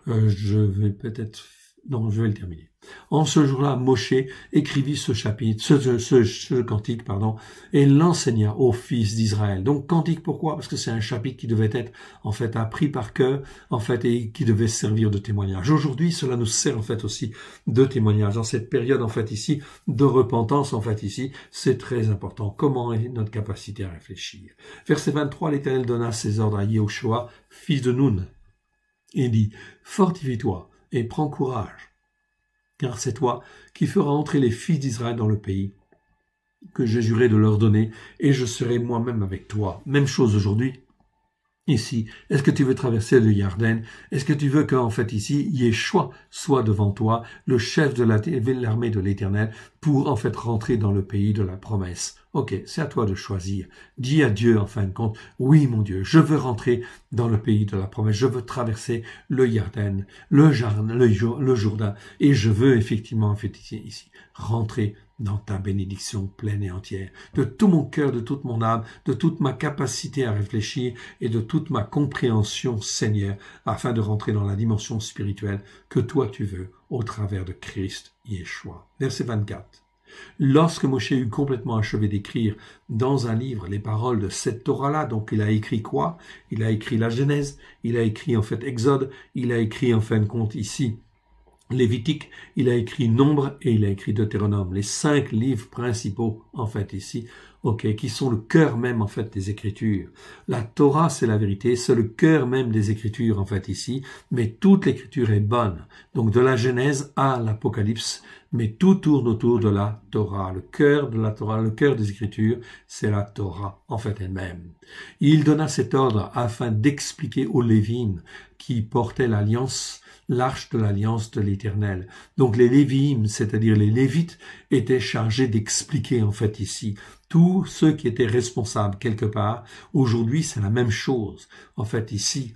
Euh, je vais peut-être donc je vais le terminer. En ce jour-là, Moshe écrivit ce chapitre, ce, cantique, pardon, et l'enseigna aux fils d'Israël. Donc cantique, pourquoi Parce que c'est un chapitre qui devait être en fait appris par cœur, en fait, et qui devait servir de témoignage. Aujourd'hui, cela nous sert en fait aussi de témoignage. Dans cette période en fait ici de repentance, en fait ici, c'est très important. Comment est notre capacité à réfléchir Verset 23, l'Éternel donna ses ordres à Yeshua, fils de Nun, et dit Fortifie-toi et prends courage, car c'est toi qui feras entrer les fils d'Israël dans le pays que j'ai juré de leur donner, et je serai moi-même avec toi. Même chose aujourd'hui, ici Est-ce que tu veux traverser le Yarden Est-ce que tu veux qu'en fait ici, Yeshua soit devant toi, le chef de l'armée de l'Éternel, pour en fait rentrer dans le pays de la promesse Ok, c'est à toi de choisir. Dis à Dieu en fin de compte, oui mon Dieu, je veux rentrer dans le pays de la promesse, je veux traverser le Yarden, le, jardin le, Jourdain, et je veux effectivement en fait ici rentrer dans ta bénédiction pleine et entière, de tout mon cœur, de toute mon âme, de toute ma capacité à réfléchir et de toute ma compréhension, Seigneur, afin de rentrer dans la dimension spirituelle que toi tu veux au travers de Christ Yeshua. Verset 24. Lorsque Moshe eut complètement achevé d'écrire dans un livre les paroles de cette Torah-là, donc il a écrit quoi Il a écrit la Genèse, il a écrit en fait Exode, il a écrit en fin de compte ici Lévitique, il a écrit Nombre et il a écrit Deutéronome, les cinq livres principaux en fait ici, ok, qui sont le cœur même en fait des Écritures. La Torah c'est la vérité, c'est le cœur même des Écritures en fait ici, mais toute l'Écriture est bonne. Donc de la Genèse à l'Apocalypse, mais tout tourne autour de la Torah. Le cœur de la Torah, le cœur des Écritures, c'est la Torah en fait elle-même. Il donna cet ordre afin d'expliquer aux Lévines qui portaient l'alliance l'arche de l'alliance de l'Éternel. Donc les Lévim, c'est-à-dire les Lévites, étaient chargés d'expliquer en fait ici tous ceux qui étaient responsables quelque part. Aujourd'hui, c'est la même chose. En fait, ici,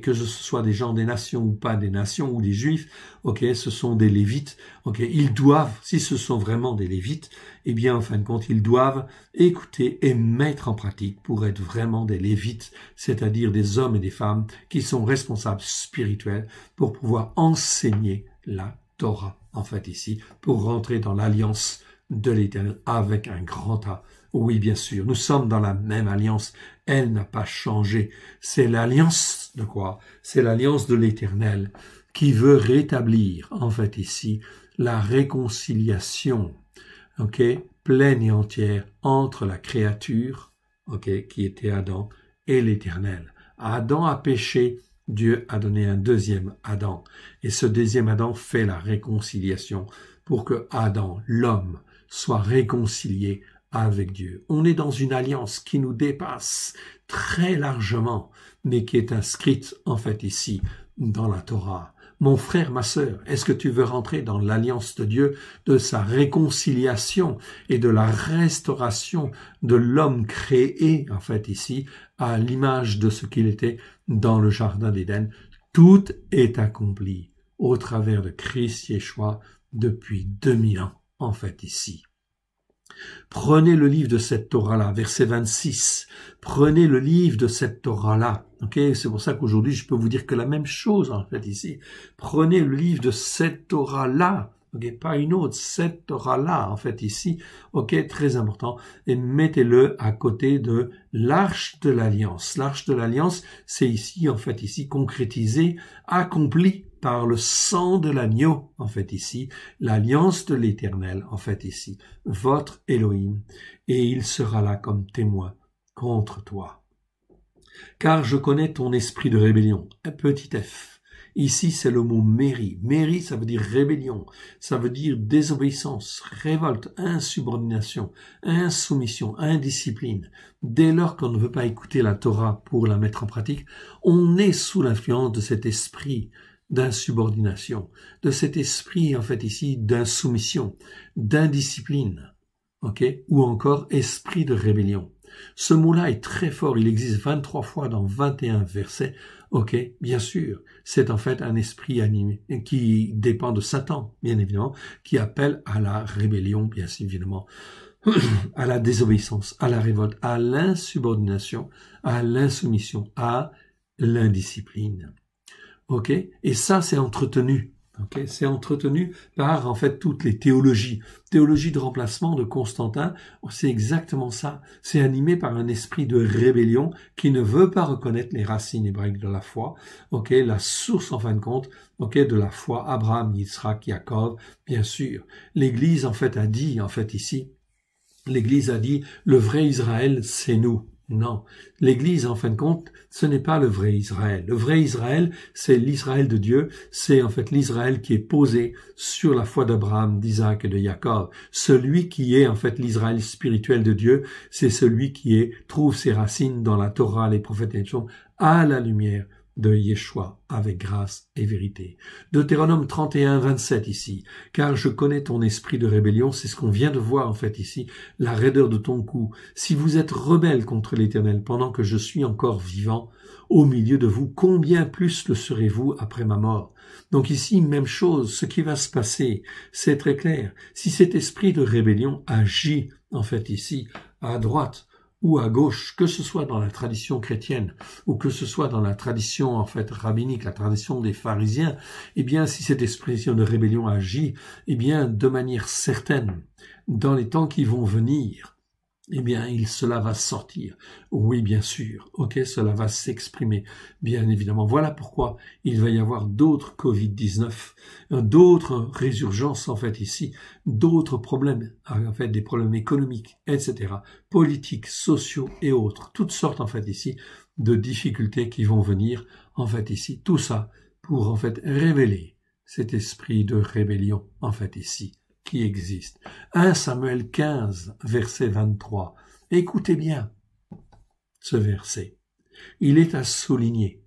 que ce soit des gens des nations ou pas des nations ou des juifs, ok, ce sont des lévites, ok, ils doivent, si ce sont vraiment des lévites, eh bien en fin de compte ils doivent écouter et mettre en pratique pour être vraiment des lévites, c'est-à-dire des hommes et des femmes qui sont responsables spirituels pour pouvoir enseigner la Torah, en fait ici, pour rentrer dans l'alliance de l'Éternel avec un grand A oui, bien sûr, nous sommes dans la même alliance. Elle n'a pas changé. C'est l'alliance de quoi C'est l'alliance de l'Éternel qui veut rétablir, en fait ici, la réconciliation, ok, pleine et entière entre la créature, ok, qui était Adam, et l'Éternel. Adam a péché, Dieu a donné un deuxième Adam, et ce deuxième Adam fait la réconciliation pour que Adam, l'homme, soit réconcilié avec Dieu. On est dans une alliance qui nous dépasse très largement, mais qui est inscrite en fait ici dans la Torah. Mon frère, ma sœur, est-ce que tu veux rentrer dans l'alliance de Dieu, de sa réconciliation et de la restauration de l'homme créé, en fait, ici, à l'image de ce qu'il était dans le Jardin d'Éden? Tout est accompli au travers de Christ Yeshua depuis 2000 ans, en fait, ici. Prenez le livre de cette Torah-là, verset 26. Prenez le livre de cette Torah-là. Okay c'est pour ça qu'aujourd'hui, je peux vous dire que la même chose, en fait, ici. Prenez le livre de cette Torah-là. Okay pas une autre, cette Torah-là, en fait, ici. Ok, très important. Et mettez-le à côté de l'arche de l'alliance. L'arche de l'alliance, c'est ici, en fait, ici, concrétisé, accompli par le sang de l'agneau, en fait ici, l'alliance de l'Éternel, en fait ici, votre Elohim, et il sera là comme témoin contre toi. Car je connais ton esprit de rébellion, petit f. Ici, c'est le mot mairie. Mairie, ça veut dire rébellion, ça veut dire désobéissance, révolte, insubordination, insoumission, indiscipline. Dès lors qu'on ne veut pas écouter la Torah pour la mettre en pratique, on est sous l'influence de cet esprit d'insubordination, de cet esprit en fait ici d'insoumission, d'indiscipline, ok, ou encore esprit de rébellion. Ce mot-là est très fort, il existe 23 fois dans 21 versets. Ok, bien sûr, c'est en fait un esprit animé qui dépend de Satan, bien évidemment, qui appelle à la rébellion, bien évidemment, [CLEARS THROAT] à la désobéissance, à la révolte, à l'insubordination, à l'insoumission, à l'indiscipline. Et ça, c'est entretenu. ok c'est entretenu par en fait toutes les théologies. Théologie de remplacement de Constantin, c'est exactement ça. C'est animé par un esprit de rébellion qui ne veut pas reconnaître les racines hébraïques de la foi, ok, la source en fin de compte, ok, de la foi Abraham, Yitzhak, Jacob, bien sûr. L'Église en fait a dit en fait ici, l'Église a dit le vrai Israël c'est nous. Non, l'Église, en fin de compte, ce n'est pas le vrai Israël. Le vrai Israël, c'est l'Israël de Dieu, c'est en fait l'Israël qui est posé sur la foi d'Abraham, d'Isaac et de Jacob. Celui qui est en fait l'Israël spirituel de Dieu, c'est celui qui est, trouve ses racines dans la Torah, les prophètes et les choses, à la lumière de Yeshua avec grâce et vérité. Deutéronome 31, 27 ici. Car je connais ton esprit de rébellion, c'est ce qu'on vient de voir en fait ici, la raideur de ton cou. Si vous êtes rebelle contre l'Éternel pendant que je suis encore vivant au milieu de vous, combien plus le serez-vous après ma mort Donc ici, même chose, ce qui va se passer, c'est très clair. Si cet esprit de rébellion agit en fait ici, à droite, ou à gauche, que ce soit dans la tradition chrétienne ou que ce soit dans la tradition en fait rabbinique, la tradition des pharisiens, eh bien si cette expression de rébellion agit, eh bien de manière certaine, dans les temps qui vont venir, eh bien, il, cela va sortir. Oui, bien sûr. OK, cela va s'exprimer. Bien évidemment. Voilà pourquoi il va y avoir d'autres Covid-19, euh, d'autres résurgences, en fait, ici, d'autres problèmes, hein, en fait, des problèmes économiques, etc., politiques, sociaux et autres. Toutes sortes, en fait, ici, de difficultés qui vont venir, en fait, ici. Tout ça pour, en fait, révéler cet esprit de rébellion, en fait, ici, qui existe. 1 Samuel 15, verset 23. Écoutez bien ce verset. Il est à souligner.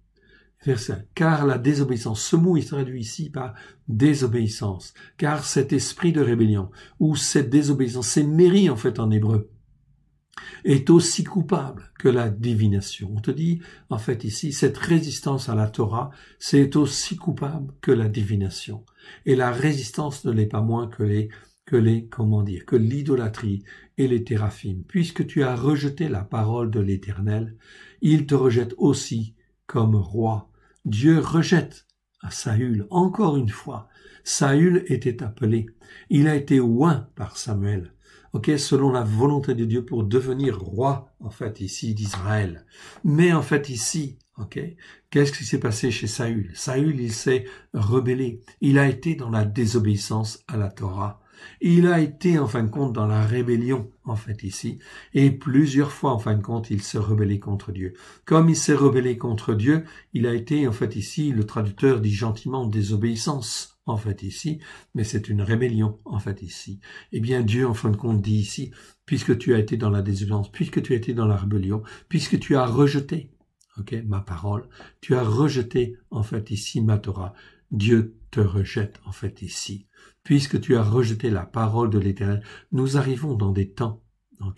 Verset, car la désobéissance, ce mot se traduit ici par désobéissance, car cet esprit de rébellion, ou cette désobéissance, c'est mairie en fait en hébreu, est aussi coupable que la divination. On te dit, en fait ici, cette résistance à la Torah, c'est aussi coupable que la divination. Et la résistance ne l'est pas moins que les que les comment dire que l'idolâtrie et les théraphimes. Puisque tu as rejeté la parole de l'Éternel, il te rejette aussi comme roi. Dieu rejette à Saül encore une fois. Saül était appelé. Il a été oint par Samuel. Ok, selon la volonté de Dieu pour devenir roi, en fait, ici, d'Israël. Mais en fait, ici, Qu'est-ce qui s'est passé chez Saül Saül, il s'est rebellé. Il a été dans la désobéissance à la Torah. Il a été, en fin de compte, dans la rébellion, en fait, ici. Et plusieurs fois, en fin de compte, il s'est rebellé contre Dieu. Comme il s'est rebellé contre Dieu, il a été, en fait, ici, le traducteur dit gentiment désobéissance, en fait, ici. Mais c'est une rébellion, en fait, ici. Eh bien, Dieu, en fin de compte, dit ici, puisque tu as été dans la désobéissance, puisque tu as été dans la rébellion, puisque tu as rejeté, ma parole. Tu as rejeté en fait ici ma Torah. Dieu te rejette en fait ici. Puisque tu as rejeté la parole de l'Éternel, nous arrivons dans des temps,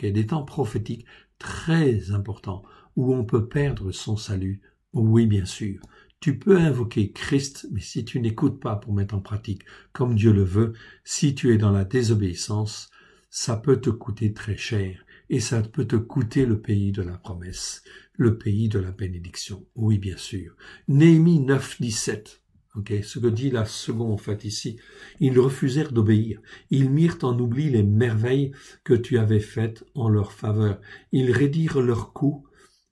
des temps prophétiques très importants où on peut perdre son salut. Oui, bien sûr. Tu peux invoquer Christ, mais si tu n'écoutes pas pour mettre en pratique comme Dieu le veut, si tu es dans la désobéissance, ça peut te coûter très cher et ça peut te coûter le pays de la promesse, le pays de la bénédiction. Oui, bien sûr. Néhémie 9, 17. ce que dit la seconde en fait ici, ils refusèrent d'obéir. Ils mirent en oubli les merveilles que tu avais faites en leur faveur. Ils raidirent leurs coups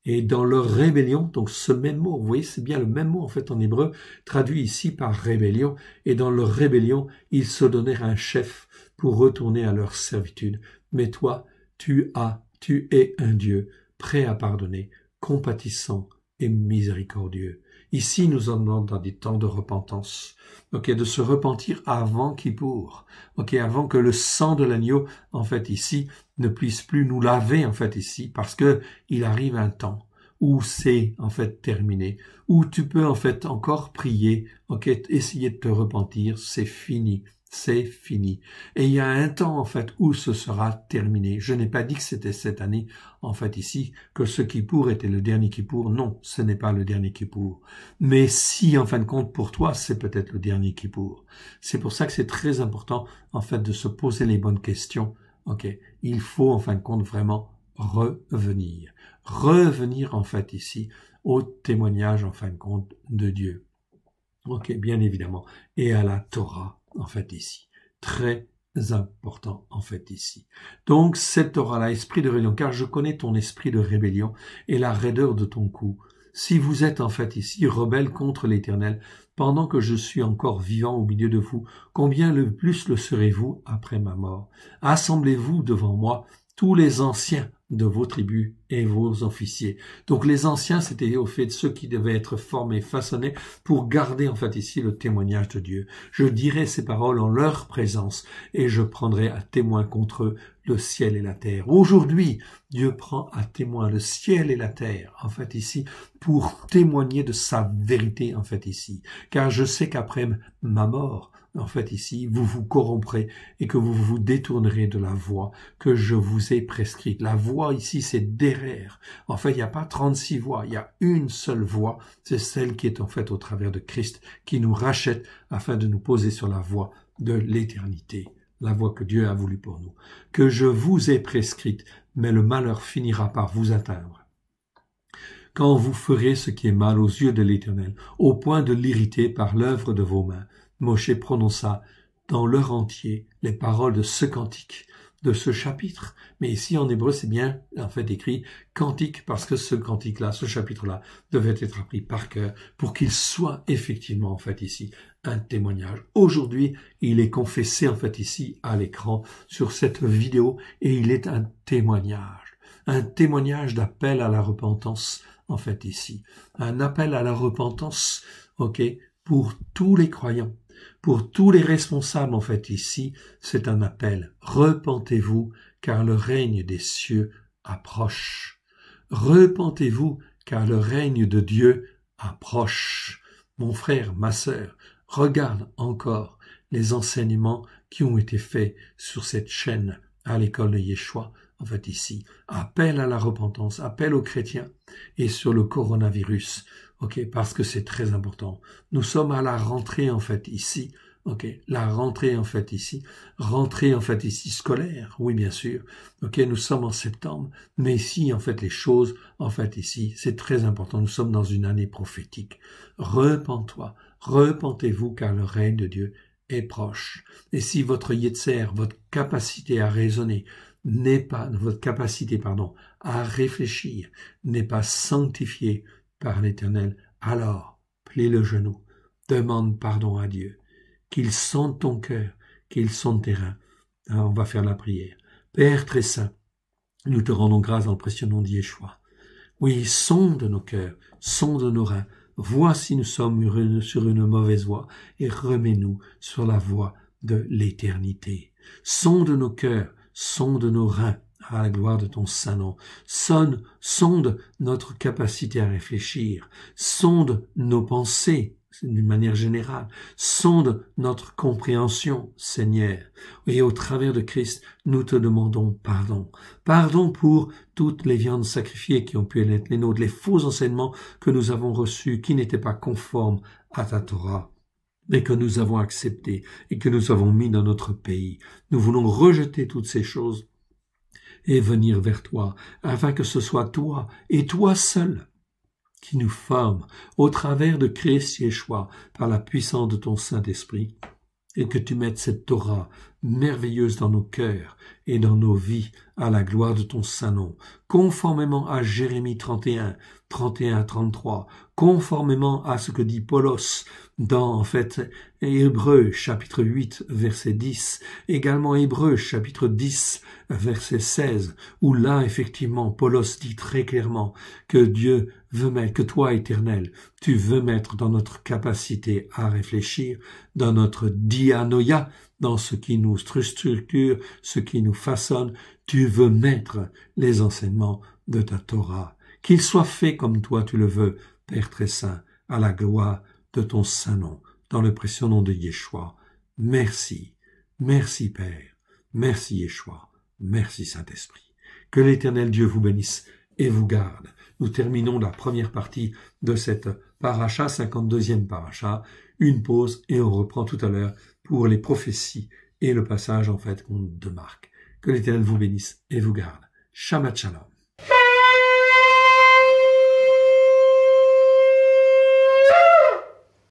et dans leur rébellion, donc ce même mot, vous voyez, c'est bien le même mot en fait en hébreu, traduit ici par rébellion, et dans leur rébellion, ils se donnèrent un chef pour retourner à leur servitude. Mais toi, tu as, tu es un Dieu prêt à pardonner, compatissant et miséricordieux. Ici, nous en sommes dans des temps de repentance, ok, de se repentir avant pour, ok, avant que le sang de l'agneau, en fait ici, ne puisse plus nous laver, en fait ici, parce que il arrive un temps où c'est en fait terminé, où tu peux en fait encore prier, ok, essayer de te repentir, c'est fini, c'est fini. Et il y a un temps, en fait, où ce sera terminé. Je n'ai pas dit que c'était cette année, en fait, ici, que ce qui pour était le dernier qui pour. Non, ce n'est pas le dernier qui pour. Mais si, en fin de compte, pour toi, c'est peut-être le dernier qui pour. C'est pour ça que c'est très important, en fait, de se poser les bonnes questions. OK. Il faut, en fin de compte, vraiment revenir. Revenir, en fait, ici, au témoignage, en fin de compte, de Dieu. OK, bien évidemment. Et à la Torah en fait ici. Très important en fait ici. Donc cet aura-là, esprit de rébellion, car je connais ton esprit de rébellion et la raideur de ton cou. Si vous êtes en fait ici rebelle contre l'Éternel, pendant que je suis encore vivant au milieu de vous, combien le plus le serez-vous après ma mort Assemblez-vous devant moi tous les anciens de vos tribus et vos officiers. Donc les anciens, c'était au fait de ceux qui devaient être formés, façonnés pour garder en fait ici le témoignage de Dieu. Je dirai ces paroles en leur présence et je prendrai à témoin contre eux le ciel et la terre. Aujourd'hui, Dieu prend à témoin le ciel et la terre, en fait ici, pour témoigner de sa vérité, en fait ici. Car je sais qu'après ma mort, en fait ici, vous vous corromprez et que vous vous détournerez de la voie que je vous ai prescrite. La voie ici, c'est derrière. En fait, il n'y a pas 36 voies, il y a une seule voie, c'est celle qui est en fait au travers de Christ, qui nous rachète afin de nous poser sur la voie de l'éternité, la voie que Dieu a voulu pour nous, que je vous ai prescrite, mais le malheur finira par vous atteindre quand vous ferez ce qui est mal aux yeux de l'Éternel, au point de l'irriter par l'œuvre de vos mains. Moshe prononça dans leur entier les paroles de ce cantique, de ce chapitre. Mais ici en hébreu, c'est bien en fait écrit cantique parce que ce cantique-là, ce chapitre-là, devait être appris par cœur pour qu'il soit effectivement en fait ici un témoignage. Aujourd'hui, il est confessé en fait ici à l'écran sur cette vidéo et il est un témoignage, un témoignage d'appel à la repentance en fait ici, un appel à la repentance, ok, pour tous les croyants pour tous les responsables, en fait, ici, c'est un appel. Repentez-vous, car le règne des cieux approche. Repentez-vous, car le règne de Dieu approche. Mon frère, ma sœur, regarde encore les enseignements qui ont été faits sur cette chaîne à l'école de Yeshua, en fait ici. Appel à la repentance, appel aux chrétiens et sur le coronavirus ok, parce que c'est très important. Nous sommes à la rentrée en fait ici, ok, la rentrée en fait ici, rentrée en fait ici scolaire, oui bien sûr, ok, nous sommes en septembre, mais ici en fait les choses, en fait ici, c'est très important. Nous sommes dans une année prophétique. Repends-toi, repentez-vous car le règne de Dieu est proche. Et si votre yetzer, votre capacité à raisonner, n'est pas, votre capacité, pardon, à réfléchir, n'est pas sanctifiée par l'Éternel. Alors, plie le genou, demande pardon à Dieu, qu'il sonde ton cœur, qu'il sonde tes reins. Hein, on va faire la prière. Père très saint, nous te rendons grâce dans le précieux nom d'Yeshua. Oui, sonde nos cœurs, sonde nos reins, vois si nous sommes sur une mauvaise voie et remets-nous sur la voie de l'éternité. Sonde nos cœurs, sonde nos reins, à la gloire de ton saint nom. Sonne, sonde notre capacité à réfléchir, sonde nos pensées d'une manière générale, sonde notre compréhension, Seigneur. Et au travers de Christ, nous te demandons pardon. Pardon pour toutes les viandes sacrifiées qui ont pu être les nôtres, les faux enseignements que nous avons reçus, qui n'étaient pas conformes à ta Torah mais que nous avons acceptés et que nous avons mis dans notre pays. Nous voulons rejeter toutes ces choses et venir vers toi, afin que ce soit toi et toi seul qui nous forme au travers de Christ Yeshua par la puissance de ton Saint-Esprit, et que tu mettes cette Torah merveilleuse dans nos cœurs et dans nos vies à la gloire de ton saint nom, conformément à Jérémie 31, 31 33, conformément à ce que dit Paulos dans, en fait, Hébreu chapitre 8 verset 10, également Hébreu chapitre 10 verset 16, où là, effectivement, Paulos dit très clairement que Dieu veut mettre, que toi, éternel, tu veux mettre dans notre capacité à réfléchir, dans notre dianoïa, dans ce qui nous structure, ce qui nous façonne, tu veux mettre les enseignements de ta Torah, qu'ils soient faits comme toi tu le veux, Père très saint, à la gloire de ton saint nom, dans le précieux nom de Yeshua. Merci, merci Père, merci Yeshua, merci Saint-Esprit. Que l'Éternel Dieu vous bénisse et vous garde. Nous terminons la première partie de cette paracha, 52e paracha, une pause et on reprend tout à l'heure pour les prophéties et le passage en fait de Marc. Que l'Éternel vous bénisse et vous garde. Shabbat Shalom.